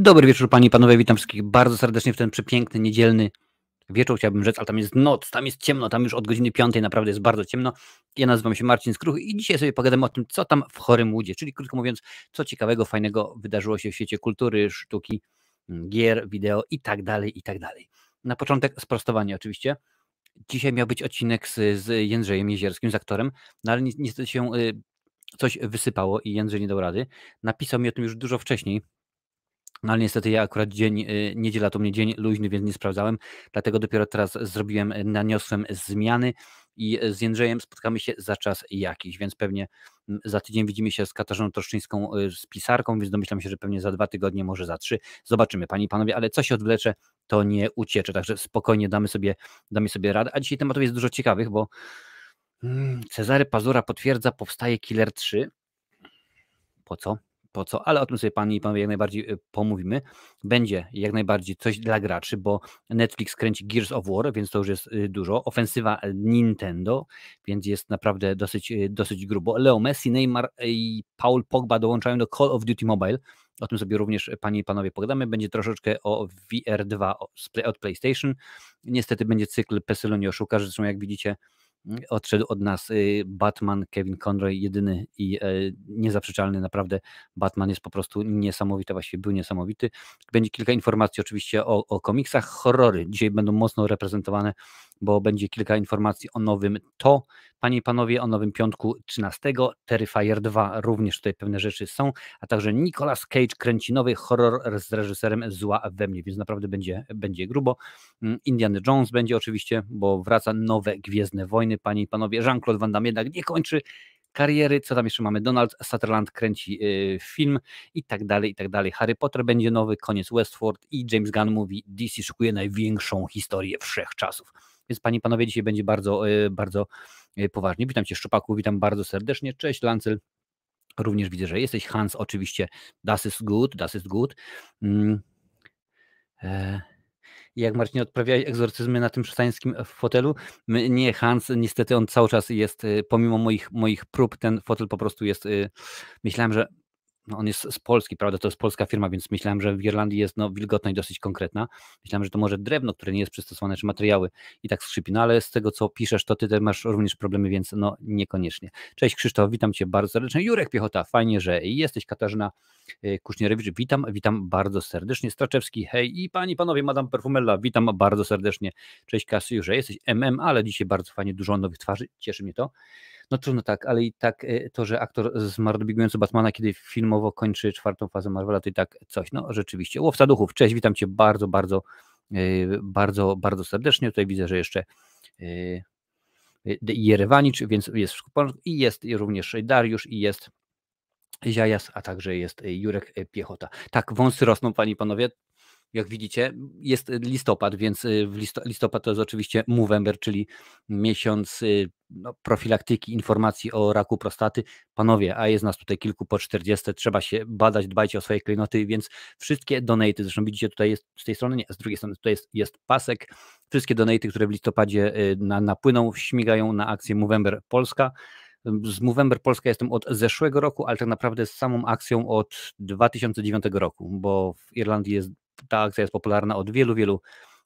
Dobry wieczór, panie i panowie. Witam wszystkich bardzo serdecznie w ten przepiękny, niedzielny wieczór, chciałbym rzec, ale tam jest noc, tam jest ciemno, tam już od godziny piątej naprawdę jest bardzo ciemno. Ja nazywam się Marcin Skruch i dzisiaj sobie pogadamy o tym, co tam w Chorym Łudzie, czyli krótko mówiąc, co ciekawego, fajnego wydarzyło się w świecie kultury, sztuki, mm, gier, wideo i tak dalej, i tak dalej. Na początek sprostowanie oczywiście. Dzisiaj miał być odcinek z, z Jędrzejem Jezierskim, z aktorem, no ale niestety się y, coś wysypało i Jędrzej nie dał rady. Napisał mi o tym już dużo wcześniej, no ale niestety ja akurat dzień, y, niedziela to mnie dzień luźny, więc nie sprawdzałem, dlatego dopiero teraz zrobiłem, y, naniosłem zmiany i y, z Jędrzejem spotkamy się za czas jakiś, więc pewnie za tydzień widzimy się z Katarzyną Troszczyńską, z pisarką, więc domyślam się, że pewnie za dwa tygodnie, może za trzy. Zobaczymy, panie i panowie, ale co się odwlecze, to nie uciecze, także spokojnie damy sobie, damy sobie radę. A dzisiaj tematów jest dużo ciekawych, bo mm, Cezary Pazura potwierdza, powstaje Killer 3. Po co? po co, ale o tym sobie Pani i Panowie jak najbardziej y, pomówimy. Będzie jak najbardziej coś dla graczy, bo Netflix kręci Gears of War, więc to już jest y, dużo. Ofensywa y, Nintendo, więc jest naprawdę dosyć, dosyć grubo. Leo Messi, Neymar i Paul Pogba dołączają do Call of Duty Mobile. O tym sobie również Panie i Panowie pogadamy. Będzie troszeczkę o VR2 od PlayStation. Niestety będzie cykl Pesylonio Szuka, zresztą jak widzicie Mm. odszedł od nas y, Batman, Kevin Conroy, jedyny i e, niezaprzeczalny naprawdę Batman jest po prostu niesamowity, właściwie był niesamowity. Będzie kilka informacji oczywiście o, o komiksach, horrory dzisiaj będą mocno reprezentowane bo będzie kilka informacji o nowym to. Panie i panowie, o nowym piątku 13. Terrifier 2 również tutaj pewne rzeczy są, a także Nicolas Cage kręci nowy horror z reżyserem Zła we mnie, więc naprawdę będzie, będzie grubo. Mm, Indiana Jones będzie oczywiście, bo wraca nowe Gwiezdne Wojny. Panie i panowie, Jean-Claude Van Damme jednak nie kończy kariery, co tam jeszcze mamy, Donald Sutherland kręci y, film i tak dalej, i tak dalej. Harry Potter będzie nowy, koniec Westford i James Gunn mówi, DC szykuje największą historię wszechczasów. Więc panie i panowie, dzisiaj będzie bardzo, e, bardzo e, poważnie. Witam cię Szczupaku, witam bardzo serdecznie. Cześć Lancel. Również widzę, że jesteś. Hans oczywiście. Das ist gut, das ist gut. Mm. E jak Marcin odprawiałeś egzorcyzmy na tym szatańskim fotelu? Nie, Hans, niestety on cały czas jest, e, pomimo moich, moich prób, ten fotel po prostu jest. Myślałem, że no on jest z Polski, prawda, to jest polska firma, więc myślałem, że w Irlandii jest no, wilgotność dosyć konkretna. Myślałem, że to może drewno, które nie jest przystosowane, czy materiały i tak skrzypi, no ale z tego, co piszesz, to ty też masz również problemy, więc no niekoniecznie. Cześć Krzysztof, witam cię bardzo serdecznie. Jurek Piechota, fajnie, że jesteś. Katarzyna y, Kuśnierewicz, witam, witam bardzo serdecznie. Straczewski, hej i pani, panowie, madam Perfumella, witam bardzo serdecznie. Cześć Kasiu, że jesteś MM, ale dzisiaj bardzo fajnie, dużo nowych twarzy, cieszy mnie to no trudno tak, ale i tak e, to, że aktor z Mardobiegującego Batmana, kiedy filmowo kończy czwartą fazę Marvela, to i tak coś, no rzeczywiście. Łowca duchów, cześć, witam cię bardzo, bardzo, e, bardzo, bardzo serdecznie. Tutaj widzę, że jeszcze e, Jerewanicz, więc jest i jest również Dariusz i jest Ziajas, a także jest Jurek Piechota. Tak, wąsy rosną, panie i panowie, jak widzicie, jest listopad, więc y, listopad to jest oczywiście Movember, czyli miesiąc y, no, profilaktyki, informacji o raku prostaty. Panowie, a jest nas tutaj kilku po 40, trzeba się badać, dbajcie o swoje klejnoty, więc wszystkie donaty, zresztą widzicie tutaj jest z tej strony, nie, z drugiej strony tutaj jest, jest pasek, wszystkie donaty, które w listopadzie y, na, napłyną, śmigają na akcję Movember Polska. Z Movember Polska jestem od zeszłego roku, ale tak naprawdę z samą akcją od 2009 roku, bo w Irlandii jest ta akcja jest popularna od wielu, wielu,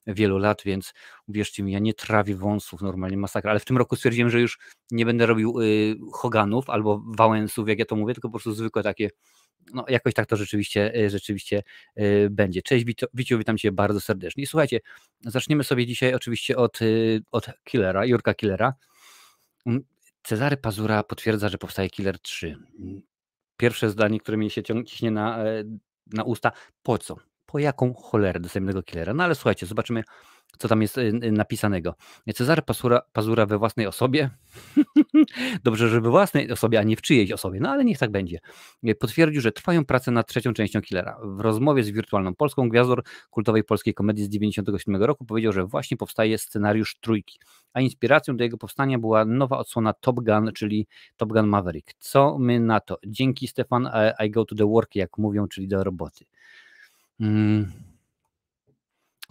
wielu lat, więc uwierzcie mi, ja nie trawię wąsów, normalnie masakra, ale w tym roku stwierdziłem, że już nie będę robił y, hoganów albo wałęsów, jak ja to mówię, tylko po prostu zwykłe takie, no jakoś tak to rzeczywiście, y, rzeczywiście y, będzie. Cześć Bito, witam Cię bardzo serdecznie. I słuchajcie, zaczniemy sobie dzisiaj oczywiście od, y, od Killera, Jurka Killera. Mm, Cezary Pazura potwierdza, że powstaje Killer 3. Mm, pierwsze zdanie, które mi się ciśnie na, e, na usta, po co? po jaką cholerę do samego killera. No ale słuchajcie, zobaczymy, co tam jest y, y, napisanego. Cezary Pasura, Pazura we własnej osobie. Dobrze, że we własnej osobie, a nie w czyjejś osobie, no ale niech tak będzie. Potwierdził, że trwają prace nad trzecią częścią Killera. W rozmowie z Wirtualną Polską gwiazdor kultowej polskiej komedii z 1997 roku powiedział, że właśnie powstaje scenariusz trójki, a inspiracją do jego powstania była nowa odsłona Top Gun, czyli Top Gun Maverick. Co my na to? Dzięki Stefan, I go to the work, jak mówią, czyli do roboty. Mm.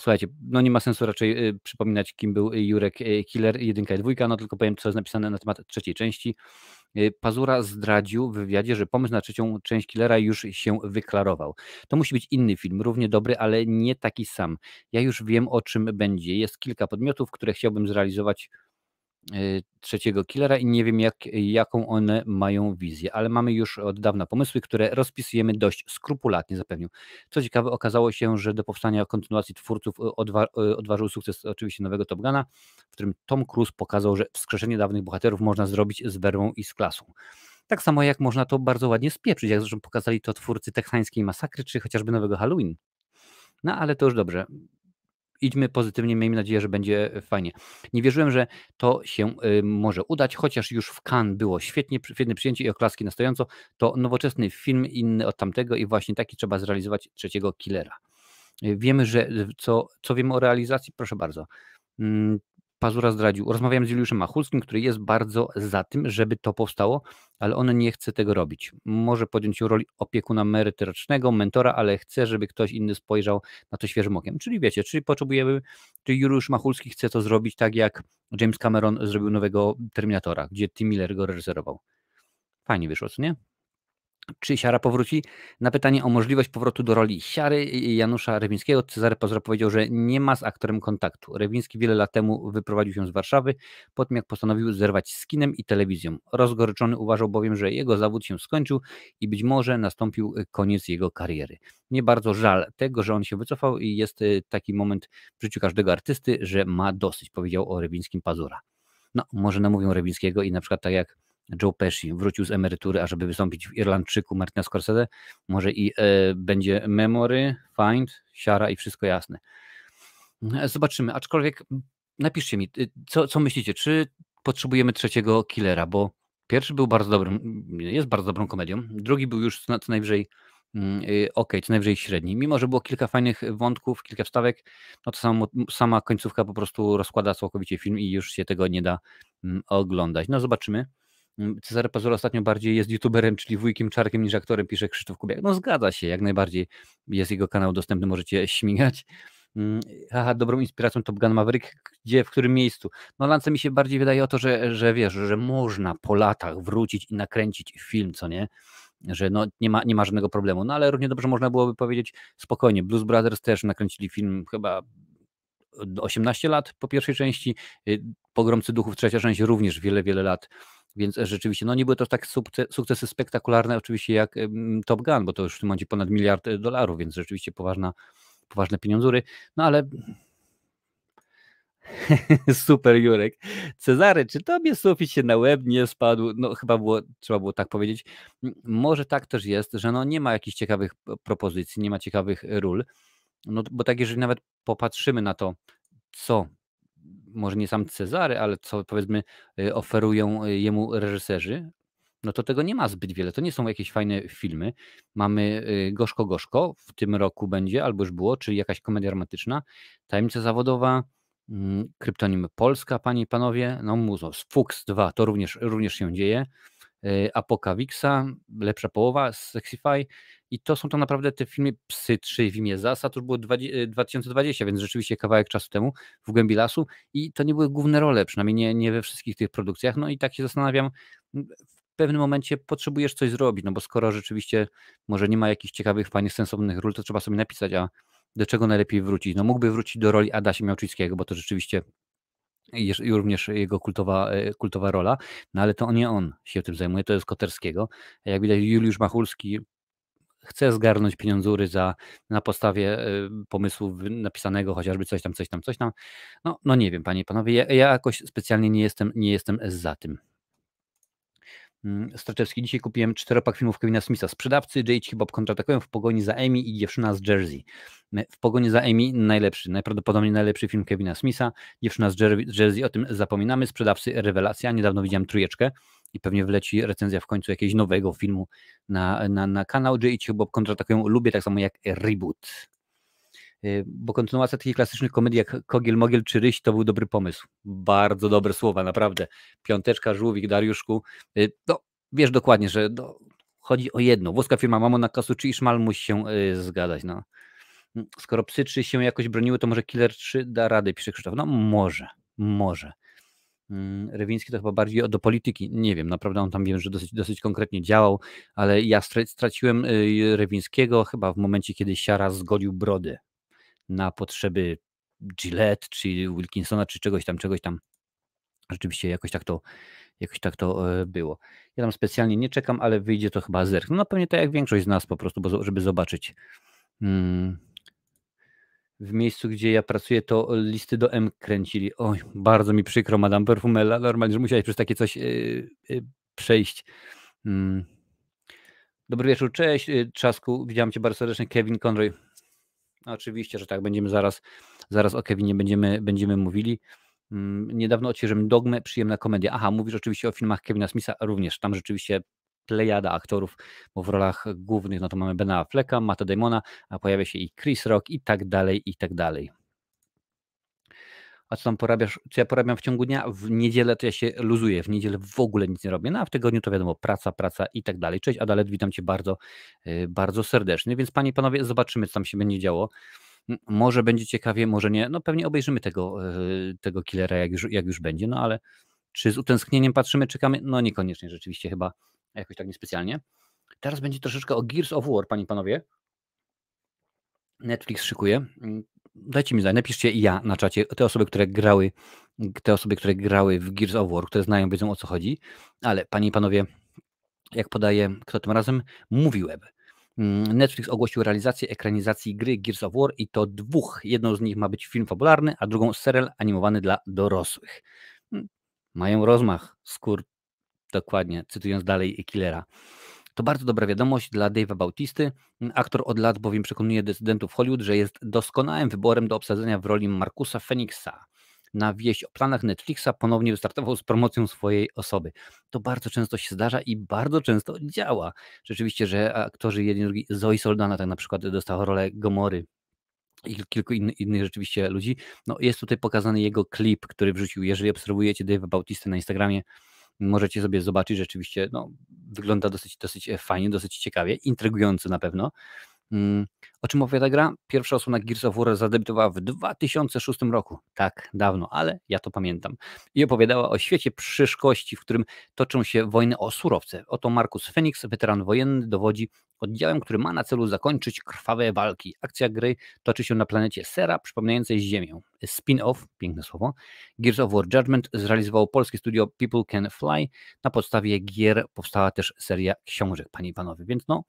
Słuchajcie, no nie ma sensu raczej y, przypominać, kim był Jurek y, Killer, jedynka i dwójka, no tylko powiem, co jest napisane na temat trzeciej części. Y, Pazura zdradził w wywiadzie, że pomysł na trzecią część Killera już się wyklarował. To musi być inny film, równie dobry, ale nie taki sam. Ja już wiem, o czym będzie. Jest kilka podmiotów, które chciałbym zrealizować Y, trzeciego killera i nie wiem, jak, jaką one mają wizję, ale mamy już od dawna pomysły, które rozpisujemy dość skrupulatnie, zapewnił. Co ciekawe, okazało się, że do powstania kontynuacji twórców y, odwa y, odważył sukces oczywiście nowego Top Guna, w którym Tom Cruise pokazał, że wskrzeszenie dawnych bohaterów można zrobić z werwą i z klasą. Tak samo jak można to bardzo ładnie spieprzyć, jak zresztą pokazali to twórcy teksańskiej masakry, czy chociażby nowego Halloween. No ale to już dobrze idźmy pozytywnie, miejmy nadzieję, że będzie e, fajnie. Nie wierzyłem, że to się e, może udać, chociaż już w Cannes było świetnie, świetne przyjęcie i oklaski na To nowoczesny film, inny od tamtego i właśnie taki trzeba zrealizować trzeciego killera. E, wiemy, że co, co wiemy o realizacji? Proszę bardzo. Mm, Pazura zdradził. Rozmawiałem z Juliuszem Machulskim, który jest bardzo za tym, żeby to powstało, ale on nie chce tego robić. Może podjąć rolę opiekuna merytorycznego, mentora, ale chce, żeby ktoś inny spojrzał na to świeżym okiem. Czyli wiecie, czyli potrzebujemy, czy Juliusz Machulski chce to zrobić tak, jak James Cameron zrobił nowego Terminatora, gdzie Tim Miller go reżyserował. Fajnie wyszło, co nie? Czy Siara powróci? Na pytanie o możliwość powrotu do roli Siary y, y, Janusza Rewińskiego, Cezary Pazura powiedział, że nie ma z aktorem kontaktu. Rewiński wiele lat temu wyprowadził się z Warszawy, po tym jak postanowił zerwać z kinem i telewizją. Rozgoryczony uważał bowiem, że jego zawód się skończył i być może nastąpił y, koniec jego kariery. Nie bardzo żal tego, że on się wycofał i jest taki moment w życiu każdego artysty, że ma dosyć, powiedział o Rewińskim Pazura. No, może namówią Rewińskiego i na przykład tak jak Joe Pesci wrócił z emerytury, ażeby wystąpić w Irlandczyku Martina Scorsese, może i e, będzie Memory, Find, Siara i wszystko jasne. Zobaczymy, aczkolwiek napiszcie mi, y, co, co myślicie, czy potrzebujemy trzeciego killera, bo pierwszy był bardzo dobrym, jest bardzo dobrą komedią, drugi był już co najwyżej mm, y, ok, co najwyżej średni. Mimo, że było kilka fajnych wątków, kilka wstawek, no to samo, sama końcówka po prostu rozkłada całkowicie film i już się tego nie da mm, oglądać. No zobaczymy. Mm, Cezary Pazur ostatnio bardziej jest youtuberem, czyli wujkiem czarkiem niż aktorem, pisze Krzysztof Kubiak. No zgadza się, jak najbardziej jest jego kanał dostępny, możecie śmigać. Mm, haha, dobrą inspiracją Top Gun Maverick, gdzie, w którym miejscu? No Lance mi się bardziej wydaje o to, że, że wiesz, że można po latach wrócić i nakręcić film, co nie? że no, nie, ma, nie ma żadnego problemu. No ale równie dobrze można byłoby powiedzieć spokojnie. Blues Brothers też nakręcili film chyba 18 lat po pierwszej części, y, Pogromcy Duchów trzecia część również wiele, wiele lat więc e, rzeczywiście, no nie były to tak sukcesy spektakularne oczywiście jak Top Gun, bo to już w tym momencie ponad miliard e, dolarów, więc rzeczywiście poważna, poważne pieniądzury. No ale Super Jurek. Cezary, czy tobie sufit się na łeb nie spadł? No chyba było, trzeba było tak powiedzieć. Może tak też jest, że no nie ma jakichś ciekawych propozycji, nie ma ciekawych ról. No bo tak jeżeli nawet popatrzymy na to, co może nie sam Cezary, ale co powiedzmy y, oferują y, jemu reżyserzy, no to tego nie ma zbyt wiele. To nie są jakieś fajne filmy. Mamy y, Gorzko Gorzko, w tym roku będzie, albo już było, czyli jakaś komedia romantyczna, Tajemnica Zawodowa, mm, Kryptonim Polska, panie i panowie, no Muzos, Fuchs 2, to również, również się dzieje, Apokawiksa, Lepsza Połowa, Sexify, i to są to tak naprawdę te filmy Psy 3 w imię zasad, to już było 2020, e, więc rzeczywiście kawałek czasu temu w głębi lasu i to nie były główne role, przynajmniej nie, nie we wszystkich tych produkcjach. No i tak się zastanawiam, w pewnym momencie potrzebujesz coś zrobić, no bo skoro rzeczywiście może nie ma jakichś ciekawych, fajnych, sensownych ról, to trzeba sobie napisać, a do czego najlepiej wrócić? No mógłby wrócić do roli Adasia Miałczyńskiego, bo to rzeczywiście i również jego kultowa, e, kultowa rola, no ale to nie on się tym zajmuje, to jest Koterskiego. Jak widać Juliusz Machulski chce zgarnąć pieniądzury za, na podstawie e, pomysłu napisanego chociażby coś tam, coś tam, coś tam. No, no nie wiem, panie i panowie, ja, ja jakoś specjalnie nie jestem, nie jestem za tym. Mm, Straczewski. Dzisiaj kupiłem czteropak filmów Kevina Smitha. Sprzedawcy Jade Hibop kontratakują w pogoni za Amy i dziewczyna z Jersey. W pogoni za Amy najlepszy, najprawdopodobniej najlepszy film Kevina Smitha. Dziewczyna z Jersey, o tym zapominamy. Sprzedawcy rewelacja. Niedawno widziałem trójeczkę i pewnie wleci recenzja w końcu jakiegoś nowego filmu na, na, na kanał. J.H. Bob kontratakują lubię tak samo jak Reboot. Y, bo kontynuacja takich klasycznych komedii jak Kogiel, Mogiel czy Ryś to był dobry pomysł. Bardzo dobre słowa, naprawdę. Piąteczka, Żółwik, Dariuszku. Y, no, wiesz dokładnie, że do... No, chodzi o jedno. Włoska firma na Kasu czy Iszmal musi się y, zgadać. No. Skoro psy 3 się jakoś broniły, to może Killer 3 da radę, pisze Krzysztof. No może, może. Mm, Rywiński to chyba bardziej do polityki. Nie wiem, naprawdę on tam wiem, że dosyć, dosyć konkretnie działał, ale ja straciłem y, Rywińskiego chyba w momencie, kiedy Siara zgolił brody na potrzeby Gillette czy Wilkinsona, czy czegoś tam, czegoś tam. Rzeczywiście jakoś tak to, jakoś tak to e, było. Ja tam specjalnie nie czekam, ale wyjdzie to chyba zerk. No pewnie tak jak większość z nas po prostu, bo żeby zobaczyć. Hmm w miejscu, gdzie ja pracuję, to listy do M kręcili. Oj, bardzo mi przykro, Madame perfumella. Normalnie, że musiałeś przez takie coś yy, yy, przejść. Mm. Dobry wieczór, cześć, e, Czasku. Widziałem Cię bardzo serdecznie, Kevin Conroy. Oczywiście, że tak, będziemy zaraz, zaraz o Kevinie będziemy, będziemy mówili. Mm, niedawno odświeżyłem Dogmę, przyjemna komedia. Aha, mówisz oczywiście o filmach Kevina Smitha również. Tam rzeczywiście plejada aktorów, bo w rolach głównych no to mamy Bena Fleka, Matta Damona, a pojawia się i Chris Rock i tak dalej, i tak dalej. A co tam porabiasz? Co ja porabiam w ciągu dnia? W niedzielę to ja się luzuję, w niedzielę w ogóle nic nie robię, no a w tygodniu to wiadomo, praca, praca i tak dalej. Cześć Adalet, witam Cię bardzo, y, bardzo serdecznie, więc Panie i Panowie, zobaczymy, co tam się będzie działo. Może będzie ciekawie, może nie. No pewnie obejrzymy tego, y, tego killera, jak już, jak już będzie, no ale czy z utęsknieniem patrzymy, czekamy? No niekoniecznie rzeczywiście chyba jakoś tak niespecjalnie. Teraz będzie troszeczkę o Gears of War, panie i panowie. Netflix szykuje. Mm, dajcie mi znać, napiszcie ja na czacie, te osoby, które grały, te osoby, które grały w Gears of War, które znają, wiedzą o co chodzi, ale panie i panowie, jak podaje, kto tym razem Mówiłem. Mm, Netflix ogłosił realizację ekranizacji gry Gears of War i to dwóch. Jedną z nich ma być film fabularny, a drugą serial animowany dla dorosłych. Mm, mają rozmach, skór Dokładnie, cytując dalej Killera. To bardzo dobra wiadomość dla Dave'a Bautisty. Aktor od lat bowiem przekonuje decydentów Hollywood, że jest doskonałym wyborem do obsadzenia w roli Markusa Phoenixa. Na wieść o planach Netflixa ponownie wystartował z promocją swojej osoby. To bardzo często się zdarza i bardzo często działa. Rzeczywiście, że aktorzy jedni drugi, Zoe Soldana tak na przykład dostała rolę Gomory i kilku innych rzeczywiście ludzi. No, jest tutaj pokazany jego klip, który wrzucił. Jeżeli obserwujecie Dave'a Bautistę na Instagramie, możecie sobie zobaczyć, rzeczywiście no, wygląda dosyć, dosyć e, fajnie, dosyć ciekawie, intrygująco na pewno. Mm, o czym opowiada gra? Pierwsza osłona Gears of War zadebiutowała w 2006 roku. Tak, dawno, ale ja to pamiętam. I opowiadała o świecie przyszłości, w którym toczą się wojny o surowce. Oto Markus Fenix, weteran wojenny, dowodzi oddziałem, który ma na celu zakończyć krwawe walki. Akcja gry toczy się na planecie Sera, przypominającej Ziemię. Spin-off, piękne słowo, Gears of War Judgment zrealizował polskie studio People Can Fly. Na podstawie gier powstała też seria książek, panie i panowie. Więc no,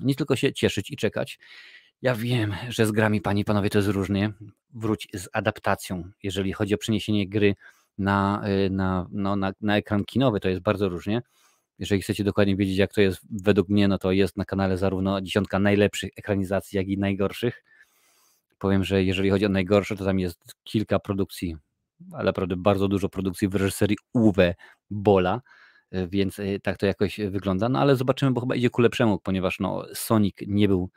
nie tylko się cieszyć i czekać. Ja wiem, że z grami, panie i panowie, to jest różnie. Wróć z adaptacją, jeżeli chodzi o przeniesienie gry na, y, na, no, na, na ekran kinowy, to jest bardzo różnie. Jeżeli chcecie dokładnie wiedzieć, jak to jest według mnie, no to jest na kanale zarówno dziesiątka najlepszych ekranizacji, jak i najgorszych. Powiem, że jeżeli chodzi o najgorsze, to tam jest kilka produkcji, ale naprawdę bardzo dużo produkcji w reżyserii Uwe Bola, Y, więc y, tak to jakoś wygląda, no ale zobaczymy, bo chyba idzie ku lepszemu, ponieważ no, Sonic nie był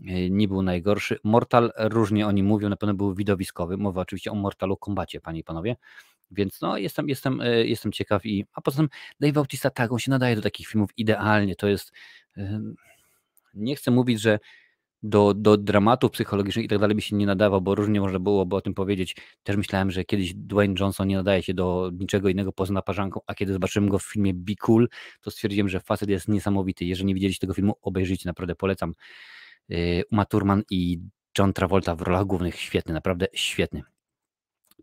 y, nie był najgorszy. Mortal różnie o nim mówią, na pewno był widowiskowy. Mowa oczywiście o Mortalu Kombacie, panie i panowie. Więc no, jestem, jestem, jestem ciekaw i. A poza tym Dave Bautista tak, on się nadaje do takich filmów idealnie. To jest. Nie chcę mówić, że do, do dramatów psychologicznych i tak dalej by się nie nadawał, bo różnie można byłoby o tym powiedzieć. Też myślałem, że kiedyś Dwayne Johnson nie nadaje się do niczego innego poza naparzanką, a kiedy zobaczyłem go w filmie Be Cool, to stwierdziłem, że facet jest niesamowity. Jeżeli nie widzieliście tego filmu, obejrzyjcie, naprawdę polecam. Yy, Uma Thurman i John Travolta w rolach głównych, świetny, naprawdę świetny.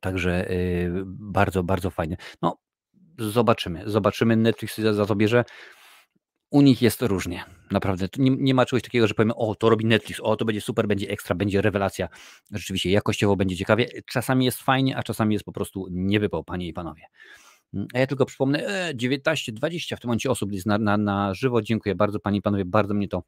Także yy, bardzo, bardzo fajny. No, zobaczymy, zobaczymy. Netflix za to bierze u nich jest różnie. Naprawdę, nie, nie, ma czegoś takiego, że powiem, o, to robi Netflix, o, to będzie super, będzie ekstra, będzie rewelacja. Rzeczywiście, jakościowo będzie ciekawie. Czasami jest fajnie, a czasami jest po prostu niewypał, panie i panowie. Mm, a ja tylko przypomnę, 19-20 e, w tym momencie osób jest na, na, na żywo. Dziękuję bardzo, panie i panowie, bardzo mnie to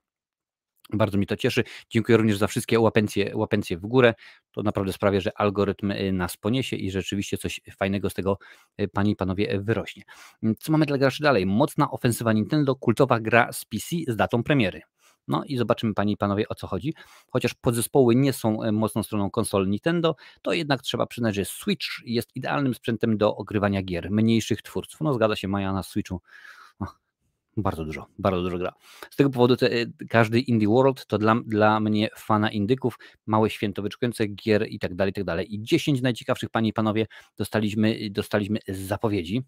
bardzo mi to cieszy. Dziękuję również za wszystkie łapencje, łapencje w górę. To naprawdę sprawia, że algorytm y, nas poniesie i rzeczywiście coś fajnego z tego, y, panie i panowie, y, wyrośnie. Mm, co mamy dla graczy dalej? Mocna ofensywa Nintendo, kultowa gra z PC z datą premiery. No i zobaczymy, panie i panowie, o co chodzi. Chociaż podzespoły nie są mocną stroną konsol Nintendo, to jednak trzeba przyznać, że Switch jest idealnym sprzętem do ogrywania gier mniejszych twórców. No zgadza się, Maja na Switchu no, bardzo dużo, bardzo dużo gra. Z tego powodu te, y, każdy Indie World to dla, dla mnie fana indyków, małe święto wyczekujące gier i tak dalej, i tak dalej. I 10 najciekawszych, panie i panowie, dostaliśmy, y, dostaliśmy z zapowiedzi,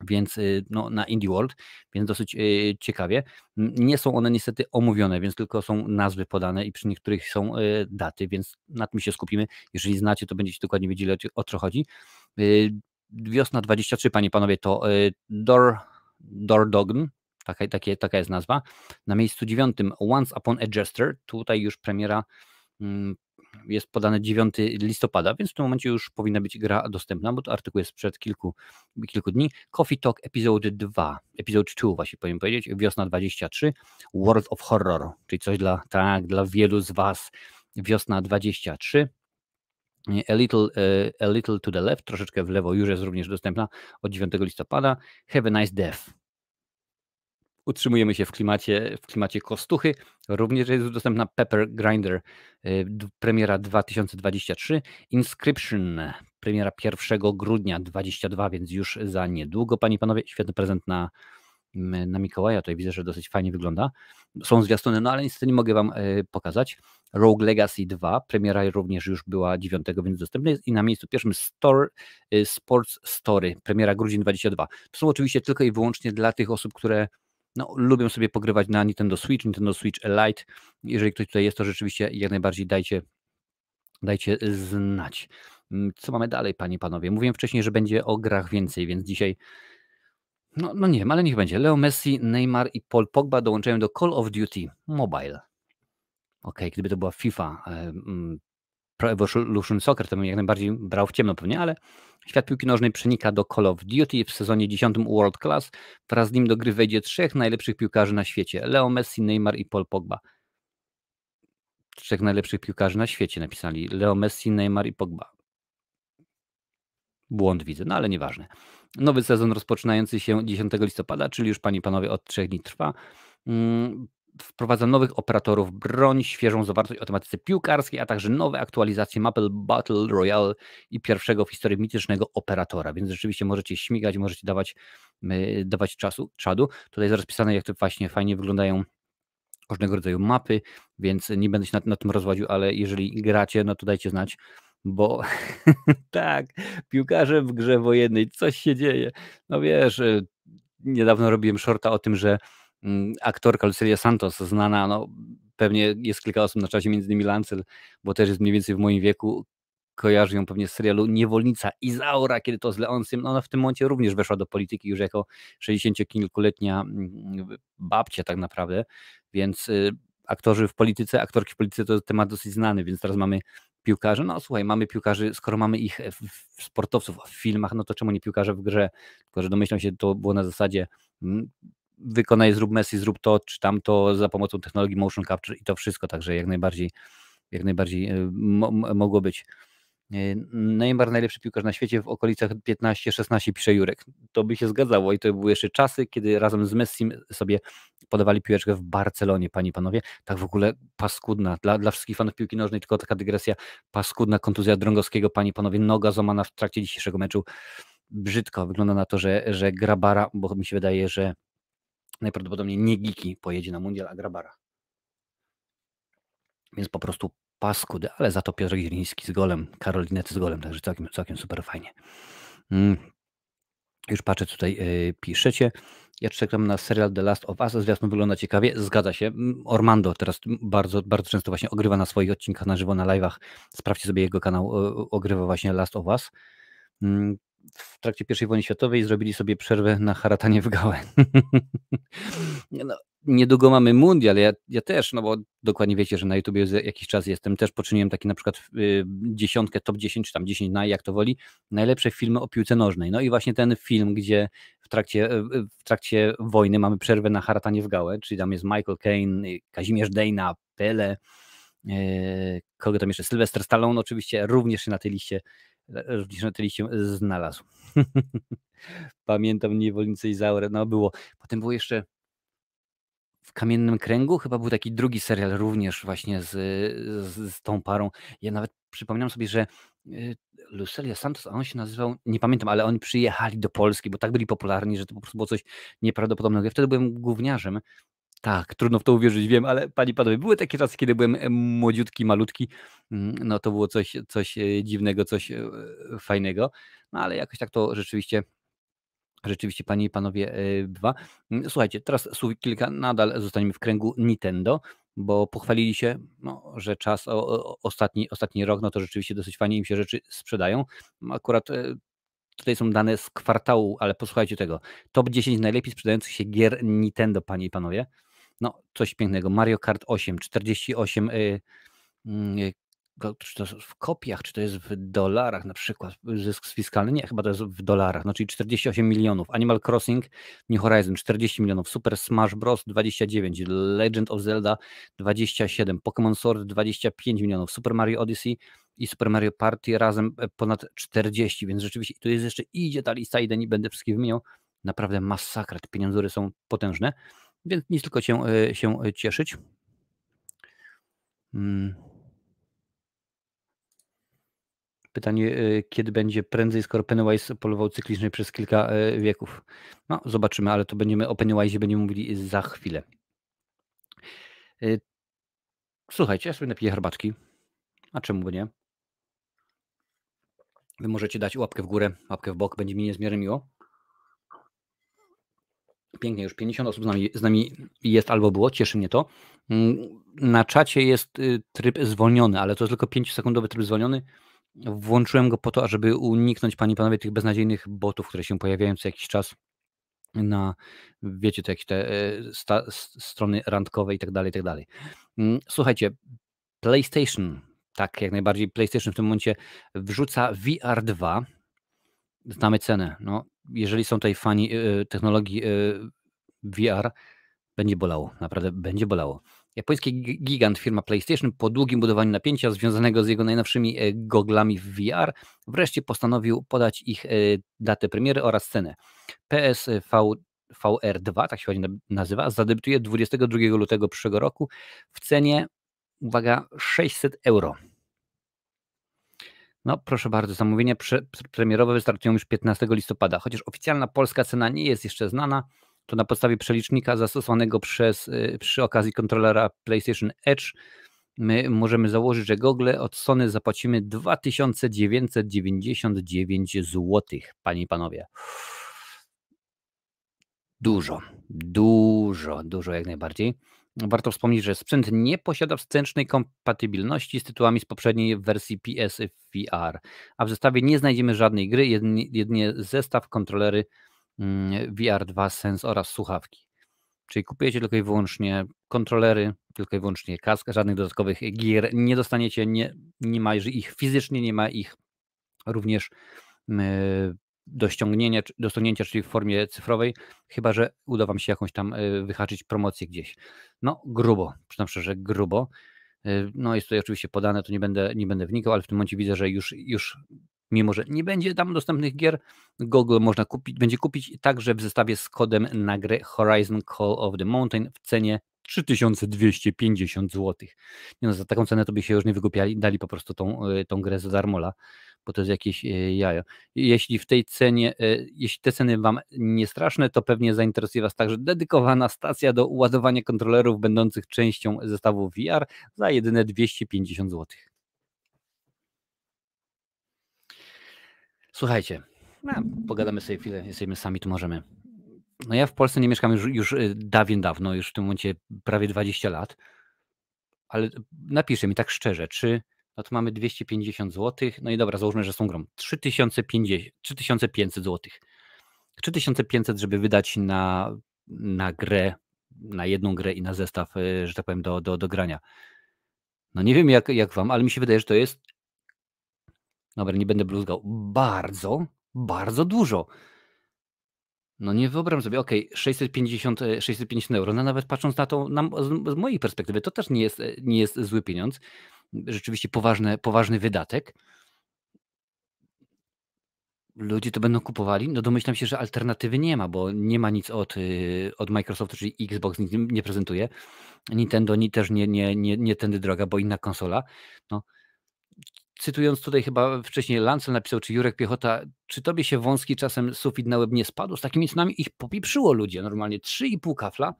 więc y, no, na Indie World, więc dosyć y, ciekawie. Nie są one niestety omówione, więc tylko są nazwy podane i przy niektórych są y, daty, więc na tym się skupimy. Jeżeli znacie, to będziecie dokładnie wiedzieli o, co chodzi. Y, wiosna 23, panie i panowie, to Door Dordogn, taka, takie, taka jest nazwa. Na miejscu dziewiątym Once Upon a Jester, tutaj już premiera mm, jest podane 9 listopada, więc w tym momencie już powinna być gra dostępna, bo to artykuł jest sprzed kilku, kilku dni. Coffee Talk Episode 2, Episode 2 właśnie powinien powiedzieć, wiosna 23, World of Horror, czyli coś dla, tak, dla wielu z Was, wiosna 23. A little, e, a little to the left, troszeczkę w lewo, już jest również dostępna od 9 listopada. Have a nice death. Utrzymujemy się w klimacie, w klimacie kostuchy. Również jest dostępna Pepper Grinder, e, premiera 2023. Inscription, premiera 1 grudnia 2022, więc już za niedługo. Panie i panowie, świetny prezent na na Mikołaja. Tutaj widzę, że dosyć fajnie wygląda. Są zwiastuny, no ale niestety nie mogę Wam e, pokazać. Rogue Legacy 2, premiera również już była 9, więc dostępny jest i na miejscu pierwszym Store, Sports Story, premiera grudzień 22. To są oczywiście tylko i wyłącznie dla tych osób, które no, lubią sobie pogrywać na Nintendo Switch, Nintendo Switch Lite. Jeżeli ktoś tutaj jest, to rzeczywiście jak najbardziej dajcie, dajcie znać. Co mamy dalej, panie i panowie? Mówiłem wcześniej, że będzie o grach więcej, więc dzisiaj no, no nie wiem, ale niech będzie. Leo Messi, Neymar i Paul Pogba dołączają do Call of Duty Mobile. Ok, gdyby to była FIFA, e, mm, Pro Evolution Soccer, to bym jak najbardziej brał w ciemno pewnie, ale świat piłki nożnej przenika do Call of Duty w sezonie 10 World Class. Wraz z nim do gry wejdzie trzech najlepszych piłkarzy na świecie. Leo Messi, Neymar i Paul Pogba. Trzech najlepszych piłkarzy na świecie napisali. Leo Messi, Neymar i Pogba. Błąd widzę, no ale nieważne. Nowy sezon rozpoczynający się 10 listopada, czyli już Panie i Panowie od trzech dni trwa. Mm, wprowadza nowych operatorów broń, świeżą zawartość o tematyce piłkarskiej, a także nowe aktualizacje mapy Battle Royale i pierwszego w historii mitycznego operatora. Więc rzeczywiście możecie śmigać, możecie dawać, e, dawać czasu, czadu. Tutaj jest pisane, jak to właśnie fajnie wyglądają różnego rodzaju mapy, więc nie będę się na, na tym rozwodził, ale jeżeli gracie, no to dajcie znać bo tak, piłkarze w grze wojennej, coś się dzieje. No wiesz, y, niedawno robiłem shorta o tym, że mm, aktorka Lucelia Santos, znana, no pewnie jest kilka osób na czasie, między innymi Lancel, bo też jest mniej więcej w moim wieku, kojarzy ją pewnie z serialu Niewolnica Izaura, kiedy to z Leoncem, no ona w tym momencie również weszła do polityki już jako 60-kilkuletnia mm, babcia tak naprawdę, więc y, aktorzy w polityce, aktorki w polityce to temat dosyć znany, więc teraz mamy piłkarzy. No słuchaj, mamy piłkarzy, skoro mamy ich e, w sportowców, w filmach, no to czemu nie piłkarze w grze? Tylko, że domyślam się, to było na zasadzie mm, wykonaj, zrób Messi, zrób to, czy tamto za pomocą technologii motion capture i to wszystko, także jak najbardziej, jak najbardziej e, mogło być. E, Neymar najlepszy piłkarz na świecie w okolicach 15-16 pisze Jurek. To by się zgadzało i to były jeszcze czasy, kiedy razem z Messim sobie podawali piłeczkę w Barcelonie, panie i panowie. Tak w ogóle paskudna, dla, dla wszystkich fanów piłki nożnej tylko taka dygresja, paskudna kontuzja Drągowskiego, panie i panowie, noga złamana w trakcie dzisiejszego meczu. Brzydko wygląda na to, że, że Grabara, bo mi się wydaje, że najprawdopodobniej nie Giki pojedzie na mundial, a Grabara. Więc po prostu paskudy, ale za to Piotr Gieliński z golem, Karolinet z golem, także całkiem, całkiem super fajnie. Mm. Już patrzę, tutaj y, piszecie. Ja czekam na serial The Last of Us. Zwiastun wygląda ciekawie. Zgadza się. Mm, Ormando teraz mm, bardzo, bardzo często właśnie ogrywa na swoich odcinkach na żywo, na live'ach. Sprawdźcie sobie jego kanał. Y, y, ogrywa właśnie Last of Us w trakcie I wojny światowej zrobili sobie przerwę na haratanie w gałę. no, niedługo mamy mundial, ja, ja też, no bo dokładnie wiecie, że na YouTubie jakiś czas jestem, też poczyniłem taki na przykład y, dziesiątkę, top 10, czy tam 10 na, jak to woli, najlepsze filmy o piłce nożnej. No i właśnie ten film, gdzie w trakcie, y, y, w trakcie wojny mamy przerwę na haratanie w gałę, czyli tam jest Michael Caine, y, Kazimierz Dejna, Pele, kogo tam jeszcze, Sylwester Stallone oczywiście również na tej liście również na tej liście e, znalazł. Pamiętam niewolnicę Izaurę, no było. Potem było jeszcze w Kamiennym Kręgu, chyba był taki drugi serial również właśnie z, z, z tą parą. Ja nawet przypominam sobie, że e, Lucelia Santos, a on się nazywał, nie pamiętam, ale oni przyjechali do Polski, bo tak byli popularni, że to po prostu było coś nieprawdopodobnego. Ja wtedy byłem gówniarzem, tak, trudno w to uwierzyć, wiem, ale pani panowie, były takie czasy, kiedy byłem młodziutki, malutki, mm, no to było coś, coś e, dziwnego, coś e, fajnego, no ale jakoś tak to rzeczywiście rzeczywiście, panie i panowie, e, bywa. Mm, słuchajcie, teraz słów kilka, nadal zostaniemy w kręgu Nintendo, bo pochwalili się, no, że czas o, o, ostatni, ostatni rok, no to rzeczywiście dosyć fajnie im się rzeczy sprzedają. Akurat tutaj są dane z kwartału, ale posłuchajcie tego. Top 10 najlepiej sprzedających się gier Nintendo, panie i panowie. No, coś pięknego. Mario Kart 8, 48. Y, mm, y, czy to w kopiach, czy to jest w dolarach na przykład, zysk fiskalny? Nie, chyba to jest w dolarach, no czyli 48 milionów. Animal Crossing New Horizon 40 milionów, Super Smash Bros. 29, Legend of Zelda 27, Pokémon Sword 25 milionów, Super Mario Odyssey i Super Mario Party razem e, ponad 40, więc rzeczywiście tu jest jeszcze, idzie ta lista, i będę wszystkich wymieniał, naprawdę masakra, te pieniądze są potężne. Więc nic tylko się, e, się e, cieszyć. Hmm. Pytanie, e, kiedy będzie prędzej, skoro Pennywise polował cyklicznie przez kilka wieków. No, zobaczymy, ale to będziemy o Pennywise będziemy mówili za chwilę. Słuchajcie, ja sobie napiję herbatki. A czemu by nie? Wy możecie dać łapkę w górę, łapkę w bok, będzie mi niezmiernie miło. Pięknie, już 50 osób z nami, z nami jest albo było, cieszy mnie to. Mm, na czacie jest y, tryb zwolniony, ale to jest tylko 5-sekundowy tryb zwolniony. Włączyłem go po to, żeby uniknąć, panie i panowie, tych beznadziejnych botów, które się pojawiają co jakiś czas na, wiecie, to jakieś te e, sta, strony randkowe i tak dalej, i tak dalej. Mm, słuchajcie, PlayStation, tak jak najbardziej PlayStation w tym momencie wrzuca VR 2. Znamy cenę, no jeżeli są tutaj fani e, technologii e, VR, będzie bolało, naprawdę będzie bolało. Japoński gigant firma PlayStation po długim budowaniu napięcia związanego z jego najnowszymi e, goglami w VR wreszcie postanowił podać ich datę premiery oraz cenę. PSV VR2, tak się nazywa, zadebiutuje 22 lutego przyszłego roku w cenie, uwaga, 600 euro. No proszę bardzo, zamówienia pre premierowe wystartują już 15 listopada, chociaż oficjalna polska cena nie jest jeszcze znana, to na podstawie przelicznika zastosowanego przez, y, przy okazji kontrolera PlayStation Edge my możemy założyć, że gogle od Sony zapłacimy 2999 zł, panie i panowie. Dużo, dużo, dużo jak najbardziej. Warto wspomnieć, że sprzęt nie posiada wstecznej kompatybilności z tytułami z poprzedniej wersji PSVR, VR, a w zestawie nie znajdziemy żadnej gry, jedynie zestaw, kontrolery mm, VR2 Sense oraz słuchawki. Czyli kupujecie tylko i wyłącznie kontrolery, tylko i wyłącznie kask, żadnych dodatkowych gier nie dostaniecie, nie, nie ma ich fizycznie, nie ma ich również yy, do, ściągnięcia, do ściągnięcia, czyli w formie cyfrowej, chyba że uda Wam się jakąś tam e, wyhaczyć promocję gdzieś. No, grubo, przyznam szczerze, grubo. E, no, jest tutaj oczywiście podane, to nie będę, nie będę wnikał, ale w tym momencie widzę, że już, już mimo że nie będzie tam dostępnych gier, Google można kupić, będzie kupić także w zestawie z kodem na grę Horizon Call of the Mountain w cenie 3250 zł. Nie no, za taką cenę to by się już nie wykupiali, dali po prostu tą, e, tą grę za darmola, bo to jest jakieś e, jajo. Jeśli w tej cenie, e, jeśli te ceny Wam nie straszne, to pewnie zainteresuje Was także dedykowana stacja do ładowania kontrolerów będących częścią zestawu VR za jedyne 250 zł. Słuchajcie, no, pogadamy sobie chwilę, jesteśmy sami, tu możemy. No ja w Polsce nie mieszkam już, już y, dawien dawno, już w tym momencie prawie 20 lat, ale y, napiszę mi tak szczerze, czy no to mamy 250 zł, no i dobra, załóżmy, że są grom 3050, 3500 zł. 3500, żeby wydać na, na grę, na jedną grę i na zestaw, y, że tak powiem, do, do, do grania. No nie wiem jak, jak wam, ale mi się wydaje, że to jest. Dobra, nie będę bluzgał. Bardzo, bardzo dużo. No nie wyobrażam sobie, okej, okay, 650, 650 euro, no nawet patrząc na to na, z mojej perspektywy, to też nie jest, e, nie jest zły pieniądz, rzeczywiście poważny, poważny wydatek. Ludzie to będą kupowali? No domyślam się, że alternatywy nie ma, bo nie ma nic od, e, od Microsoftu, czyli Xbox nic nie prezentuje. Nintendo ni też nie, nie, nie, nie tędy droga, bo inna konsola. No, cytując tutaj chyba wcześniej Lancel napisał, czy Jurek Piechota, czy tobie się wąski czasem sufit na łeb nie spadł? Z takimi cenami ich popiprzyło ludzie normalnie, 3,5 kafla.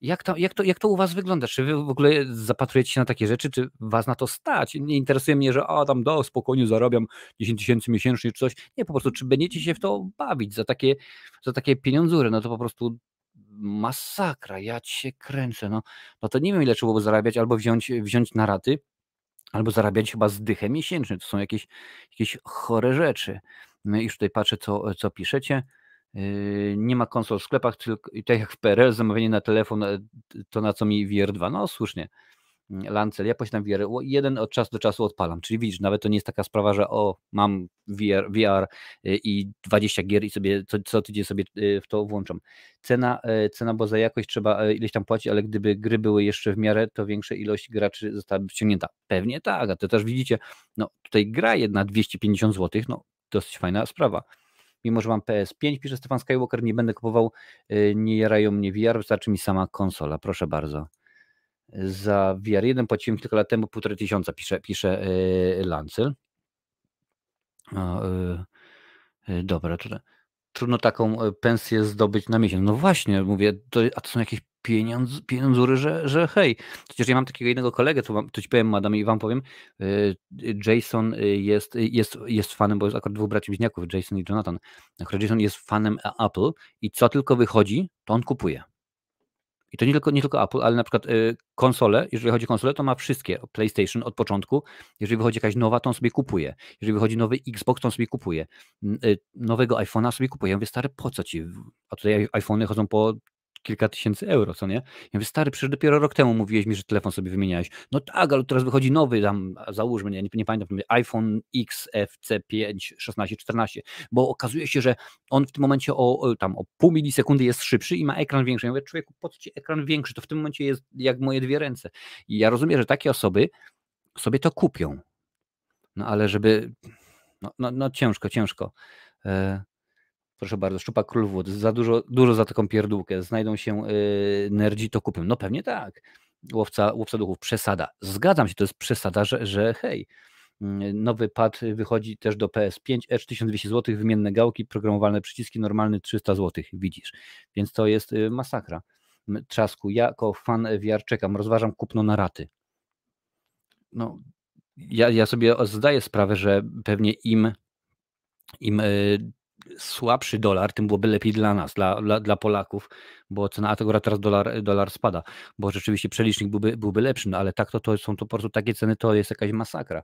Jak to, jak, to, jak to u was wygląda? Czy wy w ogóle zapatrujecie się na takie rzeczy? Czy was na to stać? Nie interesuje mnie, że a tam do spokojnie zarabiam 10 tysięcy miesięcznie czy coś. Nie, po prostu czy będziecie się w to bawić za takie, za takie pieniądzury? No to po prostu masakra, ja cię kręcę. No, no to nie wiem ile trzeba by zarabiać albo wziąć, wziąć na raty albo zarabiać chyba zdychę miesięcznie. To są jakieś, jakieś chore rzeczy. No już tutaj patrzę, co, co piszecie. Yy, nie ma konsol w sklepach, tylko tak jak w PRL, zamówienie na telefon, e, to na co mi VR2. No słusznie. Lancel, ja posiadam VR, jeden od czasu do czasu odpalam, czyli widzisz, nawet to nie jest taka sprawa, że o, mam VR, VR y, i 20 gier i sobie co, co tydzień sobie y, w to włączam. Cena, y, cena, bo za jakość trzeba ileś tam płacić, ale gdyby gry były jeszcze w miarę, to większa ilość graczy zostałaby wciągnięta. Pewnie tak, a to też widzicie, no tutaj gra jedna 250 zł, no dosyć fajna sprawa mimo że mam PS5, pisze Stefan Skywalker, nie będę kupował, nie jarają mnie VR, wystarczy mi sama konsola, proszę bardzo za VR1 płaciłem kilka lat temu półtorej tysiąca, pisze, pisze y, Lancel no, y, y, dobra, tutaj trudno taką pensję zdobyć na miesiąc. No właśnie, mówię, to, a to są jakieś pieniądz, pieniądzury, że, że hej. Przecież ja mam takiego jednego kolegę, to, to ci powiem, madam i wam powiem. Jason jest, jest, jest fanem, bo jest akurat dwóch braci bliźniaków, Jason i Jonathan. Akurat Jason jest fanem Apple i co tylko wychodzi, to on kupuje. I to nie tylko, nie tylko Apple, ale na przykład y, konsole, jeżeli chodzi o konsole, to ma wszystkie PlayStation od początku. Jeżeli wychodzi jakaś nowa, to on sobie kupuje. Jeżeli wychodzi nowy Xbox, to on sobie kupuje. Y, nowego iPhone'a sobie kupuje. Ja mówię, stary, po co ci? A tutaj iPhone'y chodzą po kilka tysięcy euro, co nie? Ja mówię, stary, przecież dopiero rok temu mówiłeś mi, że telefon sobie wymieniałeś. No tak, ale teraz wychodzi nowy, tam załóżmy, nie, nie pamiętam, iPhone XFC5, 16, 14, bo okazuje się, że on w tym momencie o, tam, o pół milisekundy jest szybszy i ma ekran większy. Ja mówię, człowieku, po co ci ekran większy? To w tym momencie jest jak moje dwie ręce. I ja rozumiem, że takie osoby sobie to kupią. No ale żeby... No, no, no ciężko, ciężko. E, proszę bardzo, król wód. za dużo, dużo za taką pierdółkę, znajdą się yy, nerdzi, to kupią. No pewnie tak, łowca, łowca duchów, przesada. Zgadzam się, to jest przesada, że, że hej, mm, Nowy pad wychodzi też do PS5, Edge 1200 zł, wymienne gałki, programowalne przyciski, normalny 300 zł, widzisz. Więc to jest y, masakra. Trzasku, ja jako fan VR czekam, rozważam kupno na raty. No, ja, ja sobie zdaję sprawę, że pewnie im, im y, słabszy dolar, tym byłoby lepiej dla nas, dla, dla, dla Polaków, bo cena, a akurat teraz dolar, dolar spada, bo rzeczywiście przelicznik byłby, byłby lepszy, no ale tak to, to są to po prostu takie ceny, to jest jakaś masakra.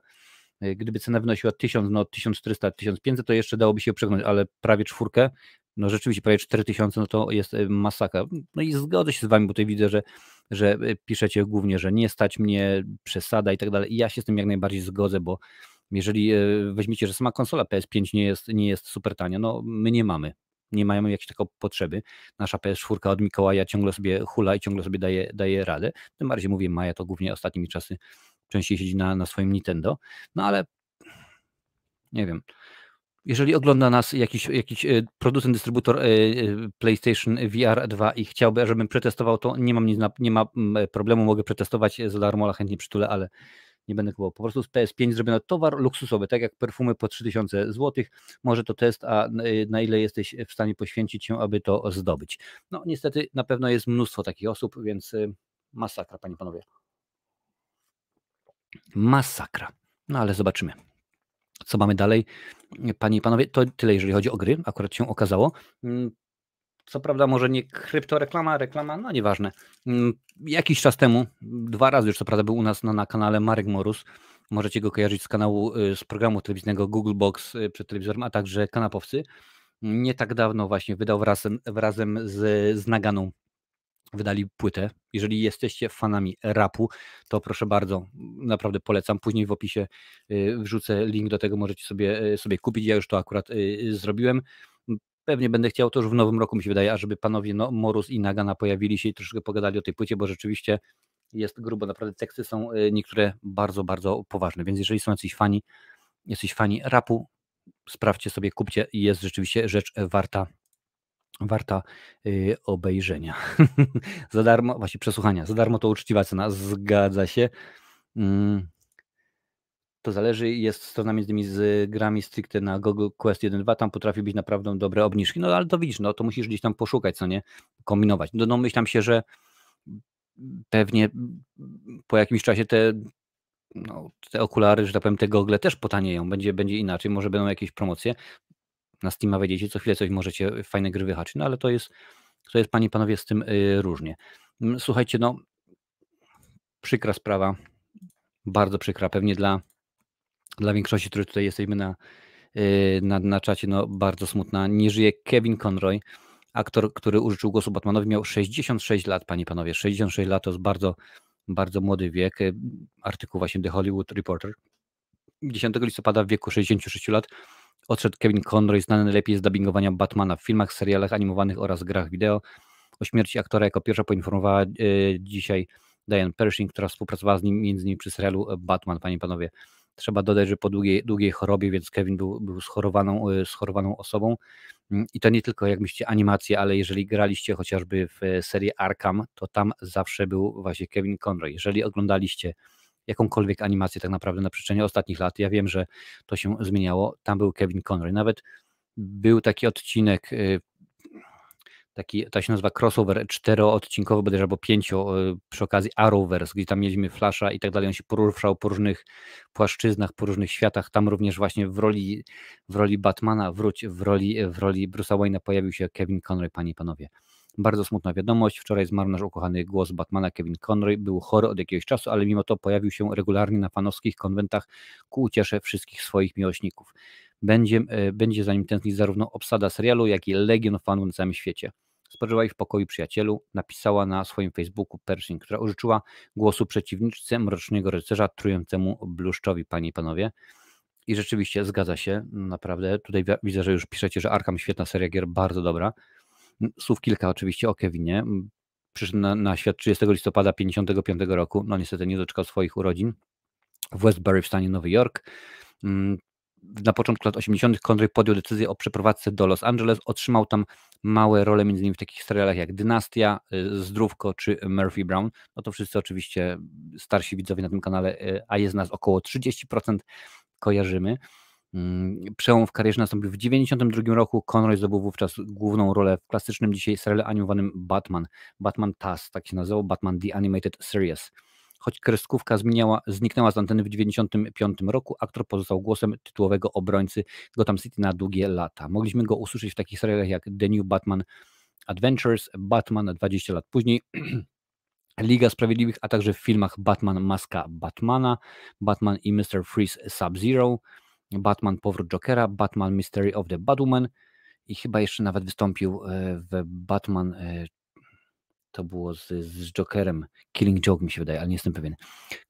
E, gdyby cena wynosiła 1000, no 1400, 1500, to jeszcze dałoby się przegnąć, ale prawie czwórkę, no rzeczywiście prawie 4000, no to jest e, masakra. No i zgodzę się z wami, bo tutaj widzę, że, że e, piszecie głównie, że nie stać mnie, przesada i tak dalej. I ja się z tym jak najbardziej zgodzę, bo jeżeli e, weźmiecie, że sama konsola PS5 nie jest, nie jest super tania, no my nie mamy. Nie mamy jakiejś takiej potrzeby. Nasza PS4 od Mikołaja ciągle sobie hula i ciągle sobie daje, daje radę. Tym bardziej mówię, Maja to głównie ostatnimi czasy częściej siedzi na, na swoim Nintendo. No ale nie wiem jeżeli ogląda nas jakiś, jakiś e, producent, dystrybutor e, PlayStation VR 2 i chciałby, żebym przetestował to, nie mam nic, nie ma mm, problemu, mogę przetestować za darmo, ale chętnie przytulę, ale nie będę kupował. Po prostu z PS5 zrobiono towar luksusowy, tak jak perfumy po 3000 zł. Może to test, a na ile jesteś w stanie poświęcić się, aby to zdobyć. No niestety na pewno jest mnóstwo takich osób, więc y, masakra, panie panowie. Masakra. No ale zobaczymy. Co mamy dalej? Panie i panowie, to tyle, jeżeli chodzi o gry. Akurat się okazało. Mm, co prawda może nie kryptoreklama, reklama, no nieważne. Mm, jakiś czas temu, dwa razy już co prawda był u nas na na kanale Marek Morus, możecie go kojarzyć z kanału, y, z programu telewizyjnego Google Box y, przed telewizorem, a także Kanapowcy. Nie tak dawno właśnie wydał wraz, razem z, z Naganą wydali płytę. Jeżeli jesteście fanami rapu, to proszę bardzo, naprawdę polecam. Później w opisie y, wrzucę link do tego, możecie sobie, sobie kupić. Ja już to akurat zrobiłem. Pewnie będę chciał już w nowym roku, mi się wydaje, ażeby panowie no, Morus i Nagana pojawili się i troszkę pogadali o tej płycie, bo rzeczywiście jest grubo, naprawdę teksty są y, niektóre bardzo, bardzo poważne, więc jeżeli są jacyś fani, jesteś fani rapu, sprawdźcie sobie, kupcie, jest rzeczywiście rzecz warta warta y, obejrzenia. za darmo, właśnie przesłuchania, za darmo to uczciwa cena, zgadza się. Mm to zależy. Jest strona między innymi z grami stricte na Google Quest 1.2, tam potrafi być naprawdę dobre obniżki, no ale to widzisz, no to musisz gdzieś tam poszukać, co nie, kombinować. No, no myślam się, że pewnie po jakimś czasie te, no, te okulary, że tak powiem, te gogle też potanieją, będzie, będzie inaczej, może będą jakieś promocje. Na Steama wejdziecie, co chwilę coś możecie fajne gry wyhaczyć, no ale to jest, to jest panie panowie z tym yy, różnie. Mm, słuchajcie, no przykra sprawa, bardzo przykra, pewnie dla dla większości, którzy tutaj jesteśmy na, y, na, na czacie, no bardzo smutna. Nie żyje Kevin Conroy, aktor, który użyczył głosu Batmanowi, miał 66 lat, panie i panowie. 66 lat to jest bardzo, bardzo młody wiek. Y, artykuł właśnie The Hollywood Reporter. 10 listopada w wieku 66 lat odszedł Kevin Conroy, znany najlepiej z dubbingowania Batmana w filmach, serialach animowanych oraz grach wideo. O śmierci aktora jako pierwsza poinformowała y, dzisiaj Diane Pershing, która współpracowała z nim między innymi przy serialu Batman, panie i panowie. Trzeba dodać, że po długiej, długiej chorobie, więc Kevin był, był schorowaną, y, schorowaną osobą. Mm, I to nie tylko, jak myślicie, animacje, ale jeżeli graliście chociażby w e, serię Arkham, to tam zawsze był właśnie Kevin Conroy. Jeżeli oglądaliście jakąkolwiek animację tak naprawdę na przestrzeni ostatnich lat, ja wiem, że to się zmieniało, tam był Kevin Conroy. Nawet był taki odcinek y, taki, to się nazywa crossover czteroodcinkowy, bodajże albo pięcio, e, przy okazji Arrowverse, gdzie tam mieliśmy Flasha i tak dalej, on się poruszał po różnych płaszczyznach, po różnych światach, tam również właśnie w roli, w roli Batmana, wróć, w roli, w roli Bruce'a Wayne'a pojawił się Kevin Conroy, panie i panowie. Bardzo smutna wiadomość. Wczoraj zmarł nasz ukochany głos Batmana Kevin Conroy. Był chory od jakiegoś czasu, ale mimo to pojawił się regularnie na fanowskich konwentach ku uciesze wszystkich swoich miłośników. Będzie, e, będzie za nim tęsknić zarówno obsada serialu, jak i legion fanów na całym świecie. Spożyła ich w pokoju przyjacielu, napisała na swoim Facebooku Pershing, która użyczyła głosu przeciwniczce mrocznego rycerza trującemu bluszczowi, panie i panowie. I rzeczywiście zgadza się, naprawdę. Tutaj widzę, że już piszecie, że Arkham świetna seria gier, bardzo dobra. Słów kilka oczywiście o Kevinie. Przyszedł na, na świat 30 listopada 55 roku. No niestety nie doczekał swoich urodzin w Westbury w stanie Nowy Jork. Mm, na początku lat 80. Conroy podjął decyzję o przeprowadzce do Los Angeles. Otrzymał tam małe role, między innymi w takich serialach jak Dynastia, y, Zdrówko czy Murphy Brown. No to wszyscy oczywiście starsi widzowie na tym kanale, y, a jest nas około 30%, kojarzymy. Mm, przełom w karierze nastąpił w 1992 roku. Conroy zdobył wówczas główną rolę w klasycznym dzisiaj serialu animowanym Batman. Batman TAS, tak się nazywał, Batman The Animated Series. Choć kreskówka zmieniała, zniknęła z anteny w 1995 roku, aktor pozostał głosem tytułowego obrońcy Gotham City na długie lata. Mogliśmy go usłyszeć w takich serialach jak The New Batman Adventures, Batman 20 lat później. Liga Sprawiedliwych, a także w filmach Batman Maska Batmana, Batman i Mr. Freeze Sub-Zero, Batman Powrót Jokera, Batman Mystery of the Batwoman i chyba jeszcze nawet wystąpił e, w Batman e, to było z, z Jokerem, Killing Joke mi się wydaje, ale nie jestem pewien.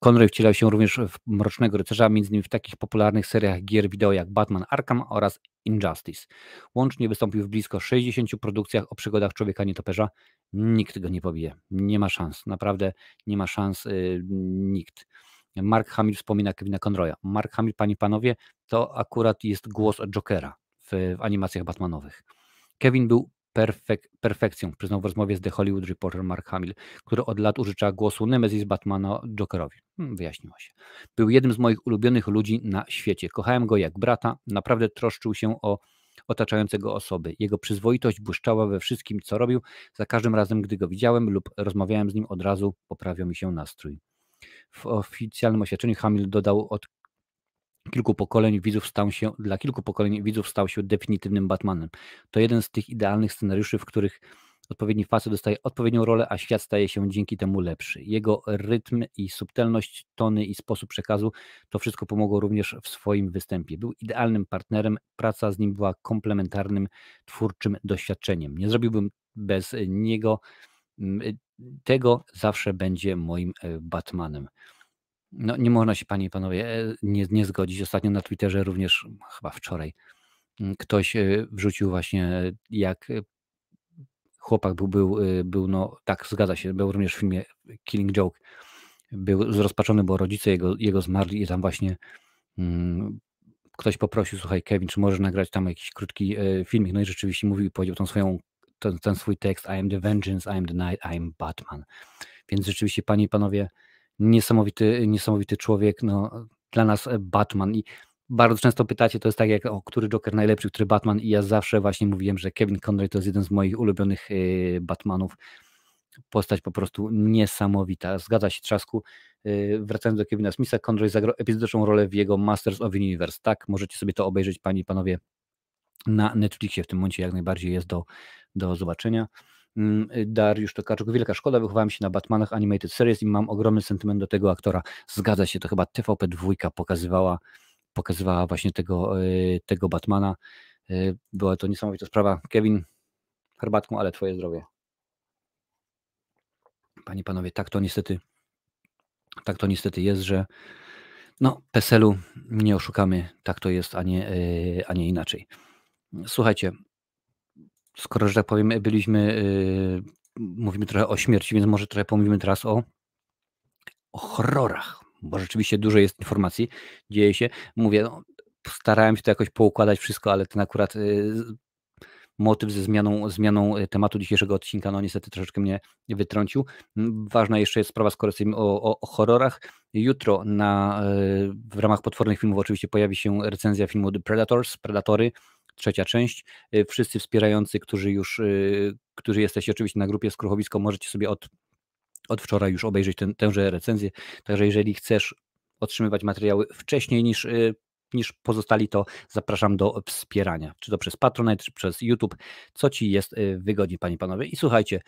Conroy wcielał się również w Mrocznego Rycerza, między innymi w takich popularnych seriach gier wideo jak Batman Arkham oraz Injustice. Łącznie wystąpił w blisko 60 produkcjach o przygodach człowieka nietoperza. Nikt go nie powie, Nie ma szans. Naprawdę nie ma szans yy, nikt. Mark Hamill wspomina Kevina Conroya. Mark Hamill, panie i panowie, to akurat jest głos Jokera w, w animacjach Batmanowych. Kevin był perfek perfekcją, przyznał w rozmowie z The Hollywood Reporter Mark Hamill, który od lat użycza głosu Nemesis Batmana Jokerowi. Hmm, wyjaśniło się. Był jednym z moich ulubionych ludzi na świecie. Kochałem go jak brata, naprawdę troszczył się o otaczającego osoby. Jego przyzwoitość błyszczała we wszystkim, co robił. Za każdym razem, gdy go widziałem lub rozmawiałem z nim, od razu poprawiał mi się nastrój. W oficjalnym oświadczeniu Hamill dodał od kilku pokoleń widzów stał się, dla kilku pokoleń widzów stał się definitywnym Batmanem. To jeden z tych idealnych scenariuszy, w których odpowiedni facet dostaje odpowiednią rolę, a świat staje się dzięki temu lepszy. Jego rytm i subtelność, tony i sposób przekazu to wszystko pomogło również w swoim występie. Był idealnym partnerem, praca z nim była komplementarnym, twórczym doświadczeniem. Nie zrobiłbym bez niego. Mm, tego zawsze będzie moim e, Batmanem. No, nie można się, panie i panowie, e, nie, nie zgodzić. Ostatnio na Twitterze również, chyba wczoraj, mm, ktoś e, wrzucił właśnie, e, jak chłopak był, był, był no tak, zgadza się, był również w filmie Killing Joke. Był zrozpaczony, bo rodzice jego, jego zmarli i tam właśnie mm, ktoś poprosił, słuchaj Kevin, czy możesz nagrać tam jakiś krótki filmik? No i rzeczywiście mówił i powiedział tą swoją, ten, ten swój tekst I am the vengeance, I am the night, I am Batman. Więc rzeczywiście, panie i panowie, niesamowity, niesamowity człowiek, no, dla nas e, Batman. I bardzo często pytacie, to jest tak jak, o który Joker najlepszy, który Batman i ja zawsze właśnie mówiłem, że Kevin Conroy to jest jeden z moich ulubionych e, Batmanów. Postać po prostu niesamowita. Zgadza się Trzasku. E, wracając do Kevina Smitha, Conroy zagrał epizodyczną rolę w jego Masters of Universe. Tak, możecie sobie to obejrzeć, panie i panowie, na Netflixie w tym momencie jak najbardziej jest do, do zobaczenia. Mm, y, Dariusz Tokarczuk, wielka szkoda, wychowałem się na Batmanach Animated Series i mam ogromny sentyment do tego aktora. Zgadza się, to chyba TVP2 pokazywała, pokazywała właśnie tego, y, tego Batmana. Y, była to niesamowita sprawa. Kevin, herbatką, ale twoje zdrowie. Panie, panowie, tak to niestety tak to niestety jest, że no, PESEL-u nie oszukamy, tak to jest, a nie, a nie inaczej. Słuchajcie, skoro, że tak powiem, byliśmy, yy, mówimy trochę o śmierci, więc może trochę pomówimy teraz o, o horrorach, bo rzeczywiście dużo jest informacji, dzieje się. Mówię, no, starałem się to jakoś poukładać wszystko, ale ten akurat yy, motyw ze zmianą, zmianą y, tematu dzisiejszego odcinka, no niestety troszeczkę mnie wytrącił. Ważna jeszcze jest sprawa, skoro jesteśmy o, o, o, horrorach. Jutro na, y, w ramach potwornych filmów oczywiście pojawi się recenzja filmu The Predators, Predatory, trzecia część. Y, wszyscy wspierający, którzy już, y, którzy jesteście oczywiście na grupie Skruchowisko, możecie sobie od, od wczoraj już obejrzeć ten, tęże recenzję. Także jeżeli chcesz otrzymywać materiały wcześniej niż y, niż pozostali, to zapraszam do wspierania, czy to przez Patronite, czy przez YouTube, co Ci jest wygodnie, Panie Panowie. I słuchajcie,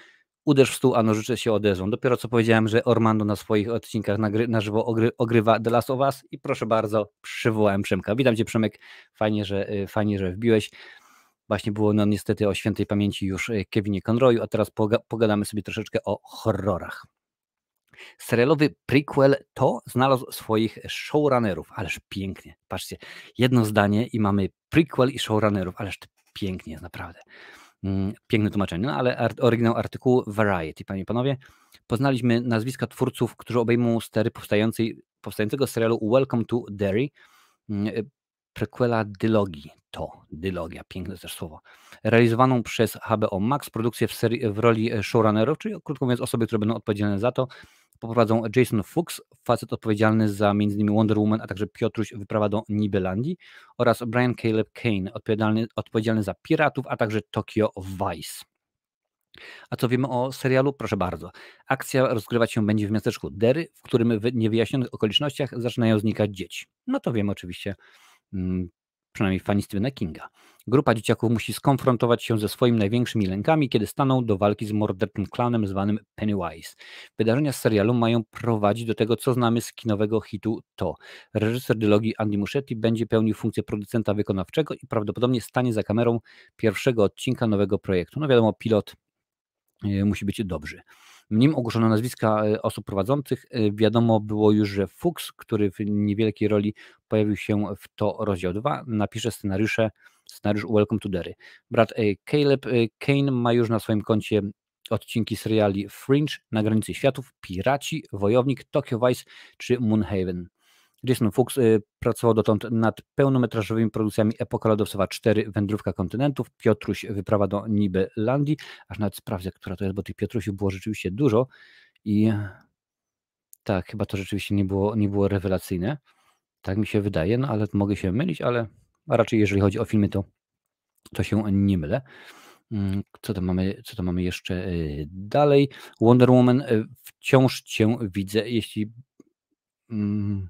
uderz w stół, a nożycze się odezwą. Dopiero co powiedziałem, że Ormando na swoich odcinkach nagry, na żywo ogry, ogrywa The Last of Us i proszę bardzo, przywołałem Przemka. Witam Cię Przemek, fajnie, że, y, fajnie, że wbiłeś. Właśnie było no niestety o świętej pamięci już y, Kevinie Conroy, a teraz poga pogadamy sobie troszeczkę o horrorach. Serialowy prequel to znalazł swoich showrunnerów, ależ pięknie. Patrzcie, jedno zdanie i mamy prequel i showrunnerów, ależ pięknie, naprawdę. Mm, piękne tłumaczenie, no ale oryginał artykułu Variety, panie i panowie. Poznaliśmy nazwiska twórców, którzy obejmą stery powstającej, powstającego serialu Welcome to Derry, mm, e, prequela dylogii. To dylogia, piękne też słowo. Realizowaną przez HBO Max produkcję w, serii, w roli e, showrunnerów, czyli krótko mówiąc osoby, które będą odpowiedzialne za to, poprowadzą Jason Fuchs, facet odpowiedzialny za m.in. Wonder Woman, a także Piotruś Wyprawa do Nibelandii oraz Brian Caleb Kane, odpowiedzialny, odpowiedzialny za Piratów, a także Tokyo Vice. A co wiemy o serialu? Proszę bardzo. Akcja rozgrywać się będzie w miasteczku Dery, w którym w niewyjaśnionych okolicznościach zaczynają znikać dzieci. No to wiemy oczywiście mm, przynajmniej fani Stephena Kinga. Grupa dzieciaków musi skonfrontować się ze swoimi największymi lękami, kiedy staną do walki z morderczym klanem zwanym Pennywise. Wydarzenia z serialu mają prowadzić do tego, co znamy z kinowego hitu To. Reżyser dylogii Andy Muschetti będzie pełnił funkcję producenta wykonawczego i prawdopodobnie stanie za kamerą pierwszego odcinka nowego projektu. No wiadomo, pilot e, musi być dobrze. Nim ogłoszono nazwiska e, osób prowadzących. E, wiadomo było już, że Fuchs, który w niewielkiej roli pojawił się w to rozdział 2, napisze scenariusze, scenariusz Welcome to Derry. Brat e, Caleb Kane ma już na swoim koncie odcinki seriali Fringe, Na granicy światów, Piraci, Wojownik, Tokyo Vice czy Moonhaven. Jason Fuchs y, pracował dotąd nad pełnometrażowymi produkcjami Epoka Lodowcowa 4, Wędrówka Kontynentów, Piotruś, Wyprawa do Nibelandii, aż nawet sprawdzę, która to jest, bo tych Piotrusiów było rzeczywiście dużo i tak, chyba to rzeczywiście nie było, nie było rewelacyjne, tak mi się wydaje, no ale mogę się mylić, ale raczej jeżeli chodzi o filmy, to, to się nie mylę. Mm, co to, mamy, co to mamy jeszcze y, dalej? Wonder Woman, y, wciąż cię widzę, jeśli... Mm,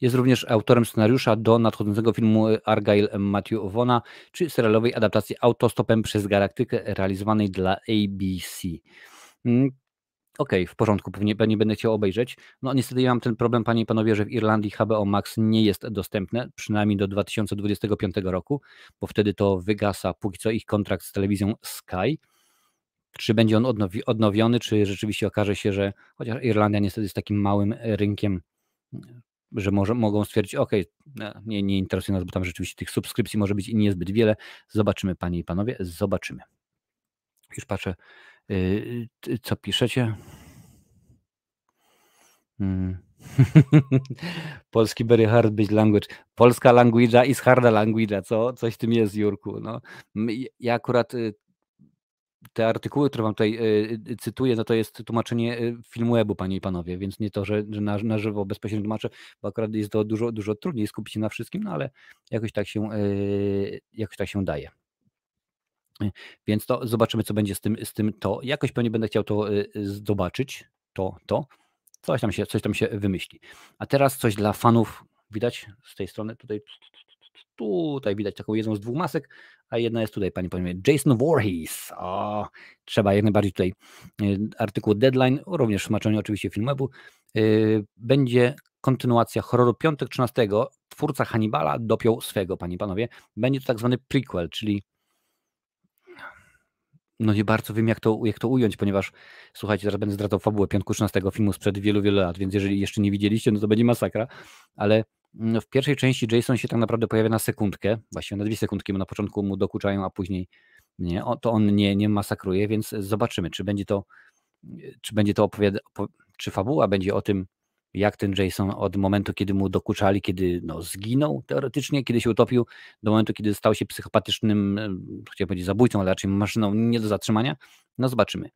jest również autorem scenariusza do nadchodzącego filmu Argyle Matthew Vona, czy serialowej adaptacji Autostopem przez Galaktykę realizowanej dla ABC. Mm, okej, okay, w porządku, pewnie, pewnie będę chciał obejrzeć. No niestety ja mam ten problem, panie i panowie, że w Irlandii HBO Max nie jest dostępne, przynajmniej do 2025 roku, bo wtedy to wygasa póki co ich kontrakt z telewizją Sky. Czy będzie on odnowi odnowiony, czy rzeczywiście okaże się, że chociaż Irlandia niestety jest takim małym rynkiem że może, mogą stwierdzić, ok, no, nie, nie interesuje nas, bo tam rzeczywiście tych subskrypcji może być i niezbyt wiele. Zobaczymy, panie i panowie, zobaczymy. Już patrzę, yy, co piszecie. Hmm. Polski very hard być language. Polska languidza is hard languidza, co? Coś w tym jest, Jurku. No. Ja akurat y, te artykuły, które wam tutaj y, cytuję, no to jest tłumaczenie e, filmu webu, panie i panowie, więc nie to, że, że na, na, żywo bezpośrednio tłumaczę, bo akurat jest to dużo, dużo trudniej skupić się na wszystkim, no ale jakoś tak się, y, jakoś tak się daje. Więc to zobaczymy, co będzie z tym, z tym to. Jakoś pewnie będę chciał to y, zobaczyć, to, to. Coś tam, się, coś tam się wymyśli. A teraz coś dla fanów, widać z tej strony, tutaj, tutaj widać taką jedną z dwóch masek, a jedna jest tutaj, pani panie, Jason Voorhees. O, trzeba jak najbardziej tutaj y, artykuł Deadline, również w oczywiście filmu. Y, będzie kontynuacja horroru Piątek 13. Twórca Hannibala dopiął swego, panie panowie. Będzie to tak zwany prequel, czyli no nie bardzo wiem, jak to, jak to ująć, ponieważ słuchajcie, zaraz będę zdradzał fabułę piątku 13 filmu sprzed wielu, wielu lat, więc jeżeli jeszcze nie widzieliście, no to będzie masakra, ale w pierwszej części Jason się tak naprawdę pojawia na sekundkę, właściwie na dwie sekundki, bo na początku mu dokuczają, a później nie, to on nie, nie masakruje, więc zobaczymy, czy będzie to, czy będzie to opowiada, czy fabuła będzie o tym, jak ten Jason od momentu, kiedy mu dokuczali, kiedy no, zginął teoretycznie, kiedy się utopił, do momentu, kiedy stał się psychopatycznym, e, chciałbym powiedzieć zabójcą, ale raczej maszyną nie do zatrzymania, no zobaczymy.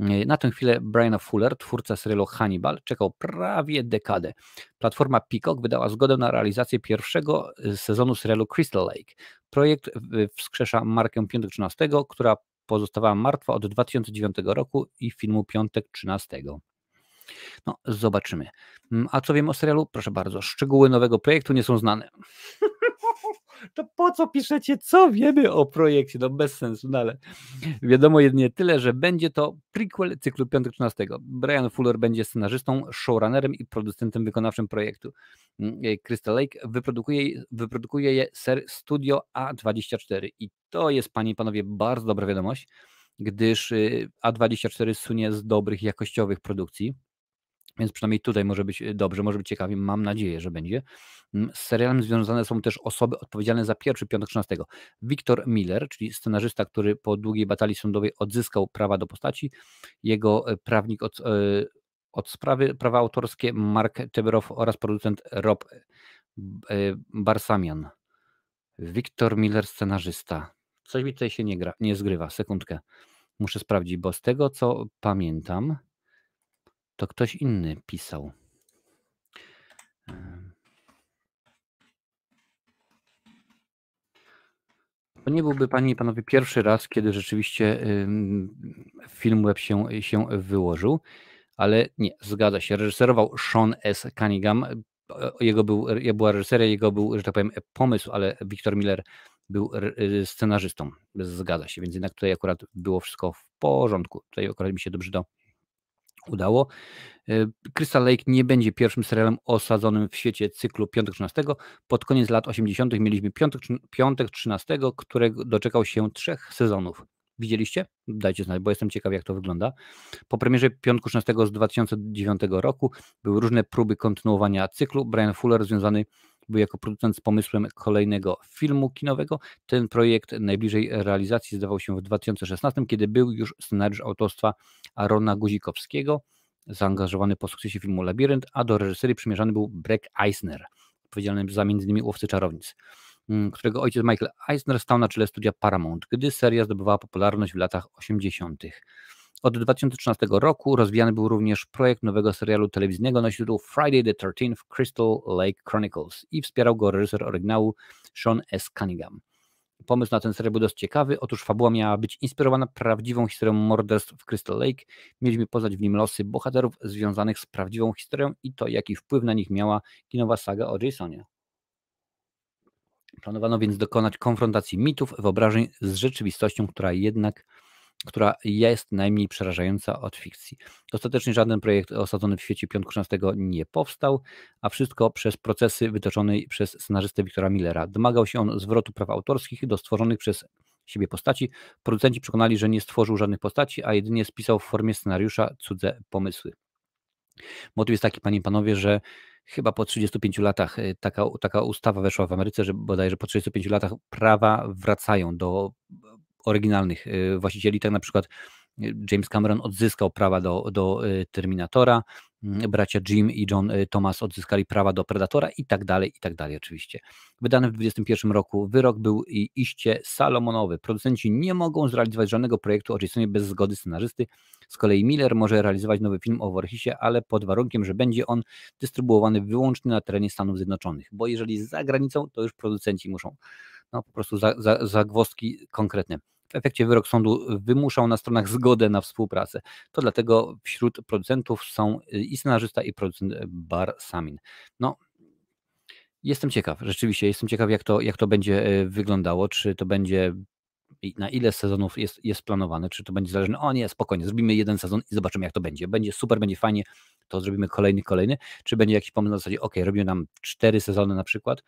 E, na tę chwilę Brian Fuller, twórca serialu Hannibal, czekał prawie dekadę. Platforma Peacock wydała zgodę na realizację pierwszego e, sezonu serialu Crystal Lake. Projekt e, wskrzesza markę Piątek 13, która pozostawała martwa od 2009 roku i filmu Piątek 13. No, zobaczymy. Mm, a co wiem o serialu? Proszę bardzo, szczegóły nowego projektu nie są znane. to po co piszecie, co wiemy o projekcie? No bez sensu, no ale wiadomo jedynie tyle, że będzie to prequel cyklu Piątek 13. Brian Fuller będzie scenarzystą, showrunnerem i producentem wykonawczym projektu. Mm, e, Crystal Lake wyprodukuje, wyprodukuje je ser Studio A24 i to jest, panie i panowie, bardzo dobra wiadomość, gdyż y, A24 sunie z dobrych, jakościowych produkcji, więc przynajmniej tutaj może być e, dobrze, może być ciekawie, mam nadzieję, że będzie. Mm, z serialem związane są też osoby odpowiedzialne za pierwszy piątek 13. Wiktor Miller, czyli scenarzysta, który po długiej batalii sądowej odzyskał prawa do postaci, jego e, prawnik od, e, od sprawy prawa autorskie Mark Teberow oraz producent Rob Barsamian. Wiktor Miller, scenarzysta. Coś mi tutaj się nie, gra, nie zgrywa, sekundkę. Muszę sprawdzić, bo z tego co pamiętam, to ktoś inny pisał. To nie byłby Panie i Panowie pierwszy raz, kiedy rzeczywiście film web się, się wyłożył, ale nie, zgadza się. Reżyserował Sean S. Cunningham. E, jego był, była reżyseria, jego był, że tak powiem, pomysł, ale Victor Miller był e, scenarzystą. Zgadza się, więc jednak tutaj akurat było wszystko w porządku. Tutaj akurat mi się dobrze to udało. E, Crystal Lake nie będzie pierwszym serialem osadzonym w świecie cyklu Piątek 13. Pod koniec lat 80. mieliśmy Piątek, piątek 13, którego doczekał się trzech sezonów. Widzieliście? Dajcie znać, bo jestem ciekaw, jak to wygląda. Po premierze Piątku 13 z 2009 roku były różne próby kontynuowania cyklu. Brian Fuller związany był jako producent z pomysłem kolejnego filmu kinowego. Ten projekt najbliżej realizacji zdawał się w 2016, kiedy był już scenariusz autorstwa Arona Guzikowskiego, zaangażowany po sukcesie filmu Labirynt, a do reżyserii przymierzany był Breck Eisner, odpowiedzialny za m.in. Łowcy Czarownic mm, którego ojciec Michael Eisner stał na czele studia Paramount, gdy seria zdobywała popularność w latach 80. Od 2013 roku rozwijany był również projekt nowego serialu telewizyjnego na tytuł Friday the 13th Crystal Lake Chronicles i wspierał go reżyser oryginału Sean S. Cunningham. Pomysł na ten serial był dość ciekawy, otóż fabuła miała być inspirowana prawdziwą historią morderstw w Crystal Lake. Mieliśmy poznać w nim losy bohaterów związanych z prawdziwą historią i to, jaki wpływ na nich miała kinowa saga o Jasonie. Planowano więc dokonać konfrontacji mitów, wyobrażeń z rzeczywistością, która jednak która jest najmniej przerażająca od fikcji. Ostatecznie żaden projekt osadzony w świecie piątku XVI nie powstał, a wszystko przez procesy wytoczone przez scenarzystę Wiktora Millera. Domagał się on zwrotu praw autorskich do stworzonych przez siebie postaci. Producenci przekonali, że nie stworzył żadnych postaci, a jedynie spisał w formie scenariusza cudze pomysły. Motyw jest taki, panie i panowie, że chyba po 35 latach e, taka, taka ustawa weszła w Ameryce, że bodajże po 35 latach prawa wracają do oryginalnych y, właścicieli, tak na przykład y, James Cameron odzyskał prawa do, do y, Terminatora, mm, bracia Jim i John Thomas odzyskali prawa do Predatora i tak dalej, i tak dalej oczywiście. Wydany w 2021 roku wyrok był iście salomonowy. Producenci nie mogą zrealizować żadnego projektu o bez zgody scenarzysty. Z kolei Miller może realizować nowy film o Warhisie, ale pod warunkiem, że będzie on dystrybuowany wyłącznie na terenie Stanów Zjednoczonych, bo jeżeli za granicą, to już producenci muszą no, po prostu za, za, zagwozdki konkretne. W efekcie wyrok sądu wymuszał na stronach zgodę na współpracę. To dlatego wśród producentów są y, i scenarzysta, i producent Bar Samin. No, jestem ciekaw, rzeczywiście, jestem ciekaw, jak to, jak to będzie e, wyglądało. Czy to będzie na ile sezonów jest, jest planowane, czy to będzie zależne, o nie, spokojnie, zrobimy jeden sezon i zobaczymy jak to będzie, będzie super, będzie fajnie, to zrobimy kolejny, kolejny, czy będzie jakiś pomysł na zasadzie, ok, robimy nam cztery sezony na przykład,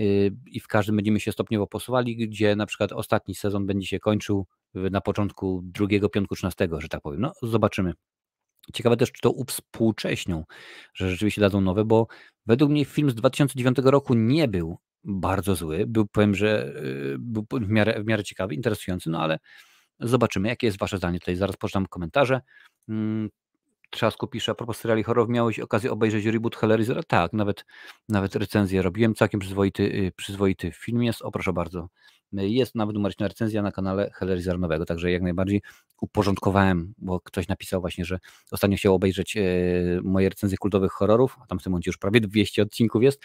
Y, i w każdym będziemy się stopniowo posuwali, gdzie na przykład ostatni sezon będzie się kończył na początku drugiego piątku 13, że tak powiem. No, zobaczymy. Ciekawe też, czy to uwspółcześnią, że rzeczywiście dadzą nowe, bo według mnie film z 2009 roku nie był bardzo zły. Był, powiem, że y, był w miarę, w miarę ciekawy, interesujący, no ale zobaczymy, jakie jest Wasze zdanie. Tutaj zaraz poczytam komentarze. Mm, Trzasku pisze, a propos seriali horrorów, miałeś okazję obejrzeć reboot Hellraiser? Tak, nawet, nawet recenzję robiłem, całkiem przyzwoity, y, przyzwoity film jest, o proszę bardzo. Y, jest nawet numeryczna recenzja na kanale Hellraiser Nowego, także jak najbardziej uporządkowałem, bo ktoś napisał właśnie, że ostatnio chciał obejrzeć y, moje recenzje kultowych horrorów, a tam w tym momencie już prawie 200 odcinków jest,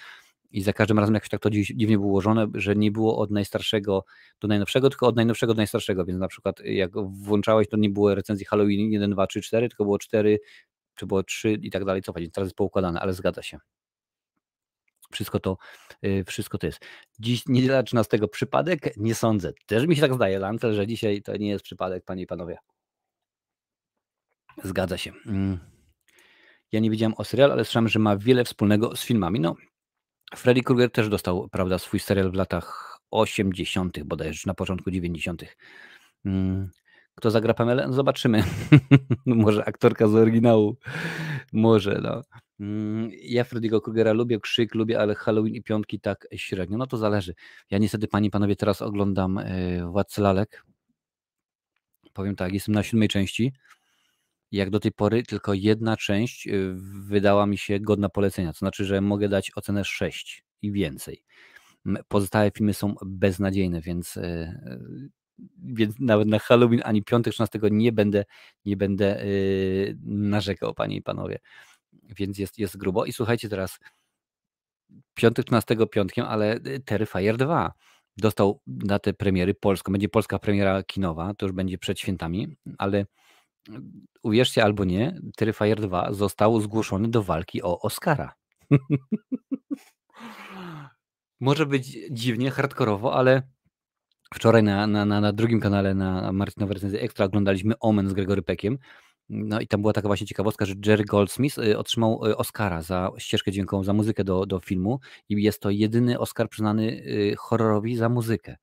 i za każdym razem jakoś tak to dziwnie było ułożone, że nie było od najstarszego do najnowszego, tylko od najnowszego do najstarszego. Więc na przykład jak włączałeś, to nie było recenzji Halloween 1, 2, 3, 4, tylko było 4, czy było 3 i tak dalej, co powiedzieć. Teraz jest poukładane, ale zgadza się. Wszystko to, y, wszystko to jest. Dziś niedziela 13 przypadek? Nie sądzę. Też mi się tak zdaje, Lancel, że dzisiaj to nie jest przypadek, panie i panowie. Zgadza się. Mm. Ja nie wiedziałem o serialu, ale słyszałem, że ma wiele wspólnego z filmami. No, Freddy Krueger też dostał, prawda, swój serial w latach 80., bodajże na początku 90. Mm, kto zagra Pamela? No zobaczymy. Może aktorka z oryginału. Może, no. Mm, ja Freddy'ego Krugera lubię, krzyk lubię, ale Halloween i piątki tak średnio. No to zależy. Ja niestety, panie i panowie, teraz oglądam e, Władcy Lalek. Powiem tak, jestem na siódmej części jak do tej pory tylko jedna część y, wydała mi się godna polecenia, to znaczy, że mogę dać ocenę 6 i więcej. Pozostałe filmy są beznadziejne, więc, e, e, więc nawet na Halloween ani piątek 13 nie będę, nie będę e, narzekał, panie i panowie. Więc jest, jest grubo. I słuchajcie teraz, piątek 13 piątkiem, ale Terrifier 2 dostał datę premiery polską. Będzie polska premiera kinowa, to już będzie przed świętami, ale uwierzcie albo nie, Terrifier 2 został zgłoszony do walki o Oscara. Może być dziwnie, hardkorowo, ale wczoraj na, na, na, na drugim kanale na Marcinowej recenzji Ekstra oglądaliśmy Omen z Gregory Peckiem. No i tam była taka właśnie ciekawostka, że Jerry Goldsmith y, otrzymał y, Oscara za ścieżkę dźwiękową, za muzykę do, do filmu i jest to jedyny Oscar przyznany y, horrorowi za muzykę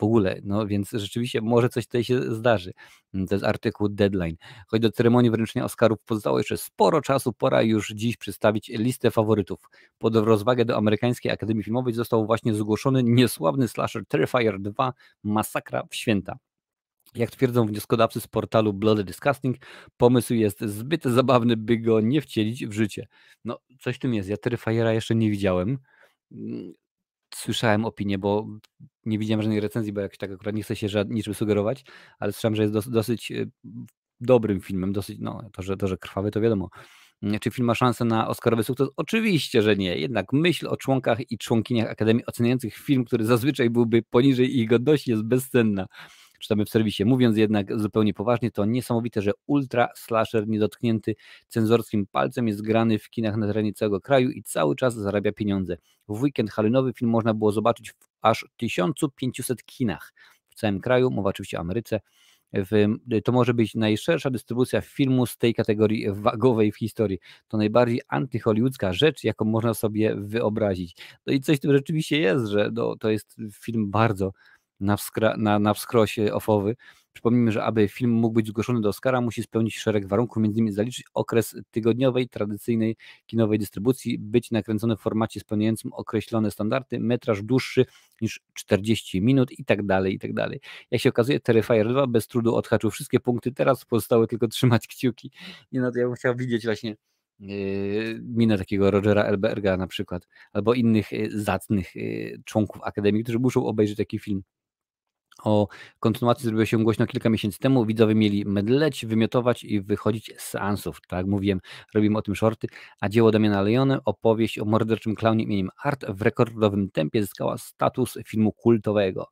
w ogóle, no więc rzeczywiście może coś tutaj się zdarzy. Mm, to jest artykuł Deadline. Choć do ceremonii wręczenia Oscarów pozostało jeszcze sporo czasu, pora już dziś przedstawić listę faworytów. Pod rozwagę do Amerykańskiej Akademii Filmowej został właśnie zgłoszony niesławny slasher Terrifier 2 Masakra w święta. Jak twierdzą wnioskodawcy z portalu Bloody Disgusting, pomysł jest zbyt zabawny, by go nie wcielić w życie. No, coś w tym jest. Ja Terrifiera jeszcze nie widziałem. Mm, słyszałem opinię, bo nie widziałem żadnej recenzji, bo jakoś tak akurat nie chcę się żad, niczym sugerować, ale słyszałem, że jest dosyć, dosyć dobrym filmem, dosyć, no to że, to, że krwawy, to wiadomo. Mm, czy film ma szansę na Oscarowy sukces? Oczywiście, że nie. Jednak myśl o członkach i członkiniach Akademii oceniających film, który zazwyczaj byłby poniżej ich godności, jest bezcenna czytamy w serwisie. Mówiąc jednak zupełnie poważnie, to niesamowite, że ultra slasher niedotknięty cenzorskim palcem jest grany w kinach na terenie całego kraju i cały czas zarabia pieniądze. W weekend halloweenowy film można było zobaczyć w aż 1500 kinach w całym kraju, mowa oczywiście o Ameryce. W, to może być najszersza dystrybucja filmu z tej kategorii wagowej w historii. To najbardziej antyhollywoodzka rzecz, jaką można sobie wyobrazić. No i coś w tym rzeczywiście jest, że no, to jest film bardzo na, wskra, na, na wskrosie ofowy. Przypomnijmy, że aby film mógł być zgłoszony do Oscara, musi spełnić szereg warunków, między innymi zaliczyć okres tygodniowej, tradycyjnej kinowej dystrybucji, być nakręcony w formacie spełniającym określone standardy, metraż dłuższy niż 40 minut i tak dalej, i tak dalej. Jak się okazuje, Terrifier 2 bez trudu odhaczył wszystkie punkty, teraz pozostały tylko trzymać kciuki. Nie no, to ja bym chciał widzieć właśnie e, minę takiego Rogera Elberga na przykład, albo innych e, zacnych e, członków Akademii, którzy muszą obejrzeć taki film. O kontynuacji zrobiło się głośno kilka miesięcy temu. Widzowie mieli mydleć, wymiotować i wychodzić z seansów. Tak mówiłem, robimy o tym shorty. A dzieło Damiana Leone, opowieść o morderczym klaunie imieniem Art w rekordowym tempie zyskała status filmu kultowego.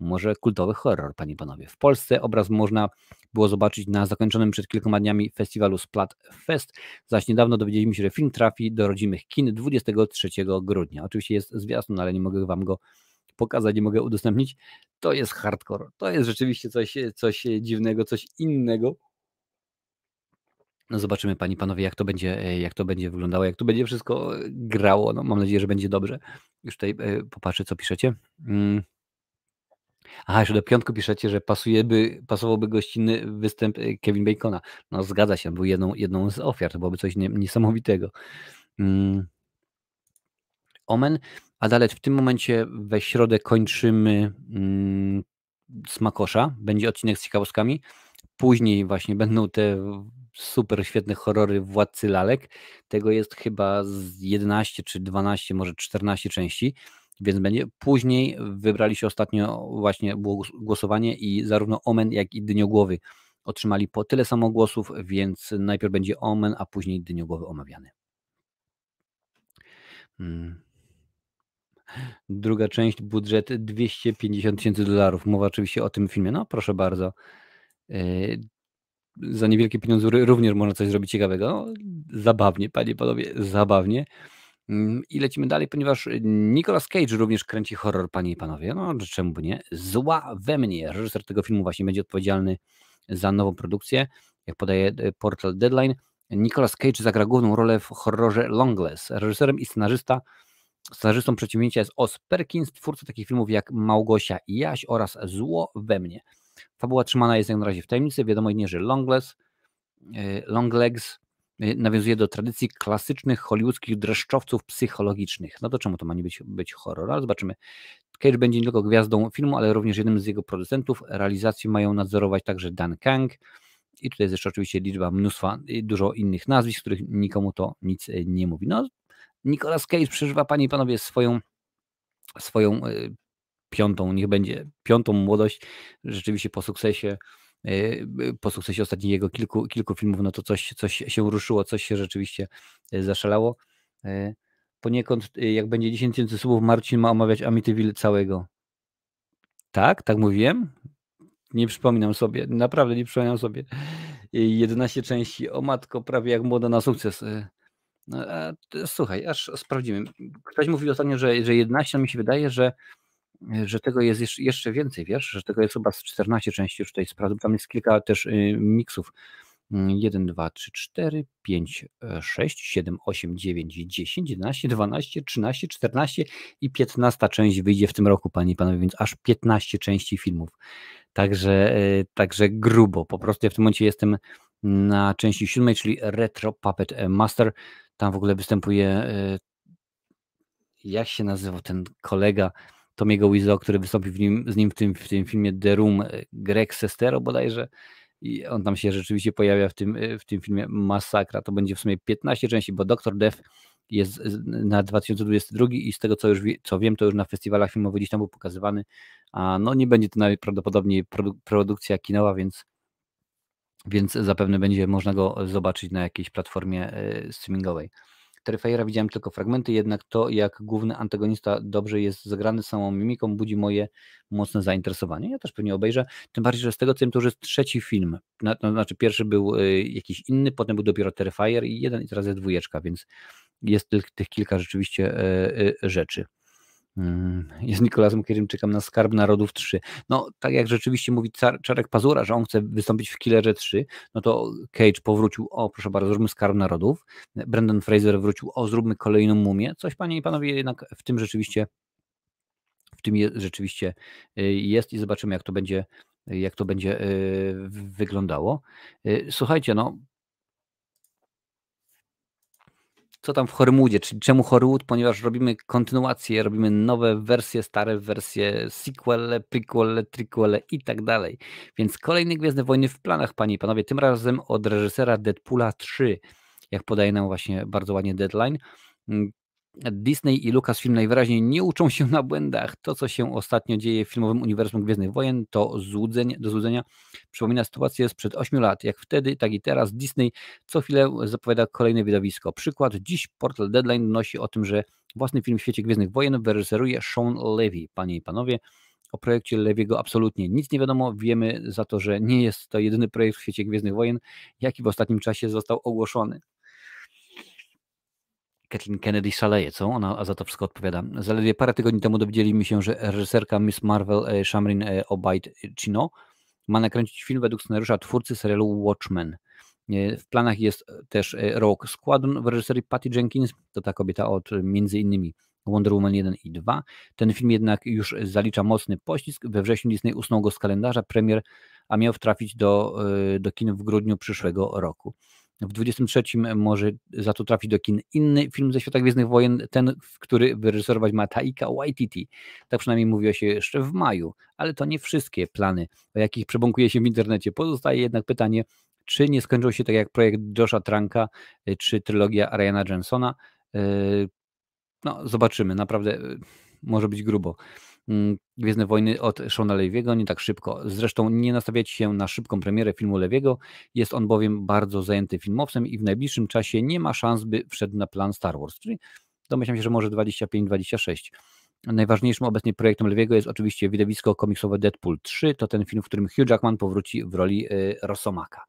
Może kultowy horror, panie i panowie. W Polsce obraz można było zobaczyć na zakończonym przed kilkoma dniami festiwalu Splat Fest, zaś niedawno dowiedzieliśmy się, że film trafi do rodzimych kin 23 grudnia. Oczywiście jest zwiastun, ale nie mogę wam go pokazać, nie mogę udostępnić, to jest hardcore. To jest rzeczywiście coś, e, coś e, dziwnego, coś innego. No zobaczymy, pani panowie, jak to będzie, e, jak to będzie wyglądało, jak to będzie wszystko grało. No, mam nadzieję, że będzie dobrze. Już tutaj popatrzę, co piszecie. Mm. Aha, jeszcze do piątku piszecie, że pasuje by, pasowałby gościnny występ Kevin Bacona. No zgadza się, był jedną, jedną z ofiar, to byłoby coś niesamowitego. Mm. Omen a dalej w tym momencie we środę kończymy mm, Smakosza. Będzie odcinek z ciekawostkami. Później właśnie będą te super świetne horrory Władcy Lalek. Tego jest chyba z 11 czy 12, może 14 części, więc będzie. Później wybrali się ostatnio właśnie było głosowanie i zarówno Omen, jak i Dyniogłowy otrzymali po tyle samo głosów, więc najpierw będzie Omen, a później Dyniogłowy omawiany. Hmm. Druga część, budżet 250 tysięcy dolarów. Mowa oczywiście o tym filmie. No proszę bardzo. E, za niewielkie pieniądze również można coś zrobić ciekawego. Zabawnie, panie panowie, zabawnie. Mm, I lecimy dalej, ponieważ Nicolas Cage również kręci horror, panie i panowie. No, czemu by nie? Zła we mnie. Reżyser tego filmu właśnie będzie odpowiedzialny za nową produkcję. Jak podaje e, portal Deadline, Nicolas Cage zagra główną rolę w horrorze Longless. Reżyserem i scenarzysta Scenarzystą przedsięwzięcia jest Os Perkins, twórca takich filmów jak Małgosia i Jaś oraz Zło we mnie. Fabuła trzymana jest jak na razie w tajemnicy. Wiadomo jedynie, że e, Longlegs, Longlegs nawiązuje do tradycji klasycznych hollywoodzkich dreszczowców psychologicznych. No to czemu to ma nie być, być horror? Ale zobaczymy. Cage będzie nie tylko gwiazdą filmu, ale również jednym z jego producentów. Realizację mają nadzorować także Dan Kang. I tutaj jest jeszcze oczywiście liczba mnóstwa, dużo innych nazwisk, których nikomu to nic e, nie mówi. No Nicolas Cage przeżywa, panie i panowie, swoją, swoją y, piątą, niech będzie piątą młodość, rzeczywiście po sukcesie e, po sukcesie ostatnich jego kilku, kilku filmów, no to coś, coś się ruszyło, coś się rzeczywiście e, zaszalało. Poniekąd, jak będzie 10 tysięcy słów, Marcin ma omawiać Amityville całego. Tak? Tak mówiłem? Nie przypominam sobie, naprawdę nie przypominam sobie. 11 części, o matko, prawie jak młoda na sukces. No, słuchaj, aż sprawdzimy. Ktoś mówił ostatnio, że, że 11, mi się wydaje, że, że tego jest jeszcze więcej, wiesz, że tego jest chyba z 14 części już tutaj sprawdzam. Tam jest kilka też y, miksów. 1, 2, 3, 4, 5, 6, 7, 8, 9, 10, 11, 12, 13, 14 i 15 część wyjdzie w tym roku, panie i panowie, więc aż 15 części filmów. Także, y, także grubo. Po prostu ja w tym momencie jestem na części siódmej, czyli Retro Puppet Master. Tam w ogóle występuje, e, jak się nazywał ten kolega Tomiego Wizo, który wystąpił w nim, z nim w tym, w tym filmie The Room, e, Greg Sestero bodajże. I on tam się rzeczywiście pojawia w tym, e, w tym filmie Masakra. To będzie w sumie 15 części, bo Dr. Death jest na 2022 i z tego co już wie, co wiem, to już na festiwalach filmowych gdzieś tam był pokazywany, a no nie będzie to najprawdopodobniej produkcja kinowa, więc więc zapewne będzie można go zobaczyć na jakiejś platformie e, streamingowej. Terrifiera widziałem tylko fragmenty, jednak to, jak główny antagonista dobrze jest zagrany samą mimiką, budzi moje mocne zainteresowanie. Ja też pewnie obejrzę, tym bardziej, że z tego co wiem, to już jest trzeci film. Znaczy pierwszy był e, jakiś inny, potem był dopiero Terrifier i jeden i teraz jest dwójeczka, więc jest tych, tych kilka rzeczywiście e, rzeczy. Mm, jest Nikolasem Cage'em, czekam na Skarb Narodów 3. No, tak jak rzeczywiście mówi Czarek Pazura, że on chce wystąpić w Killerze 3, no to Cage powrócił, o proszę bardzo, zróbmy Skarb Narodów. Brendan Fraser wrócił, o zróbmy kolejną mumię. Coś, panie i panowie, jednak w tym rzeczywiście w tym je, rzeczywiście y, jest i zobaczymy, jak to będzie jak to będzie y, wyglądało. Y, słuchajcie, no co tam w Hormudzie, czyli czemu Horwood, ponieważ robimy kontynuację, robimy nowe wersje, stare wersje, sequele, prequele, triquele i tak dalej. Więc kolejny Gwiezdne Wojny w planach, panie i panowie, tym razem od reżysera Deadpoola 3, jak podaje nam właśnie bardzo ładnie Deadline, Disney i Lucasfilm najwyraźniej nie uczą się na błędach. To, co się ostatnio dzieje w filmowym uniwersum Gwiezdnych Wojen, to złudzeń, do złudzenia przypomina sytuację sprzed 8 lat. Jak wtedy, tak i teraz Disney co chwilę zapowiada kolejne widowisko. Przykład, dziś portal Deadline donosi o tym, że własny film w świecie Gwiezdnych Wojen wyreżyseruje Sean Levy. Panie i panowie, o projekcie Lewiego absolutnie nic nie wiadomo. Wiemy za to, że nie jest to jedyny projekt w świecie Gwiezdnych Wojen, jaki w ostatnim czasie został ogłoszony. Kathleen Kennedy szaleje, co? Ona za to wszystko odpowiada. Zaledwie parę tygodni temu dowiedzieliśmy się, że reżyserka Miss Marvel e, Shamrin e, Obaid Chino ma nakręcić film według scenariusza twórcy serialu Watchmen. E, w planach jest też Rogue Squadron w reżyserii Patty Jenkins, to ta kobieta od między innymi Wonder Woman 1 i 2. Ten film jednak już zalicza mocny pościsk. We wrześniu Disney usunął go z kalendarza premier, a miał trafić do, do kin w grudniu przyszłego roku. W 23 może za to trafić do kin inny film ze świata Gwiezdnych Wojen, ten, który wyreżyserować ma Taika Waititi. Tak przynajmniej mówiło się jeszcze w maju, ale to nie wszystkie plany, o jakich przebąkuje się w internecie. Pozostaje jednak pytanie, czy nie skończył się tak jak projekt Josha Tranka, y, czy trylogia Ryana Jensona. Y, no, zobaczymy, naprawdę y, może być grubo. Mm, Gwiezdne Wojny od Shona Lewiego, nie tak szybko. Zresztą nie nastawiać się na szybką premierę filmu Lewiego, jest on bowiem bardzo zajęty filmowcem i w najbliższym czasie nie ma szans, by wszedł na plan Star Wars, czyli domyślam się, że może 25-26. Najważniejszym obecnie projektem Lewiego jest oczywiście widowisko komiksowe Deadpool 3, to ten film, w którym Hugh Jackman powróci w roli e, Rosomaka.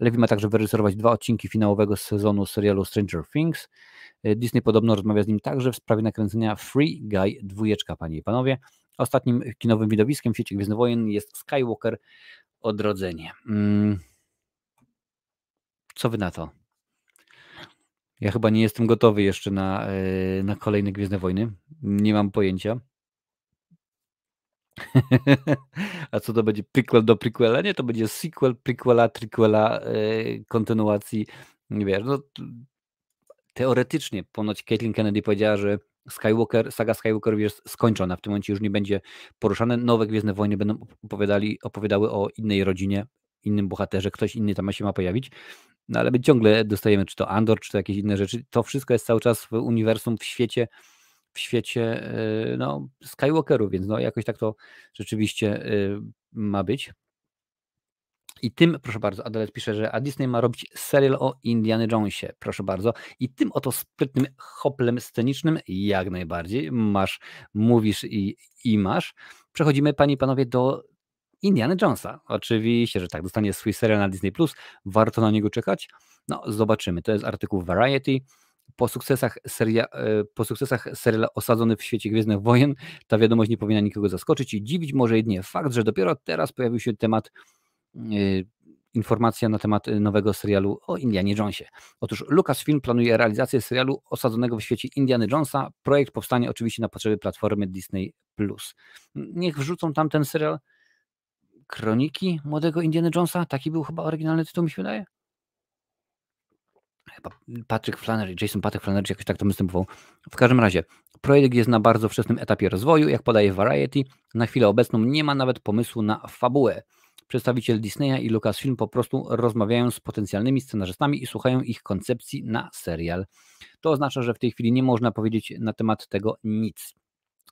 Levi ma także wyreżyserować dwa odcinki finałowego sezonu serialu Stranger Things. E, Disney podobno rozmawia z nim także w sprawie nakręcenia Free Guy dwójeczka, panie i panowie. Ostatnim kinowym widowiskiem w sieci Gwiezdnych Wojen jest Skywalker Odrodzenie. Mm. Co wy na to? Ja chyba nie jestem gotowy jeszcze na, e, na kolejne Gwiezdne Wojny. Nie mam pojęcia. A co to będzie prequel do prequela? Nie, to będzie sequel, prequela, triquela, e, kontynuacji. Nie wiesz, no, teoretycznie ponoć Caitlin Kennedy powiedziała, że Skywalker, saga Skywalker jest skończona. W tym momencie już nie będzie poruszane. Nowe Gwiezdne Wojny będą opowiadali, opowiadały o innej rodzinie, innym bohaterze, ktoś inny tam się ma pojawić. No ale my ciągle dostajemy czy to Andor, czy to jakieś inne rzeczy. To wszystko jest cały czas w uniwersum, w świecie w świecie y, no, Skywalkerów, więc no, jakoś tak to rzeczywiście y, ma być. I tym, proszę bardzo, Adelet pisze, że a Disney ma robić serial o Indiana Jonesie, proszę bardzo. I tym oto sprytnym hoplem scenicznym, jak najbardziej, masz, mówisz i, i masz. Przechodzimy, panie i panowie, do Indiana Jonesa. Oczywiście, że tak, dostanie swój serial na Disney+, warto na niego czekać. No, zobaczymy. To jest artykuł Variety po sukcesach, seria, e, po sukcesach serial osadzony w świecie Gwiezdnych Wojen ta wiadomość nie powinna nikogo zaskoczyć i dziwić może jedynie fakt, że dopiero teraz pojawił się temat e, informacja na temat nowego serialu o Indianie Jonesie. Otóż Lucasfilm planuje realizację serialu osadzonego w świecie Indiana Jonesa. Projekt powstanie oczywiście na potrzeby platformy Disney+. Niech wrzucą tam ten serial Kroniki młodego Indiana Jonesa. Taki był chyba oryginalny tytuł, mi się wydaje. Patrick Flannery, Jason Patrick Flannery jakoś tak to występował. W każdym razie, projekt jest na bardzo wczesnym etapie rozwoju, jak podaje Variety. Na chwilę obecną nie ma nawet pomysłu na fabułę. Przedstawiciel Disneya i Lucasfilm po prostu rozmawiają z potencjalnymi scenarzystami i słuchają ich koncepcji na serial. To oznacza, że w tej chwili nie można powiedzieć na temat tego nic.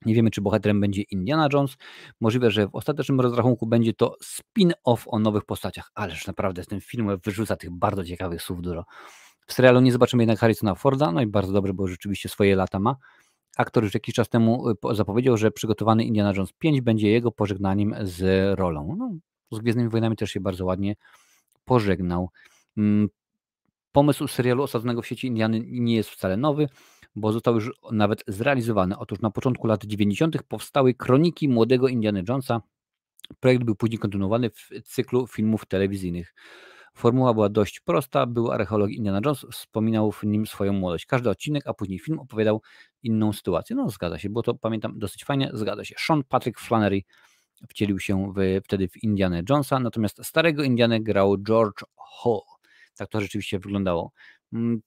Nie wiemy, czy bohaterem będzie Indiana Jones. Możliwe, że w ostatecznym rozrachunku będzie to spin-off o nowych postaciach. Ależ naprawdę z tym filmem wyrzuca tych bardzo ciekawych słów dużo. W serialu nie zobaczymy jednak Harrisona Forda, no i bardzo dobrze, bo rzeczywiście swoje lata ma. Aktor już jakiś czas temu y, zapowiedział, że przygotowany Indiana Jones 5 będzie jego pożegnaniem z rolą. No, z Gwiezdnymi Wojnami też się bardzo ładnie pożegnał. Mm, pomysł serialu osadzonego w sieci Indiany nie jest wcale nowy, bo został już nawet zrealizowany. Otóż na początku lat 90. powstały kroniki młodego Indiana Jonesa. Projekt był później kontynuowany w cyklu filmów telewizyjnych. Formuła była dość prosta, był archeolog Indiana Jones, wspominał w nim swoją młodość. Każdy odcinek, a później film opowiadał inną sytuację. No zgadza się, bo to pamiętam dosyć fajnie, zgadza się. Sean Patrick Flannery wcielił się w, wtedy w Indianę Jonesa, natomiast starego Indianę grał George Hall. Tak to rzeczywiście wyglądało. Mm,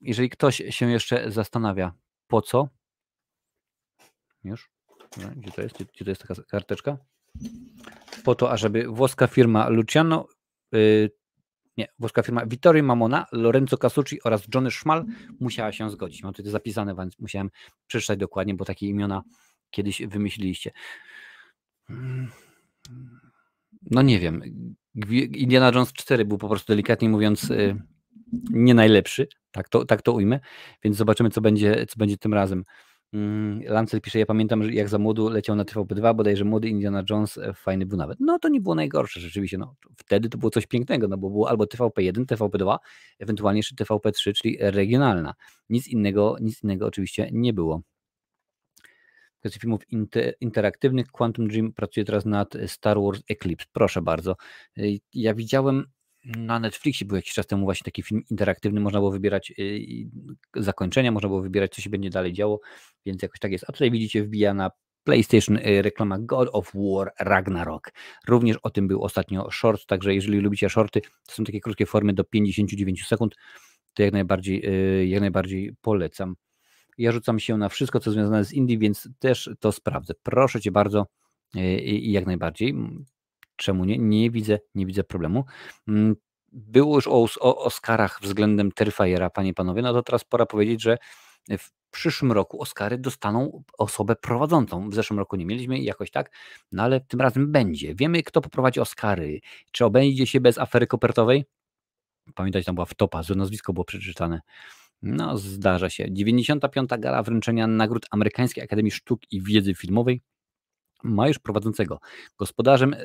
jeżeli ktoś się jeszcze zastanawia, po co? Już? Gdzie to jest? Gdzie to jest taka karteczka? Po to, ażeby włoska firma Luciano y, nie, włoska firma Vittorio Mamona, Lorenzo Casucci oraz Johnny Schmal musiała się zgodzić. Mam tutaj zapisane, więc musiałem przeczytać dokładnie, bo takie imiona kiedyś wymyśliliście. No nie wiem. Indiana Jones 4 był po prostu delikatnie mówiąc y, nie najlepszy, tak to, tak to ujmę, więc zobaczymy, co będzie, co będzie tym razem. Mm, Lancel pisze, ja pamiętam, że jak za młodu leciał na TVP2, bodajże młody Indiana Jones e, fajny był nawet. No to nie było najgorsze rzeczywiście, no wtedy to było coś pięknego, no bo było albo TVP1, TVP2, ewentualnie jeszcze TVP3, czyli regionalna. Nic innego, nic innego oczywiście nie było. W kwestii filmów inter interaktywnych Quantum Dream pracuje teraz nad e, Star Wars Eclipse. Proszę bardzo. E, ja widziałem na Netflixie był jakiś czas temu właśnie taki film interaktywny, można było wybierać y, zakończenia, można było wybierać, co się będzie dalej działo, więc jakoś tak jest. A tutaj widzicie, wbija na PlayStation y, reklama God of War Ragnarok. Również o tym był ostatnio short, także jeżeli lubicie shorty, to są takie krótkie formy do 59 sekund, to jak najbardziej, y, jak najbardziej polecam. Ja rzucam się na wszystko, co związane z Indie, więc też to sprawdzę. Proszę Cię bardzo i jak najbardziej czemu nie? Nie widzę, nie widzę problemu. Mm, było już o, o Oscarach względem Terfajera, panie i panowie, no to teraz pora powiedzieć, że w przyszłym roku Oscary dostaną osobę prowadzącą. W zeszłym roku nie mieliśmy jakoś tak, no ale tym razem będzie. Wiemy, kto poprowadzi Oscary. Czy obejdzie się bez afery kopertowej? Pamiętać, tam była wtopa, że nazwisko było przeczytane. No, zdarza się. 95. gala wręczenia nagród Amerykańskiej Akademii Sztuk i Wiedzy Filmowej ma już prowadzącego. Gospodarzem e,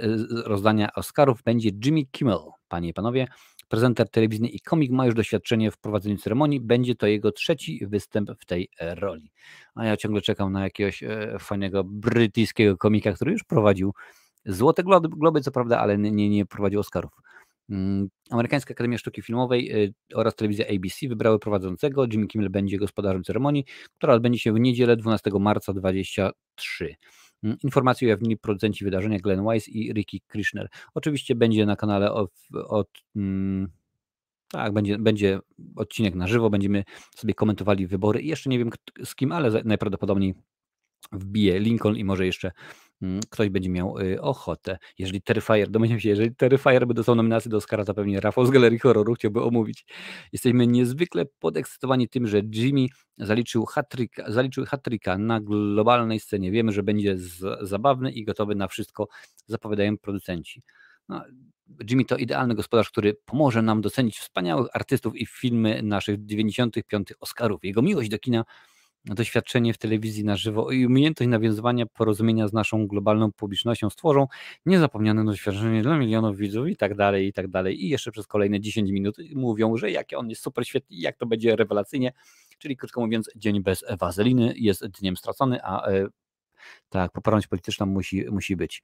rozdania Oscarów będzie Jimmy Kimmel. Panie i panowie, prezenter telewizyjny i komik ma już doświadczenie w prowadzeniu ceremonii. Będzie to jego trzeci występ w tej e, roli. A ja ciągle czekam na jakiegoś e, fajnego brytyjskiego komika, który już prowadził Złote Globy, co prawda, ale nie, nie prowadził Oscarów. Mm, Amerykańska Akademia Sztuki Filmowej oraz telewizja ABC wybrały prowadzącego. Jimmy Kimmel będzie gospodarzem ceremonii, która odbędzie się w niedzielę 12 marca 2023. Mm, informacje ujawnili producenci wydarzenia Glenn Wise i Ricky Krishner. Oczywiście będzie na kanale od, od mm, tak, będzie, będzie odcinek na żywo, będziemy sobie komentowali wybory. Jeszcze nie wiem z kim, ale najprawdopodobniej wbije Lincoln i może jeszcze Mm, ktoś będzie miał y, ochotę. Jeżeli Terrifier, domyślam się, jeżeli Terrifier by dostał nominację do Oscara, to pewnie Rafał z Galerii Horroru chciałby omówić. Jesteśmy niezwykle podekscytowani tym, że Jimmy zaliczył hat-tricka, zaliczył hat na globalnej scenie. Wiemy, że będzie zabawny i gotowy na wszystko, zapowiadają producenci. No, Jimmy to idealny gospodarz, który pomoże nam docenić wspaniałych artystów i filmy naszych 95. Oscarów. Jego miłość do kina doświadczenie w telewizji na żywo i umiejętność nawiązywania porozumienia z naszą globalną publicznością stworzą niezapomniane doświadczenie dla milionów widzów i tak dalej, i tak dalej. I jeszcze przez kolejne 10 minut mówią, że jakie on jest super świetny jak to będzie rewelacyjnie. Czyli krótko mówiąc, dzień bez wazeliny jest dniem stracony, a e, tak, poprawność polityczna musi, musi być.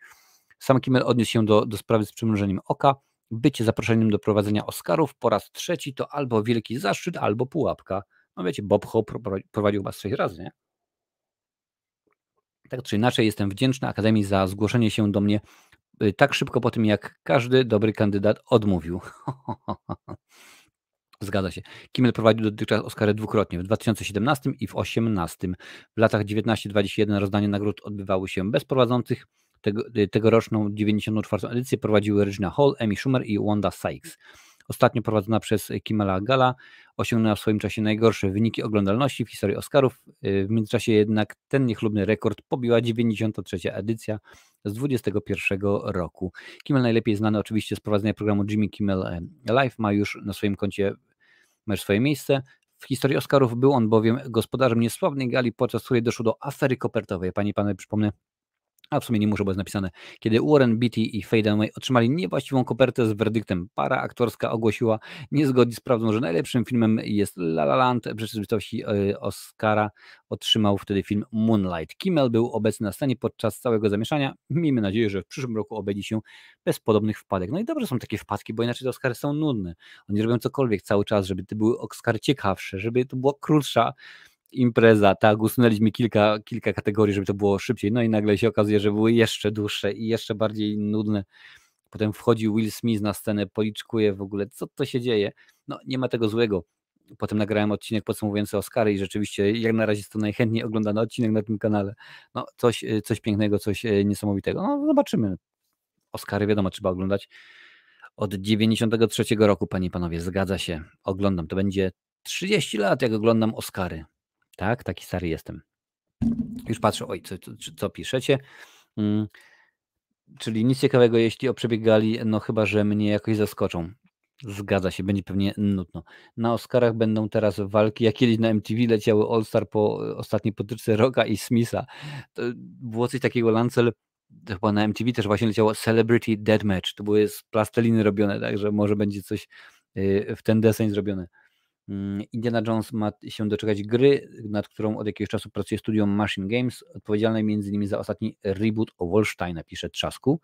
Sam Kimmel odniósł się do, do sprawy z przymrużeniem oka. Bycie zaproszeniem do prowadzenia Oscarów po raz trzeci to albo wielki zaszczyt, albo pułapka. No wiecie, Bob Hope prowadził was sześć razy, nie? Tak czy inaczej, jestem wdzięczny Akademii za zgłoszenie się do mnie y, tak szybko po tym, jak każdy dobry kandydat odmówił. Zgadza się. Kimmel prowadził dotychczas Oscary dwukrotnie, w 2017 i w 2018. W latach 19-21 rozdanie nagród odbywały się bez prowadzących. Tego, y, tegoroczną 94. edycję prowadziły Regina Hall, Amy Schumer i Wanda Sykes ostatnio prowadzona przez Kimala Gala, osiągnęła w swoim czasie najgorsze wyniki oglądalności w historii Oscarów. Y, w międzyczasie jednak ten niechlubny rekord pobiła 93. edycja z 21 roku. Kimmel najlepiej znany oczywiście z prowadzenia programu Jimmy Kimmel e, Live ma już na swoim koncie już swoje miejsce. W historii Oscarów był on bowiem gospodarzem niesławnej gali, podczas której doszło do afery kopertowej. Pani i panowie, przypomnę, a w sumie nie muszę, bo jest napisane, kiedy Warren Beatty i Fade Away otrzymali niewłaściwą kopertę z werdyktem, para aktorska ogłosiła niezgodnie z prawdą, że najlepszym filmem jest La La Land. W rzeczywistości e, Oscara otrzymał wtedy film Moonlight. Kimmel był obecny na scenie podczas całego zamieszania. Miejmy nadzieję, że w przyszłym roku obejdzie się bez podobnych wpadek. No i dobrze są takie wpadki, bo inaczej te Oscary są nudne. Oni robią cokolwiek cały czas, żeby to były Oscar ciekawsze, żeby to była krótsza impreza, tak, usunęliśmy kilka, kilka kategorii, żeby to było szybciej, no i nagle się okazuje, że były jeszcze dłuższe i jeszcze bardziej nudne. Potem wchodzi Will Smith na scenę, policzkuje w ogóle, co to się dzieje. No nie ma tego złego. Potem nagrałem odcinek podsumowujący Oscary i rzeczywiście jak na razie jest to najchętniej oglądany odcinek na tym kanale. No coś, e, coś pięknego, coś e, niesamowitego. No zobaczymy. Oscary wiadomo trzeba oglądać. Od 93 roku, panie i panowie, zgadza się. Oglądam. To będzie 30 lat, jak oglądam Oscary. Tak, taki stary jestem. Już patrzę, oj, co, co, co piszecie. Hmm. Czyli nic ciekawego, jeśli oprzebiegali, no chyba, że mnie jakoś zaskoczą. Zgadza się, będzie pewnie nudno. Na Oscarach będą teraz walki. Jak kiedyś na MTV leciały All Star po ostatniej potyczce Roka i Smitha. To było coś takiego, Lancel chyba na MTV też właśnie leciało Celebrity Dead Match. To były z plasteliny robione, także może będzie coś y, w ten deseń zrobione. Mm, Indiana Jones ma się doczekać gry, nad którą od jakiegoś czasu pracuje studium Machine Games, odpowiedzialne m.in. za ostatni reboot o Wolsteina, pisze Trzasku.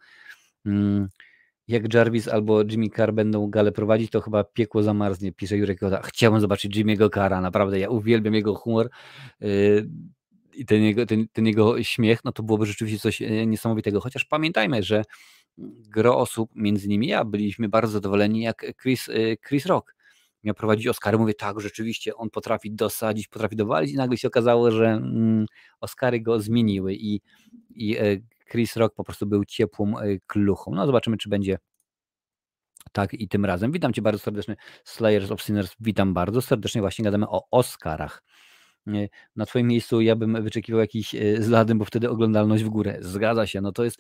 Mm, jak Jarvis albo Jimmy Carr będą galę prowadzić, to chyba piekło zamarznie, pisze Jurek Kota. Chciałbym zobaczyć Jimmy'ego Cara, naprawdę, ja uwielbiam jego humor yy, i ten jego, ten, ten jego śmiech, no to byłoby rzeczywiście coś e, niesamowitego. Chociaż pamiętajmy, że mm, gro osób, między nimi ja, byliśmy bardzo zadowoleni, jak Chris, e, Chris Rock miał prowadzić Oscary. Mówię, tak, rzeczywiście, on potrafi dosadzić, potrafi dowalić i nagle się okazało, że mm, Oscary go zmieniły i, i e, Chris Rock po prostu był ciepłą e, kluchą. No zobaczymy, czy będzie tak i tym razem. Witam Cię bardzo serdecznie, Slayers of Sinners, witam bardzo serdecznie, właśnie gadamy o Oscarach. E, na Twoim miejscu ja bym wyczekiwał jakiś zlady bo wtedy oglądalność w górę. Zgadza się, no to jest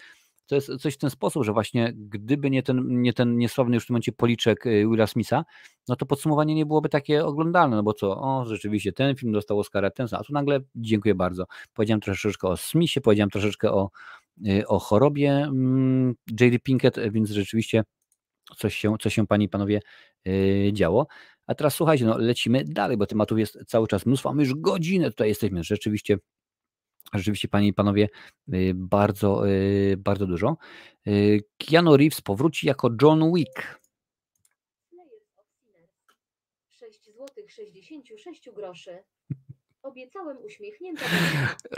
to jest coś w ten sposób, że właśnie gdyby nie ten, nie ten niesławny już w tym momencie policzek y, Willa Smitha, no to podsumowanie nie byłoby takie oglądalne, no bo co, o rzeczywiście ten film dostał Oscara, ten, a tu nagle dziękuję bardzo. Powiedziałem troszeczkę o Smithie, powiedziałem troszeczkę o, y, o chorobie mm, J.D. Pinkett, więc rzeczywiście coś się, coś się Pani i Panowie y, działo. A teraz słuchajcie, no lecimy dalej, bo tematów jest cały czas mnóstwo, a my już godzinę tutaj jesteśmy. Rzeczywiście rzeczywiście, panie i panowie, y, bardzo, y, bardzo dużo. Y, Keanu Reeves powróci jako John Wick. 6 zł 66 groszy. Obiecałem uśmiechnięta.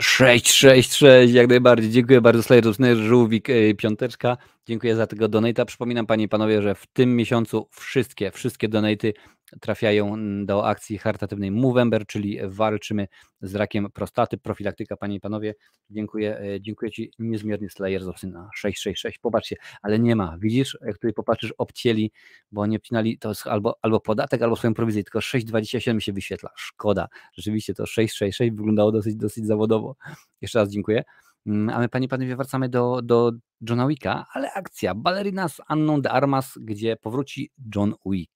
666, jak najbardziej. Dziękuję bardzo, Slayer Żółwik Piąteczka. Dziękuję za tego donata. Przypominam, panie i panowie, że w tym miesiącu wszystkie, wszystkie donaty trafiają do akcji charytatywnej Movember, czyli walczymy z rakiem prostaty, profilaktyka, panie i panowie. Dziękuję, e, dziękuję ci niezmiernie Slayer z Syna 666. Popatrzcie, ale nie ma, widzisz, jak tutaj popatrzysz, obcięli, bo nie obcinali, to jest albo, albo podatek, albo swoją prowizję, tylko 627 się wyświetla. Szkoda. Rzeczywiście to 666 wyglądało dosyć, dosyć zawodowo. Jeszcze raz dziękuję. Mm, a my, panie i panowie, wracamy do, do Johna Wicka, ale akcja Ballerina z Anną de Armas, gdzie powróci John Wick.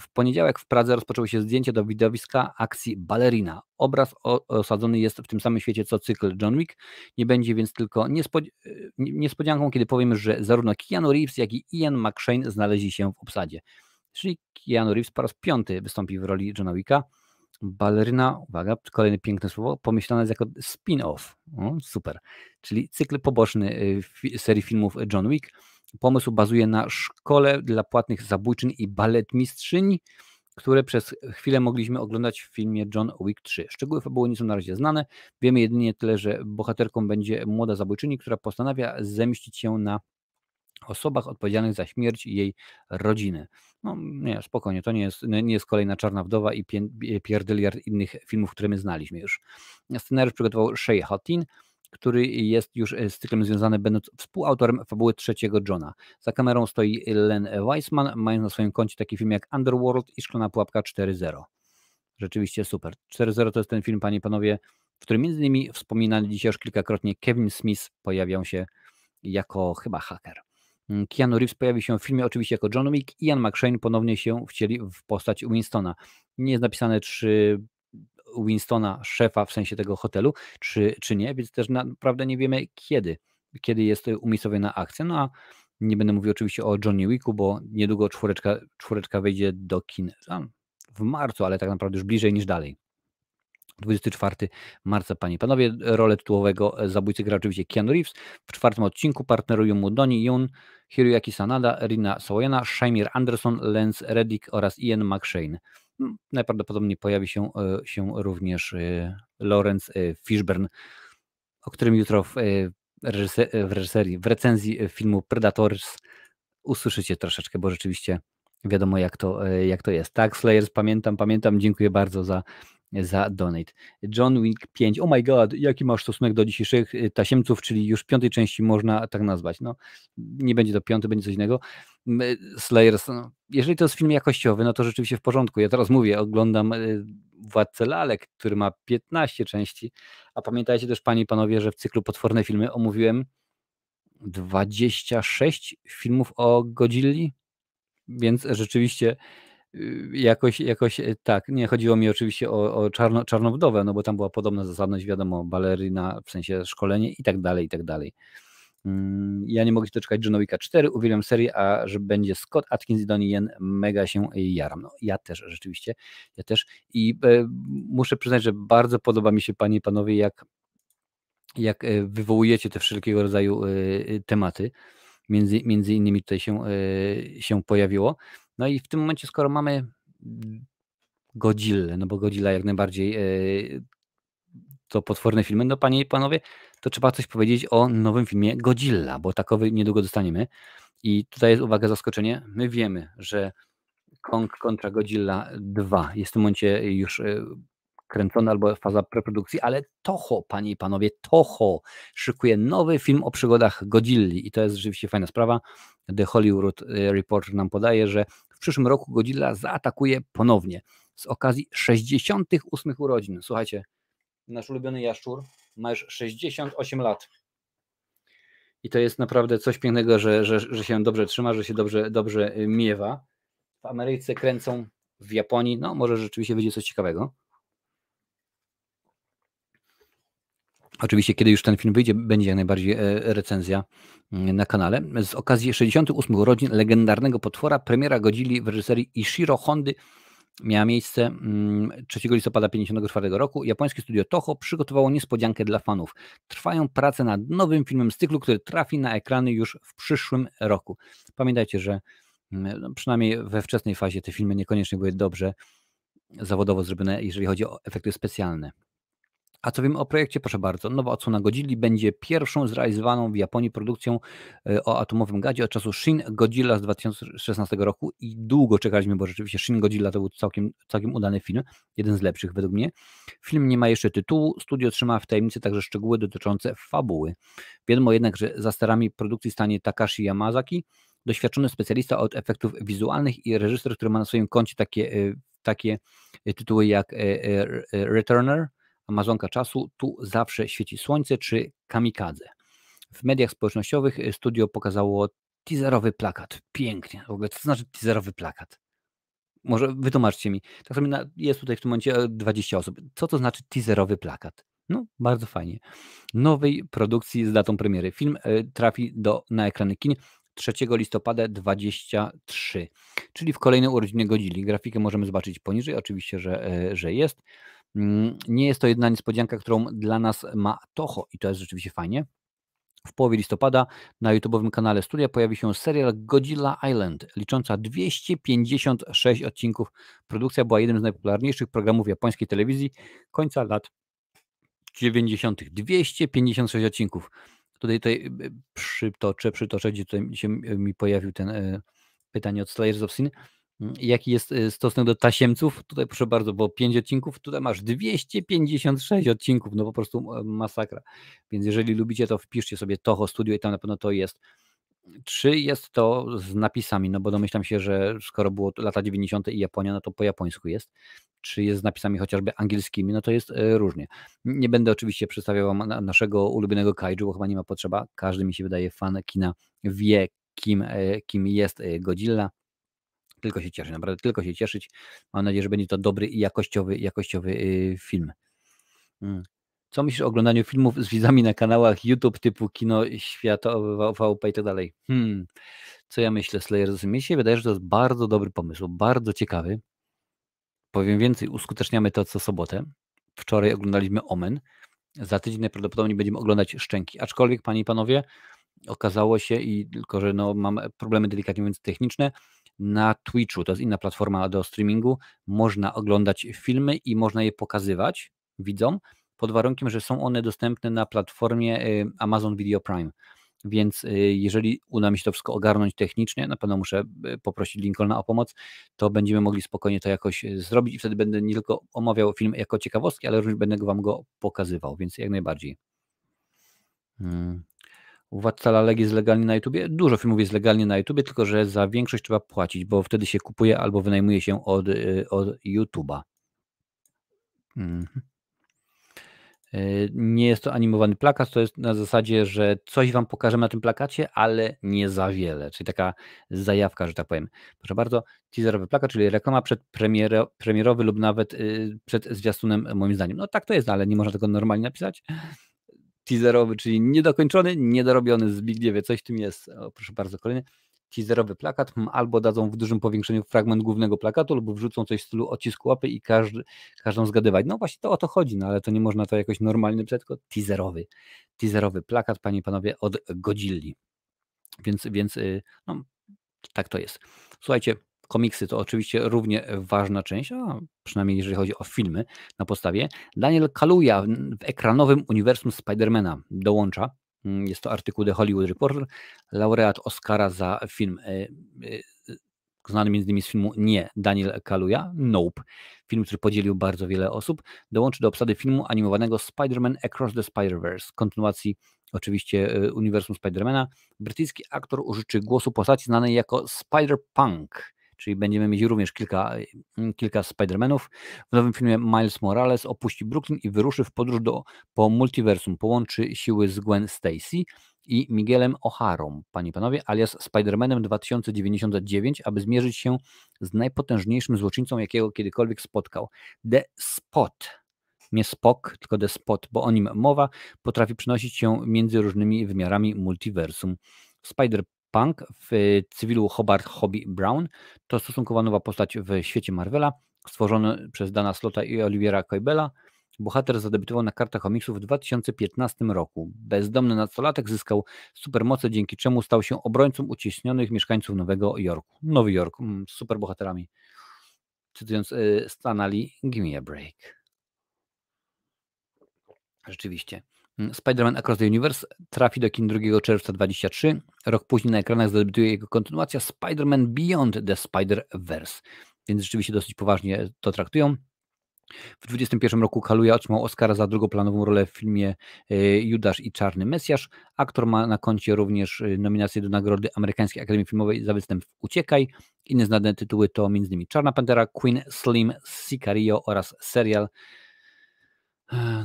W poniedziałek w Pradze rozpoczęło się zdjęcie do widowiska akcji Ballerina. Obraz osadzony jest w tym samym świecie co cykl John Wick. Nie będzie więc tylko niespodzi niespodzianką, kiedy powiemy, że zarówno Keanu Reeves, jak i Ian McShane znaleźli się w obsadzie. Czyli Keanu Reeves po raz piąty wystąpi w roli Johna Wicka. Baleryna, uwaga, kolejne piękne słowo, pomyślane jest jako spin-off. Super. Czyli cykl poboczny y, serii filmów John Wick Pomysł bazuje na szkole dla płatnych zabójczyń i baletmistrzyń, które przez chwilę mogliśmy oglądać w filmie John Wick 3. Szczegóły fabuły nie są na razie znane. Wiemy jedynie tyle, że bohaterką będzie młoda zabójczyni, która postanawia zemścić się na osobach odpowiedzialnych za śmierć jej rodziny. No nie, spokojnie, to nie jest, nie jest kolejna Czarna Wdowa i pie, Pierdyliard innych filmów, które my znaliśmy już. Scenariusz przygotował Shea Hottin, który jest już e, z cyklem związany, będąc współautorem fabuły trzeciego Johna. Za kamerą stoi Len Weissman, mając na swoim koncie taki film jak Underworld i Szklana Pułapka 4.0. Rzeczywiście super. 4.0 to jest ten film, panie i panowie, w którym między innymi wspominany dzisiaj już kilkakrotnie Kevin Smith pojawiał się jako chyba haker. Mm, Keanu Reeves pojawi się w filmie oczywiście jako John Wick, i Ian McShane ponownie się wcieli w postać Winstona. Nie jest napisane, czy Winstona, szefa w sensie tego hotelu, czy, czy nie, więc też naprawdę nie wiemy kiedy, kiedy jest umiejscowiona akcja. No a nie będę mówił oczywiście o Johnny Wicku, bo niedługo czwóreczka, czwóreczka wejdzie do kin w marcu, ale tak naprawdę już bliżej niż dalej. 24 marca, panie panowie, rolę tytułowego zabójcy gra oczywiście Keanu Reeves. W czwartym odcinku partnerują mu Donnie Yun, Hiroyaki Sanada, Rina Sawayana, Shamir Anderson, Lance Reddick oraz Ian McShane. Mm. najprawdopodobniej pojawi się, e, się również e, Lorenz e, Fishburne, o którym jutro w, reżyser, w reżyserii, w recenzji filmu Predators usłyszycie troszeczkę, bo rzeczywiście wiadomo jak to, jak to jest. Tak, Slayers, pamiętam, pamiętam, dziękuję bardzo za za donate. John Wick 5. Oh my god, jaki masz stosunek do dzisiejszych y, tasiemców, czyli już piątej części można tak nazwać. No, nie będzie to piąty, będzie coś innego. Mm, y, Slayers, no, jeżeli to jest film jakościowy, no to rzeczywiście w porządku. Ja teraz mówię, oglądam y, Władcę Lalek, który ma 15 części, a pamiętajcie też panie i panowie, że w cyklu Potworne Filmy omówiłem 26 filmów o Godzilli, więc rzeczywiście Y, jakoś, jakoś e, tak, nie chodziło mi oczywiście o, o czarno, no bo tam była podobna zasadność, wiadomo, baleryna, w sensie szkolenie i tak dalej, i tak dalej. Mm, ja nie mogę się doczekać John Wicka 4, uwielbiam serię, a że będzie Scott Atkins i Donnie Yen, mega się e, jaram. No, ja też, rzeczywiście, ja też. I e, muszę przyznać, że bardzo podoba mi się, panie i panowie, jak, jak e, wywołujecie te wszelkiego rodzaju e, tematy. Między, między innymi tutaj się, e, się pojawiło. No i w tym momencie, skoro mamy Godzilla, no bo Godzilla jak najbardziej e, to potworne filmy, no panie i panowie, to trzeba coś powiedzieć o nowym filmie Godzilla, bo takowy niedługo dostaniemy. I tutaj jest uwaga, zaskoczenie. My wiemy, że Kong kontra Godzilla 2 jest w tym momencie już e, kręcona albo faza preprodukcji, ale Toho, panie i panowie, Toho szykuje nowy film o przygodach Godzilli i to jest rzeczywiście fajna sprawa. The Hollywood e, Reporter nam podaje, że w przyszłym roku Godzilla zaatakuje ponownie z okazji 68 urodzin. Słuchajcie, nasz ulubiony jaszczur ma już 68 lat. I to jest naprawdę coś pięknego, że, że, że się dobrze trzyma, że się dobrze, dobrze miewa. W Ameryce kręcą, w Japonii, no może rzeczywiście wyjdzie coś ciekawego. Oczywiście, kiedy już ten film wyjdzie, będzie jak najbardziej e, recenzja mm, na kanale. Z okazji 68 urodzin legendarnego potwora premiera godzili w reżyserii Ishiro Hondy miała miejsce 3 mm, listopada 1954 roku. Japońskie studio Toho przygotowało niespodziankę dla fanów. Trwają prace nad nowym filmem z cyklu, który trafi na ekrany już w przyszłym roku. Pamiętajcie, że mm, no, przynajmniej we wczesnej fazie te filmy niekoniecznie były dobrze zawodowo zrobione, jeżeli chodzi o efekty specjalne. A co wiem o projekcie? Proszę bardzo. Nowa odsłona Godzilli będzie pierwszą zrealizowaną w Japonii produkcją e, o atomowym gadzie od czasu Shin Godzilla z 2016 roku i długo czekaliśmy, bo rzeczywiście Shin Godzilla to był całkiem, całkiem udany film, jeden z lepszych według mnie. Film nie ma jeszcze tytułu, studio trzyma w tajemnicy także szczegóły dotyczące fabuły. Wiadomo jednak, że za starami produkcji stanie Takashi Yamazaki, doświadczony specjalista od efektów wizualnych i reżyser, który ma na swoim koncie takie, e, takie tytuły jak e, Returner, Amazonka Czasu, Tu Zawsze Świeci Słońce czy Kamikadze. W mediach społecznościowych y, studio pokazało teaserowy plakat. Pięknie. W ogóle co to znaczy teaserowy plakat? Może wytłumaczcie mi. Tak samo jest tutaj w tym momencie 20 e, osób. Co to znaczy teaserowy plakat? No, bardzo fajnie. Nowej produkcji z datą premiery. Film e, trafi do, na ekrany kin 3 listopada 23, czyli w kolejne urodziny godzili. Grafikę możemy zobaczyć poniżej, oczywiście, że, e, że jest. Mm, nie jest to jedna niespodzianka, którą dla nas ma Toho i to jest rzeczywiście fajnie. W połowie listopada na YouTube'owym kanale Studia pojawi się serial Godzilla Island, licząca 256 odcinków. Produkcja była jednym z najpopularniejszych programów japońskiej telewizji końca lat 90. 256 odcinków. Tutaj, tutaj e, przytoczę, przytoczę, gdzie tutaj się e, mi pojawił ten e, pytanie od Slayers of Sin. Mm, jaki jest y, stosunek do tasiemców? Tutaj proszę bardzo, bo 5 odcinków, tutaj masz 256 odcinków, no po prostu masakra. Więc jeżeli lubicie, to wpiszcie sobie Toho Studio i tam na pewno to jest. Czy jest to z napisami? No bo domyślam się, że skoro było lata 90. i Japonia, no to po japońsku jest. Czy jest z napisami chociażby angielskimi? No to jest e, różnie. Nie będę oczywiście przedstawiał wam naszego ulubionego kaiju, bo chyba nie ma potrzeba. Każdy mi się wydaje fan kina wie, kim, e, kim jest e, Godzilla tylko się cieszyć, naprawdę tylko się cieszyć. Mam nadzieję, że będzie to dobry i jakościowy, jakościowy y, film. Mm. Co myślisz o oglądaniu filmów z widzami na kanałach YouTube typu Kino Światowe, VP i tak dalej? Hmm. Co ja myślę, Slayer? Mi się wydaje, że to jest bardzo dobry pomysł, bardzo ciekawy. Powiem więcej, uskuteczniamy to co sobotę. Wczoraj oglądaliśmy Omen. Za tydzień najprawdopodobniej będziemy oglądać Szczęki. Aczkolwiek, panie i panowie, okazało się i tylko, że no, mam problemy delikatnie mówiąc techniczne, na Twitchu, to jest inna platforma do streamingu, można oglądać filmy i można je pokazywać widzom, pod warunkiem, że są one dostępne na platformie y, Amazon Video Prime. Więc y, jeżeli uda mi się to wszystko ogarnąć technicznie, na pewno muszę y, poprosić Lincolna o pomoc, to będziemy mogli spokojnie to jakoś zrobić i wtedy będę nie tylko omawiał film jako ciekawostki, ale również będę Wam go pokazywał, więc jak najbardziej. Hmm. Władca legi jest legalnie na YouTubie? Dużo filmów jest legalnie na YouTubie, tylko że za większość trzeba płacić, bo wtedy się kupuje albo wynajmuje się od, y, od YouTube'a. Mhm. Y, nie jest to animowany plakat, to jest na zasadzie, że coś Wam pokażemy na tym plakacie, ale nie za wiele, czyli taka zajawka, że tak powiem. Proszę bardzo, teaserowy plakat, czyli reklama przed premiero, premierowy lub nawet y, przed zwiastunem, moim zdaniem. No tak to jest, ale nie można tego normalnie napisać teaserowy, czyli niedokończony, niedorobiony Zbigniewie, coś w tym jest. O, proszę bardzo, kolejny teaserowy plakat, hmm, albo dadzą w dużym powiększeniu fragment głównego plakatu, albo wrzucą coś w stylu odcisku łapy i każdy, każdą zgadywać. No właśnie to o to chodzi, no ale to nie można to jakoś normalny, pisać, tylko teaserowy. Teaserowy plakat, panie i panowie, od Godzilli. Więc, więc y, no, tak to jest. Słuchajcie, Komiksy to oczywiście równie ważna część, a przynajmniej jeżeli chodzi o filmy na podstawie. Daniel Kaluja w ekranowym uniwersum Spidermana dołącza. Mm, jest to artykuł The Hollywood Reporter, laureat Oscara za film e, e, znany między innymi z filmu Nie, Daniel Kaluja, Nope, film, który podzielił bardzo wiele osób, dołączy do obsady filmu animowanego Spider-Man Across the Spider-Verse, kontynuacji oczywiście e, uniwersum Spider-Mana. Brytyjski aktor użyczy głosu postaci znanej jako Spider-Punk czyli będziemy mieć również kilka, kilka Spider-Manów. W nowym filmie Miles Morales opuści Brooklyn i wyruszy w podróż do, po multiversum. Połączy siły z Gwen Stacy i Miguelem O'Harą, panie i panowie, alias Spider-Manem 2099, aby zmierzyć się z najpotężniejszym złoczyńcą, jakiego kiedykolwiek spotkał. The Spot nie spok, tylko despot, bo o nim mowa, potrafi przenosić się między różnymi wymiarami multiversum. Spider Punk w y, cywilu Hobart Hobby Brown. To stosunkowo nowa postać w świecie Marvela, stworzony przez Dana Slota i Oliviera Coibela. Bohater zadebiutował na kartach komiksów w 2015 roku. Bezdomny nastolatek zyskał supermoce, dzięki czemu stał się obrońcą uciśnionych mieszkańców Nowego Jorku. Nowy Jork, mm, z superbohaterami. Cytując y, Stanley, give me a break. Rzeczywiście. Spider-Man Across the Universe trafi do kin 2 czerwca 23. Rok później na ekranach zadebiutuje jego kontynuacja Spider-Man Beyond the Spider-Verse. Więc rzeczywiście dosyć poważnie to traktują. W 21 roku Kaluja otrzymał Oscara za drugoplanową rolę w filmie e, Judasz i Czarny Mesjasz. Aktor ma na koncie również e, nominację do nagrody Amerykańskiej Akademii Filmowej za występ w Uciekaj. Inne znane tytuły to m.in. Czarna Pantera, Queen, Slim, Sicario oraz serial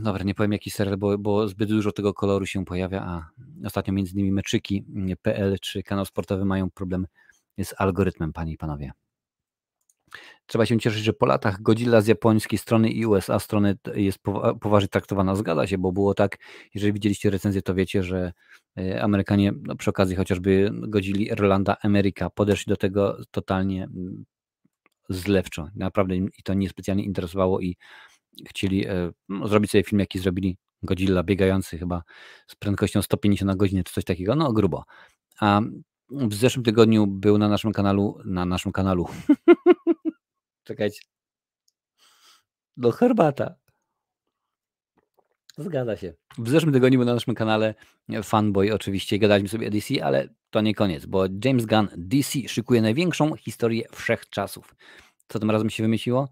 Dobra, nie powiem jaki serial, bo, bo zbyt dużo tego koloru się pojawia, a ostatnio między innymi meczyki.pl mm, czy kanał sportowy mają problem z algorytmem, panie i panowie. Trzeba się cieszyć, że po latach Godzilla z japońskiej strony i USA strony jest poważnie traktowana. Zgadza się, bo było tak, jeżeli widzieliście recenzję, to wiecie, że e, Amerykanie no przy okazji chociażby godzili Irlanda Ameryka podeszli do tego totalnie mm, zlewczo. Naprawdę i to niespecjalnie interesowało i chcieli e, no, zrobić sobie film, jaki zrobili Godzilla biegający chyba z prędkością 150 na godzinę czy coś takiego, no grubo. A w zeszłym tygodniu był na naszym kanalu, na naszym kanalu. Czekajcie. do no, herbata. Zgadza się. W zeszłym tygodniu był na naszym kanale Fanboy oczywiście gadaliśmy sobie o DC, ale to nie koniec, bo James Gunn DC szykuje największą historię wszechczasów. Co tym razem się wymyśliło?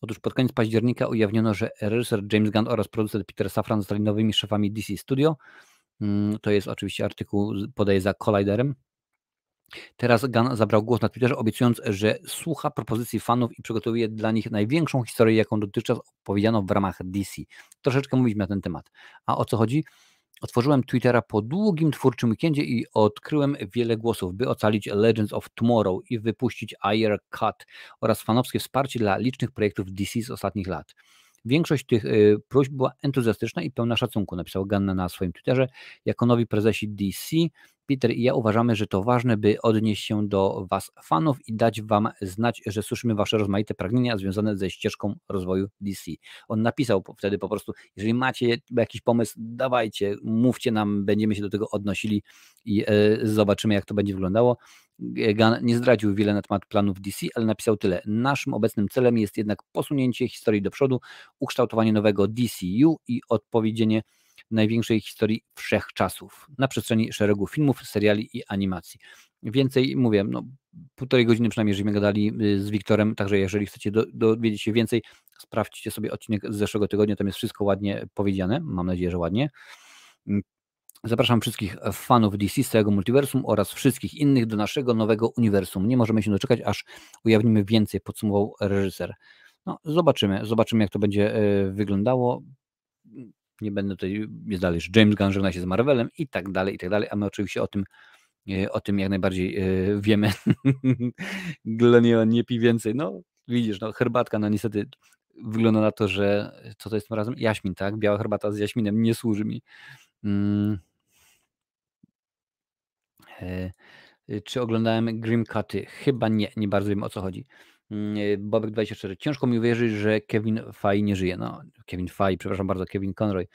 Otóż pod koniec października ujawniono, że reżyser James Gunn oraz producent Peter Safran zostali nowymi szefami DC Studio. Mm, to jest oczywiście artykuł, podaje za Colliderem. Teraz Gunn zabrał głos na Twitterze, obiecując, że słucha propozycji fanów i przygotowuje dla nich największą historię, jaką dotychczas opowiedziano w ramach DC. Troszeczkę mówiliśmy na ten temat. A o co chodzi? Otworzyłem Twittera po długim twórczym weekendzie i odkryłem wiele głosów, by ocalić Legends of Tomorrow i wypuścić Air Cut oraz fanowskie wsparcie dla licznych projektów DC z ostatnich lat. Większość tych y, próśb była entuzjastyczna i pełna szacunku, napisał Ganna na swoim Twitterze. Jako nowi prezesi DC Peter i ja uważamy, że to ważne, by odnieść się do Was, fanów, i dać Wam znać, że słyszymy Wasze rozmaite pragnienia związane ze ścieżką rozwoju DC. On napisał wtedy po prostu, jeżeli macie jakiś pomysł, dawajcie, mówcie nam, będziemy się do tego odnosili i e, zobaczymy, jak to będzie wyglądało. Gan nie zdradził wiele na temat planów DC, ale napisał tyle. Naszym obecnym celem jest jednak posunięcie historii do przodu, ukształtowanie nowego DCU i odpowiedzenie największej historii wszechczasów na przestrzeni szeregu filmów, seriali i animacji. Więcej mówię, no półtorej godziny przynajmniej żeśmy gadali y, z Wiktorem, także jeżeli chcecie do, dowiedzieć się więcej, sprawdźcie sobie odcinek z zeszłego tygodnia, tam jest wszystko ładnie powiedziane, mam nadzieję, że ładnie. Zapraszam wszystkich fanów DC z całego multiversum oraz wszystkich innych do naszego nowego uniwersum. Nie możemy się doczekać, aż ujawnimy więcej, podsumował reżyser. No, zobaczymy, zobaczymy jak to będzie y, wyglądało nie będę tutaj, jest dalej, że James Gunn żegna się z Marvelem i tak dalej, i tak dalej, a my oczywiście o tym, e, o tym jak najbardziej e, wiemy. Glenion no, nie, nie pi więcej, no widzisz, no herbatka, no niestety wygląda na to, że e, co to jest tym razem? Jaśmin, tak? Biała herbata z jaśminem nie służy mi. Hmm. Czy oglądałem Grim Cuty? Chyba nie, nie bardzo wiem o co chodzi. Mm, y, Bobek24. Ciężko mi uwierzyć, że Kevin Feige nie żyje. No, Kevin Feige, przepraszam bardzo, Kevin Conroy.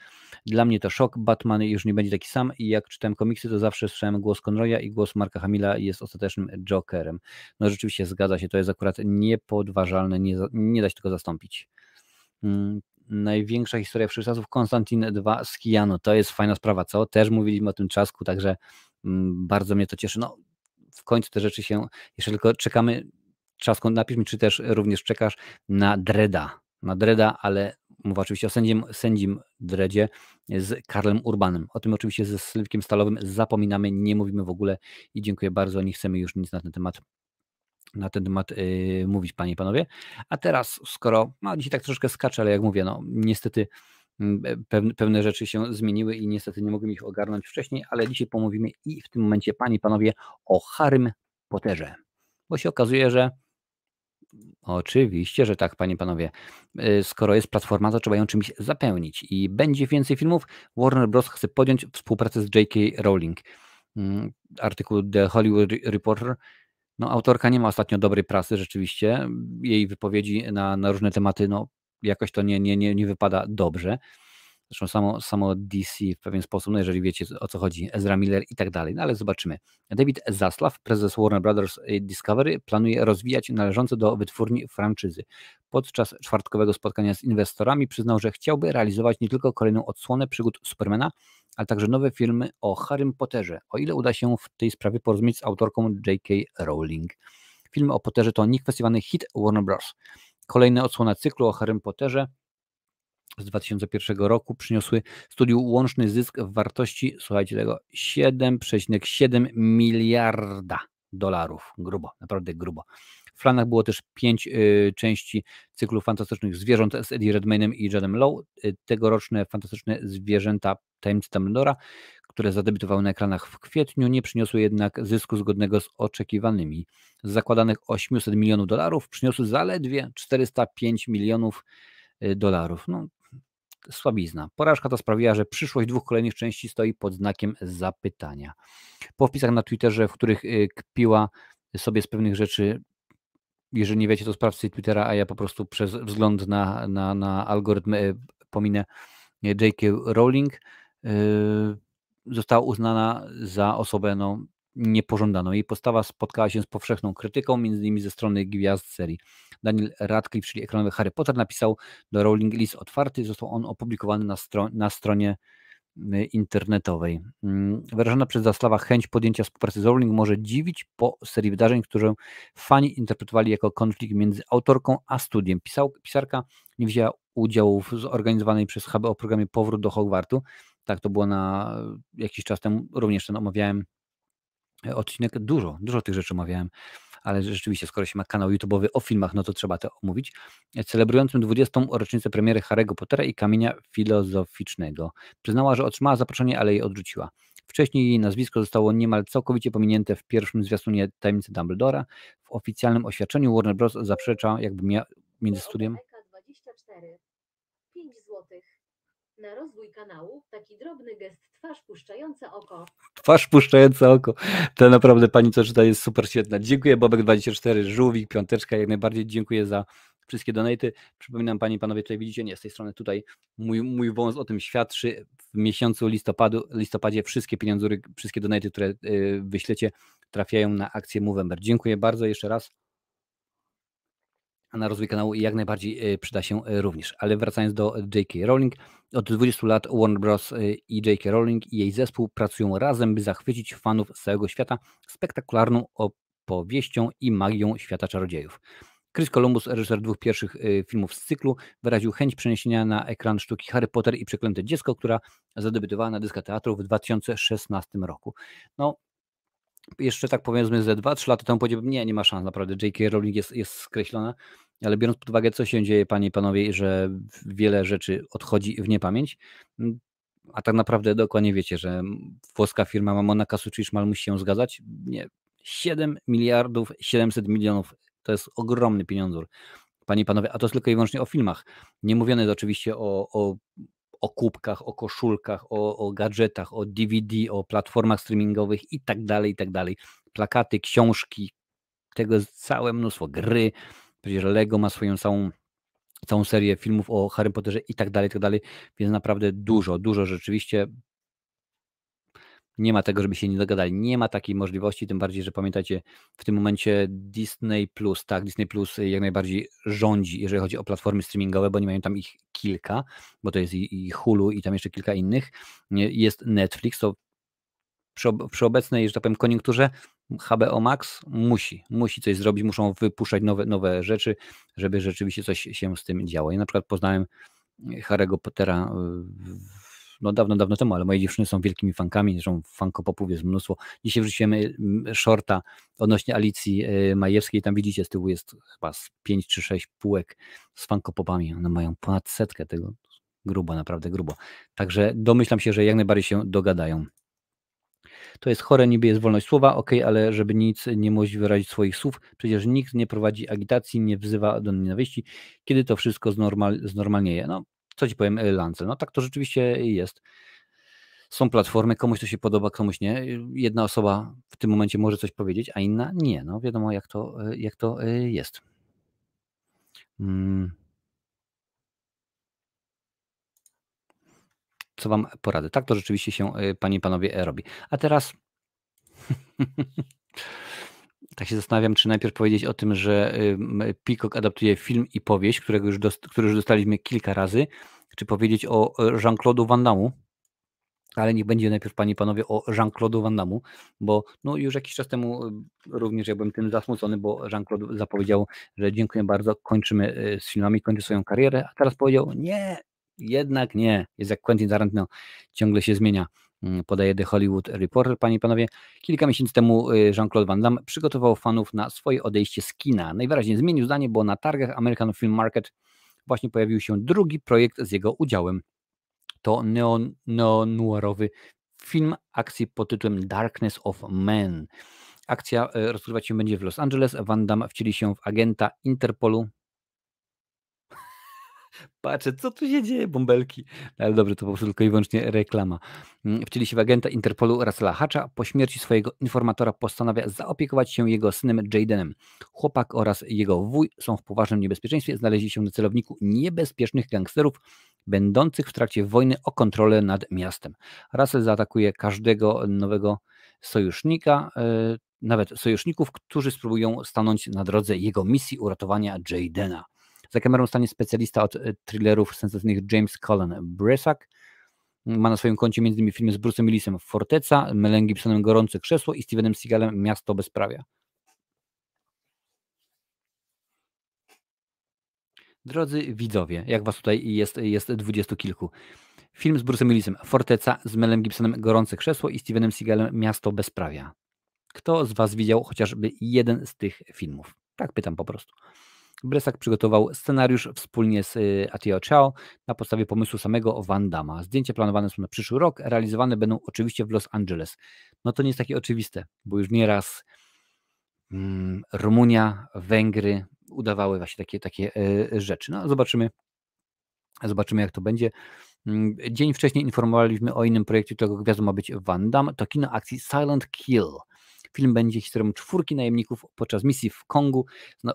Dla mnie to szok. Batman już nie będzie taki sam i jak czytałem komiksy, to zawsze słyszałem głos Conroya i głos Marka Hamila jest ostatecznym Jokerem. No rzeczywiście zgadza się, to jest akurat niepodważalne, nie, nie da się tego zastąpić. Hmm największa historia czasów Konstantin 2 z Kijanu. To jest fajna sprawa, co? Też mówiliśmy o tym czasku, także mm, bardzo mnie to cieszy. No, w końcu te rzeczy się, jeszcze tylko czekamy, trzaską, napisz mi, czy też również czekasz na Dreda. Na Dreda, ale mówię oczywiście o sędzim, sędzim Dredzie z Karlem Urbanem. O tym oczywiście ze Sylwkiem Stalowym zapominamy, nie mówimy w ogóle i dziękuję bardzo, nie chcemy już nic na ten temat na ten temat yy, mówić, panie i panowie. A teraz, skoro, no dzisiaj tak troszkę skaczę, ale jak mówię, no niestety mm, e, Pewne, pewne, rzeczy się zmieniły i niestety nie mogłem ich ogarnąć wcześniej, ale dzisiaj pomówimy i w tym momencie, panie i panowie, o Harrym Potterze. Bo się okazuje, że Oczywiście, że tak, panie panowie. E, skoro jest platforma, to trzeba ją czymś zapełnić i będzie więcej filmów. Warner Bros. chce podjąć współpracę z J.K. Rowling. Mm, artykuł The Hollywood Reporter. No, autorka nie ma ostatnio dobrej prasy, rzeczywiście. Jej wypowiedzi na, na różne tematy, no, jakoś to nie, nie, nie, nie wypada dobrze. Zresztą samo, samo DC w pewien sposób, no jeżeli wiecie o co chodzi, Ezra Miller i tak dalej, no ale zobaczymy. David Zaslav, prezes Warner Brothers y, Discovery, planuje rozwijać należące do wytwórni franczyzy. Podczas czwartkowego spotkania z inwestorami przyznał, że chciałby realizować nie tylko kolejną odsłonę przygód Supermana, ale także nowe filmy o Harrym Potterze, o ile uda się w tej sprawie porozumieć z autorką J.K. Rowling. Film o Potterze to niekwestionowany hit Warner Bros. Kolejna odsłona cyklu o Harrym Potterze, z 2001 roku przyniosły studiu łączny zysk w wartości, słuchajcie tego, 7,7 miliarda dolarów. Grubo, naprawdę grubo. W planach było też pięć y, części cyklu Fantastycznych Zwierząt z Eddie Redmaynem i Jadem Low. Y, tegoroczne Fantastyczne Zwierzęta Tajemnicy Dumbledora, które zadebiutowały na ekranach w kwietniu, nie przyniosły jednak zysku zgodnego z oczekiwanymi. Z zakładanych 800 milionów dolarów przyniosły zaledwie 405 milionów y, dolarów. No, słabizna. Porażka ta sprawiła, że przyszłość dwóch kolejnych części stoi pod znakiem zapytania. Po wpisach na Twitterze, w których y, kpiła sobie z pewnych rzeczy, jeżeli nie wiecie, to sprawdźcie Twittera, a ja po prostu przez wzgląd na, na, na algorytm y, pominę y, J.K. Rowling, została uznana za osobę no, niepożądaną. Jej postawa spotkała się z powszechną krytyką, między innymi ze strony gwiazd serii. Daniel Radcliffe, czyli ekranowy Harry Potter, napisał do Rowling list otwarty. Został on opublikowany na, stro na stronie y, internetowej. Mm, wyrażona przez Zasława chęć podjęcia współpracy z Rowling może dziwić po serii wydarzeń, które fani interpretowali jako konflikt między autorką a studiem. Pisał, pisarka nie wzięła udziału w zorganizowanej przez HBO programie Powrót do Hogwartu. Tak, to było na jakiś czas temu, również ten omawiałem odcinek dużo, dużo tych rzeczy omawiałem, ale rzeczywiście, skoro się ma kanał YouTube'owy o filmach, no to trzeba to omówić. Celebrującym 20. rocznicę premiery Harry'ego Pottera i Kamienia Filozoficznego. Przyznała, że otrzymała zaproszenie, ale jej odrzuciła. Wcześniej jej nazwisko zostało niemal całkowicie pominięte w pierwszym zwiastunie Tajemnicy Dumbledora. W oficjalnym oświadczeniu Warner Bros. zaprzecza, jakby miał między studiem... 5 złotych. Na rozwój kanału taki drobny gest twarz puszczająca oko. Twarz puszczająca oko. To naprawdę pani co czyta jest super świetna. Dziękuję Bobek24, Żółwik, Piąteczka, jak najbardziej dziękuję za wszystkie donaty. Przypominam Pani, Panowie, tutaj widzicie, nie z tej strony, tutaj mój, mój wąs o tym świadczy. W miesiącu listopadu, listopadzie wszystkie pieniądze, wszystkie donaty, które yy, wyślecie, trafiają na akcję Movember. Dziękuję bardzo jeszcze raz na rozwój kanału i jak najbardziej e, przyda się e, również. Ale wracając do e, J.K. Rowling, od 20 lat Warner Bros. i J.K. Rowling i jej zespół pracują razem, by zachwycić fanów z całego świata spektakularną opowieścią i magią świata czarodziejów. Chris Columbus, reżyser dwóch pierwszych filmów z cyklu, wyraził chęć przeniesienia na ekran sztuki Harry Potter i Przeklęte Dziecko, która zadebiutowała na dyska teatru w 2016 roku. No, jeszcze tak powiedzmy ze 2-3 lata temu powiedziałbym, nie, nie ma szans, naprawdę J.K. Rowling jest, jest skreślona, ale biorąc pod uwagę, co się dzieje, panie i panowie, że wiele rzeczy odchodzi w niepamięć, a tak naprawdę dokładnie wiecie, że włoska firma Mamona Kasucz-Mal musi się zgadzać? Nie. 7 miliardów 700 milionów to jest ogromny pieniądz. Panie i panowie, a to tylko i wyłącznie o filmach. Nie mówione jest oczywiście o, o o kubkach, o koszulkach, o, o gadżetach, o DVD, o platformach streamingowych i tak dalej, i tak dalej. Plakaty, książki, tego jest całe mnóstwo, gry, przecież Lego ma swoją całą całą serię filmów o Harry Potterze i tak dalej, i tak dalej, więc naprawdę dużo, dużo rzeczywiście nie ma tego, żeby się nie dogadali. Nie ma takiej możliwości, tym bardziej, że pamiętajcie, w tym momencie Disney Plus, tak, Disney Plus jak najbardziej rządzi, jeżeli chodzi o platformy streamingowe, bo nie mają tam ich kilka, bo to jest i, Hulu i tam jeszcze kilka innych. Jest Netflix, to przy, przy obecnej, że tak powiem, koniunkturze HBO Max musi, musi coś zrobić, muszą wypuszczać nowe, nowe rzeczy, żeby rzeczywiście coś się z tym działo. Ja na przykład poznałem Harry'ego Pottera w no dawno, dawno temu, ale moje dziewczyny są wielkimi fankami, zresztą fankopopów jest mnóstwo. Dzisiaj wrzuciłem y, shorta odnośnie Alicji y, Majewskiej, tam widzicie z tyłu jest chyba z 5 czy 6 półek z fankopopami, one mają ponad setkę tego, grubo, naprawdę grubo. Także domyślam się, że jak najbardziej się dogadają. To jest chore, niby jest wolność słowa, ok, ale żeby nic nie mogli wyrazić swoich słów, przecież nikt nie prowadzi agitacji, nie wzywa do nienawiści, kiedy to wszystko znormal, znormalnieje. No, co ci powiem, y, lance. No tak to rzeczywiście jest. Są platformy, komuś to się podoba, komuś nie. Y, jedna osoba w tym momencie może coś powiedzieć, a inna nie. No wiadomo, jak to, y, jak to jest. Mm. Co wam poradzę? Tak to rzeczywiście się, panie i panowie, robi. A teraz. tak się zastanawiam, czy najpierw powiedzieć o tym, że Peacock adaptuje film i powieść, którego już dost, który już dostaliśmy kilka razy, czy powiedzieć o Jean-Claude'u Van Damme, ale niech będzie najpierw Panie i Panowie o Jean-Claude'u Van Damme, bo no, już jakiś czas temu y, również ja byłem tym zasmucony, bo Jean-Claude zapowiedział, że dziękuję bardzo, kończymy y, z filmami, kończy swoją karierę, a teraz powiedział, nie, jednak nie, jest jak Quentin Tarantino, ciągle się zmienia. Mm, podaje The Hollywood Reporter. Panie i panowie, kilka miesięcy temu y, Jean-Claude Van Damme przygotował fanów na swoje odejście z kina. Najwyraźniej zmienił zdanie, bo na targach American Film Market właśnie pojawił się drugi projekt z jego udziałem. To neon, neonuarowy film akcji pod tytułem Darkness of Man. Akcja y, rozgrywać się będzie w Los Angeles. Van Damme wcieli się w agenta Interpolu, Patrzę, co tu się dzieje, bąbelki. No, ale dobrze, to po prostu tylko i wyłącznie reklama. Mm, Wcieli się w agenta Interpolu Russella Hatcha. Po śmierci swojego informatora postanawia zaopiekować się jego synem Jadenem. Chłopak oraz jego wuj są w poważnym niebezpieczeństwie. Znaleźli się na celowniku niebezpiecznych gangsterów, będących w trakcie wojny o kontrolę nad miastem. Russell zaatakuje każdego nowego sojusznika, e, nawet sojuszników, którzy spróbują stanąć na drodze jego misji uratowania Jadena. Za kamerą stanie specjalista od e, thrillerów sensacyjnych James Colin Bresak. Ma na swoim koncie m.in. filmy z Bruce'em Willisem Forteca, Melem Gibsonem Gorące Krzesło i Stevenem Seagalem Miasto Bezprawia. Drodzy widzowie, jak was tutaj jest, jest dwudziestu kilku. Film z Bruce'em Willisem Forteca, z Melem Gibsonem Gorące Krzesło i Stevenem Seagalem Miasto Bezprawia. Kto z was widział chociażby jeden z tych filmów? Tak pytam po prostu. Bresak przygotował scenariusz wspólnie z y, Atio Chao na podstawie pomysłu samego Van Dama. Zdjęcia planowane są na przyszły rok, realizowane będą oczywiście w Los Angeles. No to nie jest takie oczywiste, bo już nieraz mm, Rumunia, Węgry udawały właśnie takie, takie y, rzeczy. No zobaczymy, zobaczymy jak to będzie. Mm, dzień wcześniej informowaliśmy o innym projekcie, którego gwiazdą ma być Van Damme. To kino akcji Silent Kill – Film będzie historią czwórki najemników podczas misji w Kongu.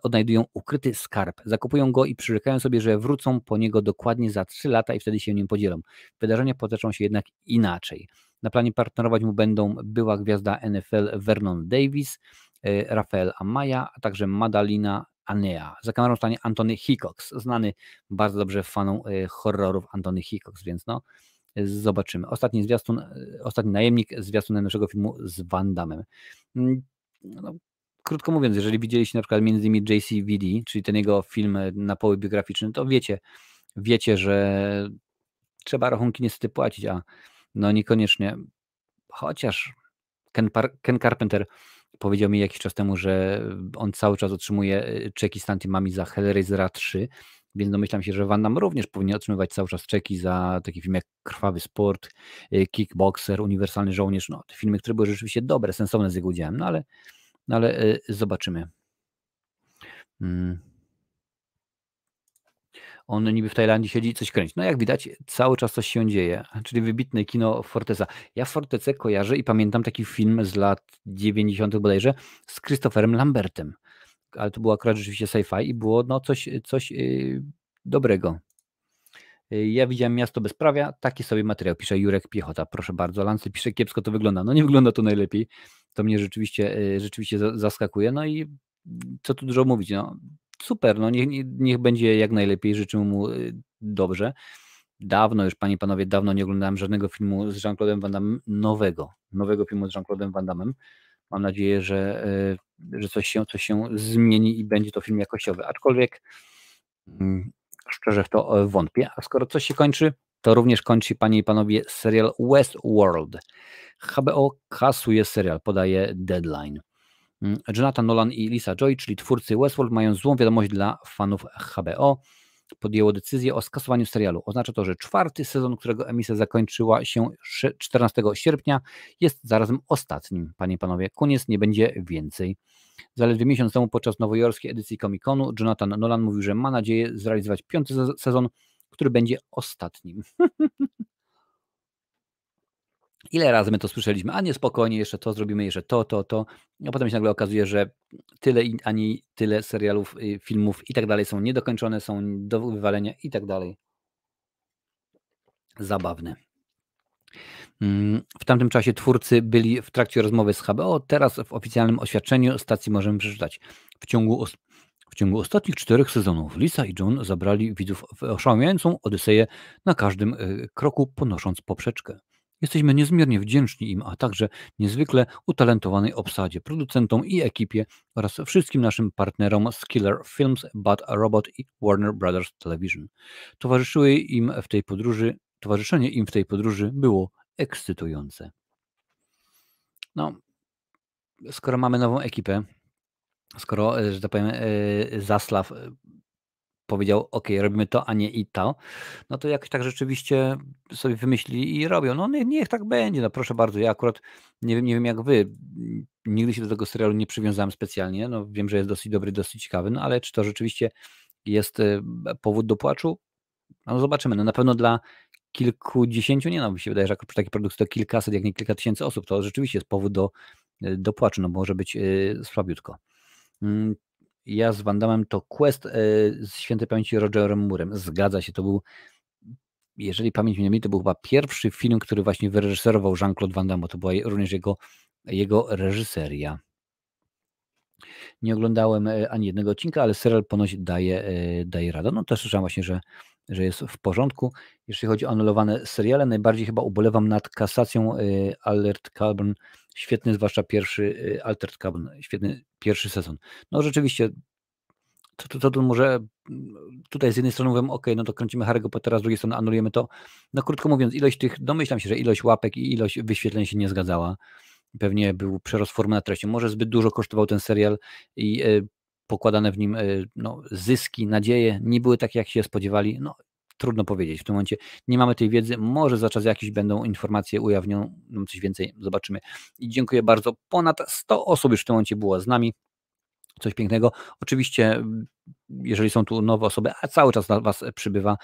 Odnajdują ukryty skarb, zakupują go i przyrzekają sobie, że wrócą po niego dokładnie za trzy lata i wtedy się nim podzielą. Wydarzenia potoczą się jednak inaczej. Na planie partnerować mu będą była gwiazda NFL Vernon Davis, e, Rafael Amaya, a także Madalina Anea. Za kamerą stanie Antony Hickox, znany bardzo dobrze fanom e, horrorów Antony Hickox, więc no zobaczymy. Ostatni zwiastun, ostatni najemnik zwiastun naszego filmu z Van Damme. Mm, no, krótko mówiąc, jeżeli widzieliście na przykład między innymi JCVD, czyli ten jego film na poły biograficzny, to wiecie, wiecie, że trzeba rachunki niestety płacić, a no niekoniecznie, chociaż Ken, Par Ken Carpenter powiedział mi jakiś czas temu, że on cały czas otrzymuje e, czeki z Mami za Hellraisera 3, więc domyślam się, że Van Damme również powinien otrzymywać cały czas czeki za taki film jak Krwawy Sport, y, Kickboxer, Uniwersalny Żołnierz. No, te filmy, które były rzeczywiście dobre, sensowne z jego udziałem, no ale, no ale y, zobaczymy. Mm. On niby w Tajlandii siedzi i coś kręci. No jak widać, cały czas coś się dzieje, czyli wybitne kino Forteza. Ja Fortece kojarzę i pamiętam taki film z lat 90. bodajże z Christopherem Lambertem ale to było akurat rzeczywiście sci-fi i było no coś, coś y, dobrego. Y, ja widziałem Miasto Bezprawia, taki sobie materiał, pisze Jurek Piechota, proszę bardzo. Lancy pisze, kiepsko to wygląda. No nie wygląda to najlepiej, to mnie rzeczywiście, y, rzeczywiście zaskakuje. No i co tu dużo mówić, no super, no niech, niech będzie jak najlepiej, życzę mu dobrze. Dawno już, panie i panowie, dawno nie oglądałem żadnego filmu z jean claude Van Damme, nowego, nowego filmu z jean claude Van Damme. Mam nadzieję, że, e, że coś, się, coś się zmieni i będzie to film jakościowy. Aczkolwiek mm, szczerze w to e, wątpię. A skoro coś się kończy, to również kończy, panie i panowie, serial Westworld. HBO kasuje serial, podaje deadline. Mm, Jonathan Nolan i Lisa Joy, czyli twórcy Westworld, mają złą wiadomość dla fanów HBO podjęło decyzję o skasowaniu serialu. Oznacza to, że czwarty sezon, którego emisja zakończyła się 14 sierpnia, jest zarazem ostatnim. Panie i panowie, koniec nie będzie więcej. Zaledwie miesiąc temu podczas nowojorskiej edycji Comic-Conu Jonathan Nolan mówił, że ma nadzieję zrealizować piąty sezon, który będzie ostatnim. Ile razy my to słyszeliśmy? A nie, spokojnie, jeszcze to zrobimy, jeszcze to, to, to. A potem się nagle okazuje, że tyle ani tyle serialów, y, filmów i tak dalej są niedokończone, są do wywalenia i tak dalej. Zabawne. Mm, w tamtym czasie twórcy byli w trakcie rozmowy z HBO, teraz w oficjalnym oświadczeniu stacji możemy przeczytać. W ciągu, w ciągu ostatnich czterech sezonów Lisa i John zabrali widzów w oszałamiającą Odyseję na każdym y, kroku, ponosząc poprzeczkę. Jesteśmy niezmiernie wdzięczni im, a także niezwykle utalentowanej obsadzie, producentom i ekipie oraz wszystkim naszym partnerom z Killer Films, Bad Robot i Warner Brothers Television. Towarzyszyły im w tej podróży, towarzyszenie im w tej podróży było ekscytujące. No, skoro mamy nową ekipę, skoro, e, że tak powiem, e, Zaslaw e, powiedział, ok, robimy to, a nie i to, no to jakoś tak rzeczywiście sobie wymyśli i robią. No niech tak będzie, no proszę bardzo. Ja akurat nie wiem, nie wiem jak wy, nigdy się do tego serialu nie przywiązałem specjalnie, no wiem, że jest dosyć dobry, dosyć ciekawy, no ale czy to rzeczywiście jest y, powód do płaczu? No zobaczymy, no na pewno dla kilkudziesięciu, nie no, mi się wydaje, że przy takiej produkcji to kilkaset, jak nie kilka tysięcy osób, to rzeczywiście jest powód do, y, do płaczu, no może być y, słabiutko. Mm, ja z Wandamem to Quest e, z świętej pamięci Rogerem Murem. Zgadza się, to był, jeżeli pamięć mnie nie myli, to był chyba pierwszy film, który właśnie wyreżyserował Jean-Claude Van Damme. To była również jego, jego reżyseria. Nie oglądałem e, ani jednego odcinka, ale serial ponoć daje, e, daje radę. No też słyszałem właśnie, że że jest w porządku. Jeśli chodzi o anulowane seriale, najbardziej chyba ubolewam nad kasacją y, Alert Carbon. Świetny, zwłaszcza pierwszy y, Altered Carbon, świetny pierwszy sezon. No rzeczywiście, co to, to, to, może tutaj z jednej strony mówię, ok, no to kręcimy Harry'ego Pottera, z drugiej strony anulujemy to. No krótko mówiąc, ilość tych, domyślam się, że ilość łapek i ilość wyświetleń się nie zgadzała pewnie był przerost formy na treści. Może zbyt dużo kosztował ten serial i y, pokładane w nim e, no, zyski, nadzieje nie były takie, jak się spodziewali. No, trudno powiedzieć. W tym momencie nie mamy tej wiedzy. Może za czas jakiś będą informacje ujawnią nam coś więcej. Zobaczymy. I dziękuję bardzo. Ponad 100 osób już w tym momencie było z nami. Coś pięknego. Oczywiście, jeżeli są tu nowe osoby, a cały czas na Was przybywa,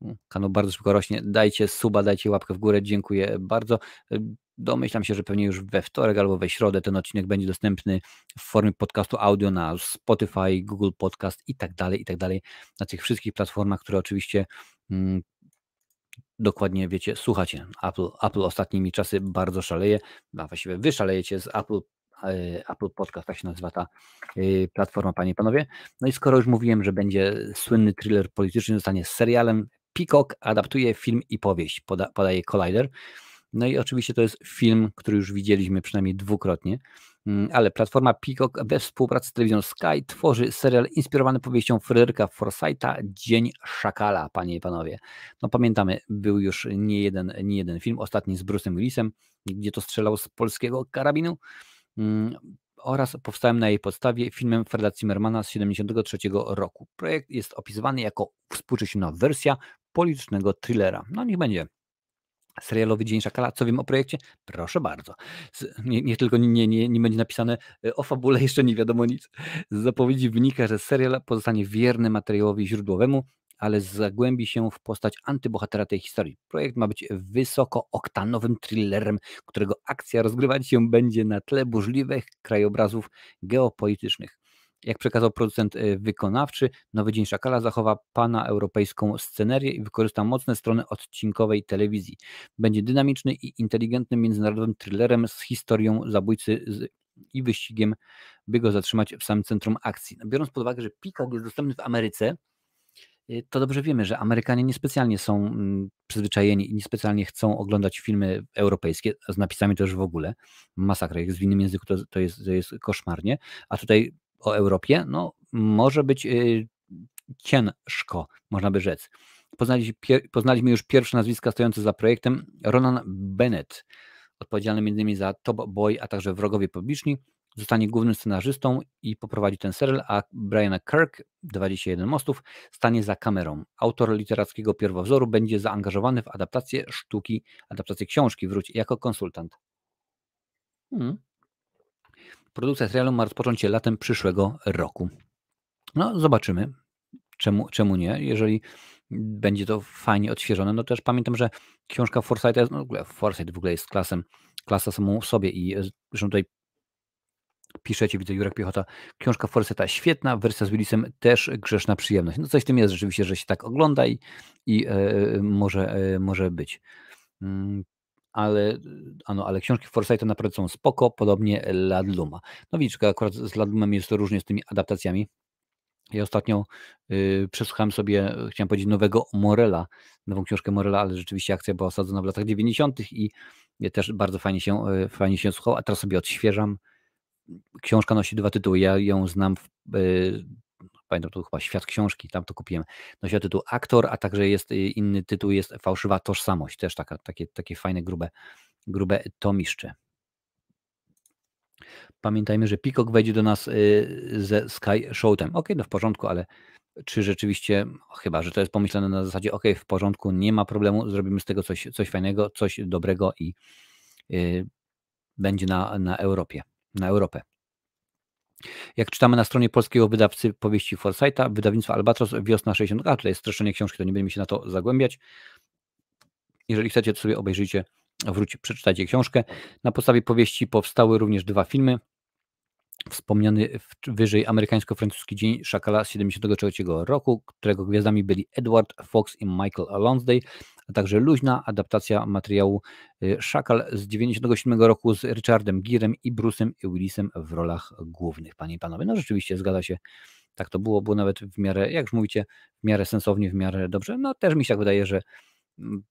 no, kanał bardzo szybko rośnie, dajcie suba, dajcie łapkę w górę. Dziękuję bardzo. Domyślam się, że pewnie już we wtorek albo we środę ten odcinek będzie dostępny w formie podcastu audio na Spotify, Google Podcast i tak dalej, i tak dalej. Na tych wszystkich platformach, które oczywiście mm, dokładnie wiecie, słuchacie. Apple, Apple ostatnimi czasy bardzo szaleje, a właściwie wy szalejecie z Apple e, Apple Podcast, tak się nazywa ta e, platforma, panie i panowie. No i skoro już mówiłem, że będzie słynny thriller polityczny, zostanie serialem, Peacock adaptuje film i powieść, poda, podaje Collider. No i oczywiście to jest film, który już widzieliśmy przynajmniej dwukrotnie, mm, ale platforma Peacock we współpracy z telewizją Sky tworzy serial inspirowany powieścią Fryderyka Forsyta Dzień Szakala, panie i panowie. No pamiętamy, był już nie jeden, nie jeden film, ostatni z Bruce'em Willisem, gdzie to strzelał z polskiego karabinu mm, oraz powstałem na jej podstawie filmem Freda Zimmermana z 1973 roku. Projekt jest opisywany jako współczesna wersja politycznego thrillera. No niech będzie serialowy Dzień Szakala, co wiem o projekcie? Proszę bardzo. Nie, nie tylko nie, nie, nie będzie napisane e, o fabule, jeszcze nie wiadomo nic. Z zapowiedzi wynika, że serial pozostanie wierny materiałowi źródłowemu, ale zagłębi się w postać antybohatera tej historii. Projekt ma być wysokooktanowym thrillerem, którego akcja rozgrywać się będzie na tle burzliwych krajobrazów geopolitycznych. Jak przekazał producent y, wykonawczy, Nowy Dzień Szakala zachowa pana europejską scenerię i wykorzysta mocne strony odcinkowej telewizji. Będzie dynamiczny i inteligentnym międzynarodowym thrillerem z historią zabójcy z i wyścigiem, by go zatrzymać w samym centrum akcji. No, biorąc pod uwagę, że Peacock jest dostępny w Ameryce, y, to dobrze wiemy, że Amerykanie niespecjalnie są mm, przyzwyczajeni i niespecjalnie chcą oglądać filmy europejskie, z napisami to już w ogóle masakra, jak w innym języku to, to, jest, to jest koszmarnie, a tutaj o Europie, no może być y, ciężko, można by rzec. Poznaliśmy, już pierwsze nazwiska stojące za projektem Ronan Bennett, odpowiedzialny m.in. za Top Boy, a także Wrogowie Publiczni, zostanie głównym scenarzystą i poprowadzi ten serial, a Brian Kirk, 21 mostów, stanie za kamerą. Autor literackiego pierwowzoru będzie zaangażowany w adaptację sztuki, adaptację książki, wróć jako konsultant. Hmm. Produkcja serialu ma rozpocząć się latem przyszłego roku. No, zobaczymy. Czemu, czemu nie? Jeżeli będzie to fajnie odświeżone, no też pamiętam, że książka Forsyth, jest, no w ogóle Forsyth w ogóle jest klasem, klasa samą sobie i e, zresztą tutaj piszecie, widzę Jurek Piechota, książka Forsyta świetna, wersja z Willisem też grzeszna przyjemność. No coś w tym jest rzeczywiście, że się tak ogląda i, i e, e może, e, może być. Mm, ale, y, ano, ale książki Forsytha naprawdę są spoko, podobnie Ladluma. No widzisz, akurat z Ladlumem jest różnie z tymi adaptacjami. Ja ostatnio y, przesłuchałem sobie, y, chciałem powiedzieć, nowego Morela, nową książkę Morela, ale rzeczywiście akcja była osadzona w latach 90. i też bardzo fajnie się, y, fajnie się słuchał, a teraz sobie odświeżam. Książka nosi dwa tytuły. Ja ją znam w, pamiętam to chyba Świat Książki, tam to kupiłem, nosi tytuł Aktor, a także jest y, inny tytuł, jest Fałszywa Tożsamość, też taka, takie, takie fajne, grube, grube tomiszcze. Pamiętajmy, że Peacock wejdzie do nas y, ze Sky Showtime. Ok, no w porządku, ale czy rzeczywiście, chyba, że to jest pomyślane na zasadzie, ok, w porządku, nie ma problemu, zrobimy z tego coś, coś fajnego, coś dobrego i yy, będzie na, na Europie, na Europę. Jak czytamy na stronie polskiego wydawcy powieści Forsyta, wydawnictwo Albatros Wiosna 60. A tutaj jest streszczenie książki, to nie będziemy się na to zagłębiać. Jeżeli chcecie, to sobie obejrzyjcie, wróć, przeczytajcie książkę. Na podstawie powieści powstały również dwa filmy wspomniany wyżej amerykańsko-francuski dzień szakala z 1973 roku, którego gwiazdami byli Edward Fox i Michael Lonsdale, a także luźna adaptacja materiału y, Szakal z 1997 roku z Richardem Girem i Bruce'em Willisem w rolach głównych. Panie i panowie, no rzeczywiście zgadza się, tak to było, było nawet w miarę, jak już mówicie, w miarę sensownie, w miarę dobrze. No też mi się tak wydaje, że mm,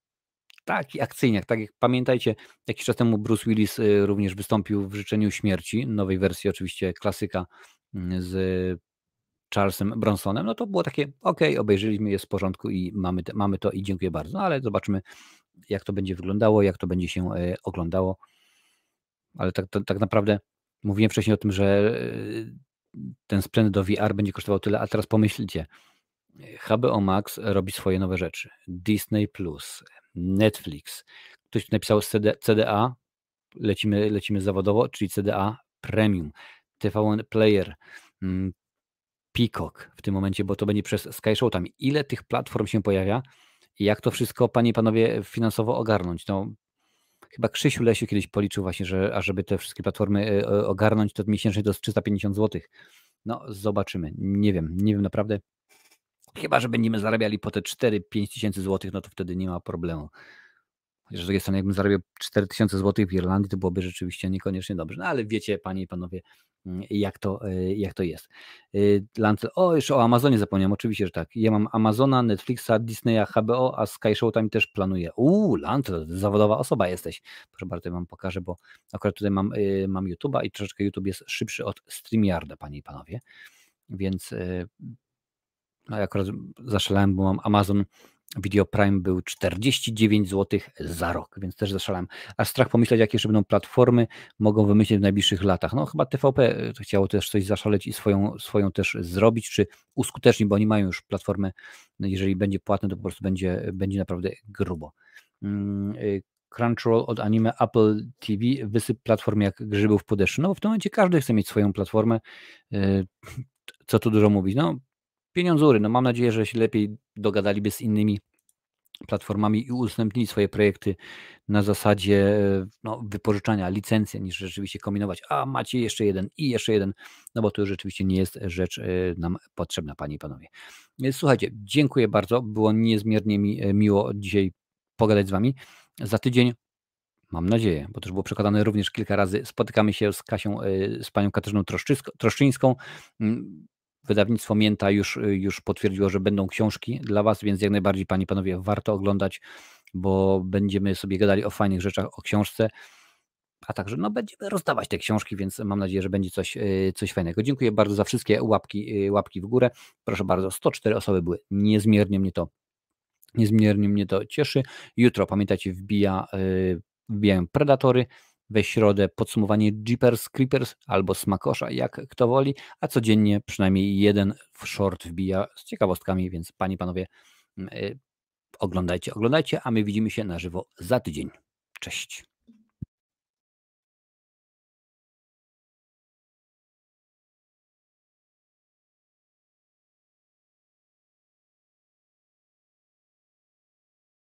taki akcyjniak, tak jak pamiętajcie, jakiś czas temu Bruce Willis y, również wystąpił w Życzeniu Śmierci, nowej wersji oczywiście klasyka mm, z Charlesem Bronsonem, no to było takie, ok, obejrzeliśmy, jest w porządku i mamy, te, mamy to i dziękuję bardzo, no ale zobaczmy, jak to będzie wyglądało, jak to będzie się e, oglądało, ale tak, to, tak naprawdę mówiłem wcześniej o tym, że e, ten sprzęt do VR będzie kosztował tyle, a teraz pomyślcie, e, HBO Max robi swoje nowe rzeczy. Disney Plus, Netflix. Ktoś napisał CD, CDA, lecimy, lecimy zawodowo, czyli CDA Premium, TVN Player, mm, Peacock w tym momencie, bo to będzie przez Sky Show tam. Ile tych platform się pojawia i jak to wszystko, panie i panowie, finansowo ogarnąć? No, chyba Krzysiu Lesiu kiedyś policzył właśnie, że ażeby te wszystkie platformy e, e, ogarnąć, to miesięcznie to jest 350 zł. No, zobaczymy. Nie wiem, nie wiem naprawdę. Chyba, że będziemy zarabiali po te 4-5 tysięcy złotych, no to wtedy nie ma problemu. Chociaż z drugiej strony, jakbym zarabiał 4 tysiące złotych w Irlandii, to byłoby rzeczywiście niekoniecznie dobrze. No ale wiecie, panie i panowie, mm, jak to, e, jak to jest. E, Lancel, o, jeszcze o Amazonie zapomniałem, oczywiście, że tak. Ja mam Amazona, Netflixa, Disneya, HBO, a Sky Show tam też planuję. Uuu, Lancel, zawodowa osoba jesteś. Proszę bardzo, ja wam pokażę, bo akurat tutaj mam, e, mam YouTube'a i troszeczkę YouTube jest szybszy od StreamYarda, panie i panowie. Więc no, ja akurat zaszalałem, bo mam Amazon Video Prime był 49 zł za rok, więc też zaszalałem. A strach pomyśleć, jakie jeszcze będą platformy mogą wymyślić w najbliższych latach. No chyba TVP e, chciało też coś zaszaleć i swoją, swoją też zrobić, czy uskutecznić, bo oni mają już platformę, no, jeżeli będzie płatne, to po prostu będzie, będzie naprawdę grubo. Mm, y, Crunchyroll od anime Apple TV wysyp platform jak grzybów w No bo w tym momencie każdy chce mieć swoją platformę. Y, co tu dużo mówić? No pieniądzury. No mam nadzieję, że się lepiej dogadaliby z innymi platformami i udostępnili swoje projekty na zasadzie no, wypożyczania licencji, niż rzeczywiście kombinować, a macie jeszcze jeden i jeszcze jeden, no bo to już rzeczywiście nie jest rzecz e, nam potrzebna, panie i panowie. E, słuchajcie, dziękuję bardzo, było niezmiernie mi e, miło dzisiaj pogadać z wami. Za tydzień mam nadzieję, bo też było przekazane również kilka razy, spotykamy się z Kasią, z panią Katarzyną Troszczyńską, mm, Wydawnictwo Mięta już, y, już potwierdziło, że będą książki dla Was, więc jak najbardziej Panie Panowie warto oglądać, bo będziemy sobie gadali o fajnych rzeczach, o książce, a także no, będziemy rozdawać te książki, więc mam nadzieję, że będzie coś, y, coś fajnego. Dziękuję bardzo za wszystkie łapki, y, łapki w górę. Proszę bardzo, 104 osoby były. Niezmiernie mnie to Niezmiernie mnie to cieszy. Jutro, pamiętajcie, wbija, wbijają predatory we środę podsumowanie Jeepers Creepers albo Smakosza, jak kto woli, a codziennie przynajmniej jeden w short wbija z ciekawostkami, więc panie, panowie, mm, y, oglądajcie, oglądajcie, a my widzimy się na żywo za tydzień. Cześć.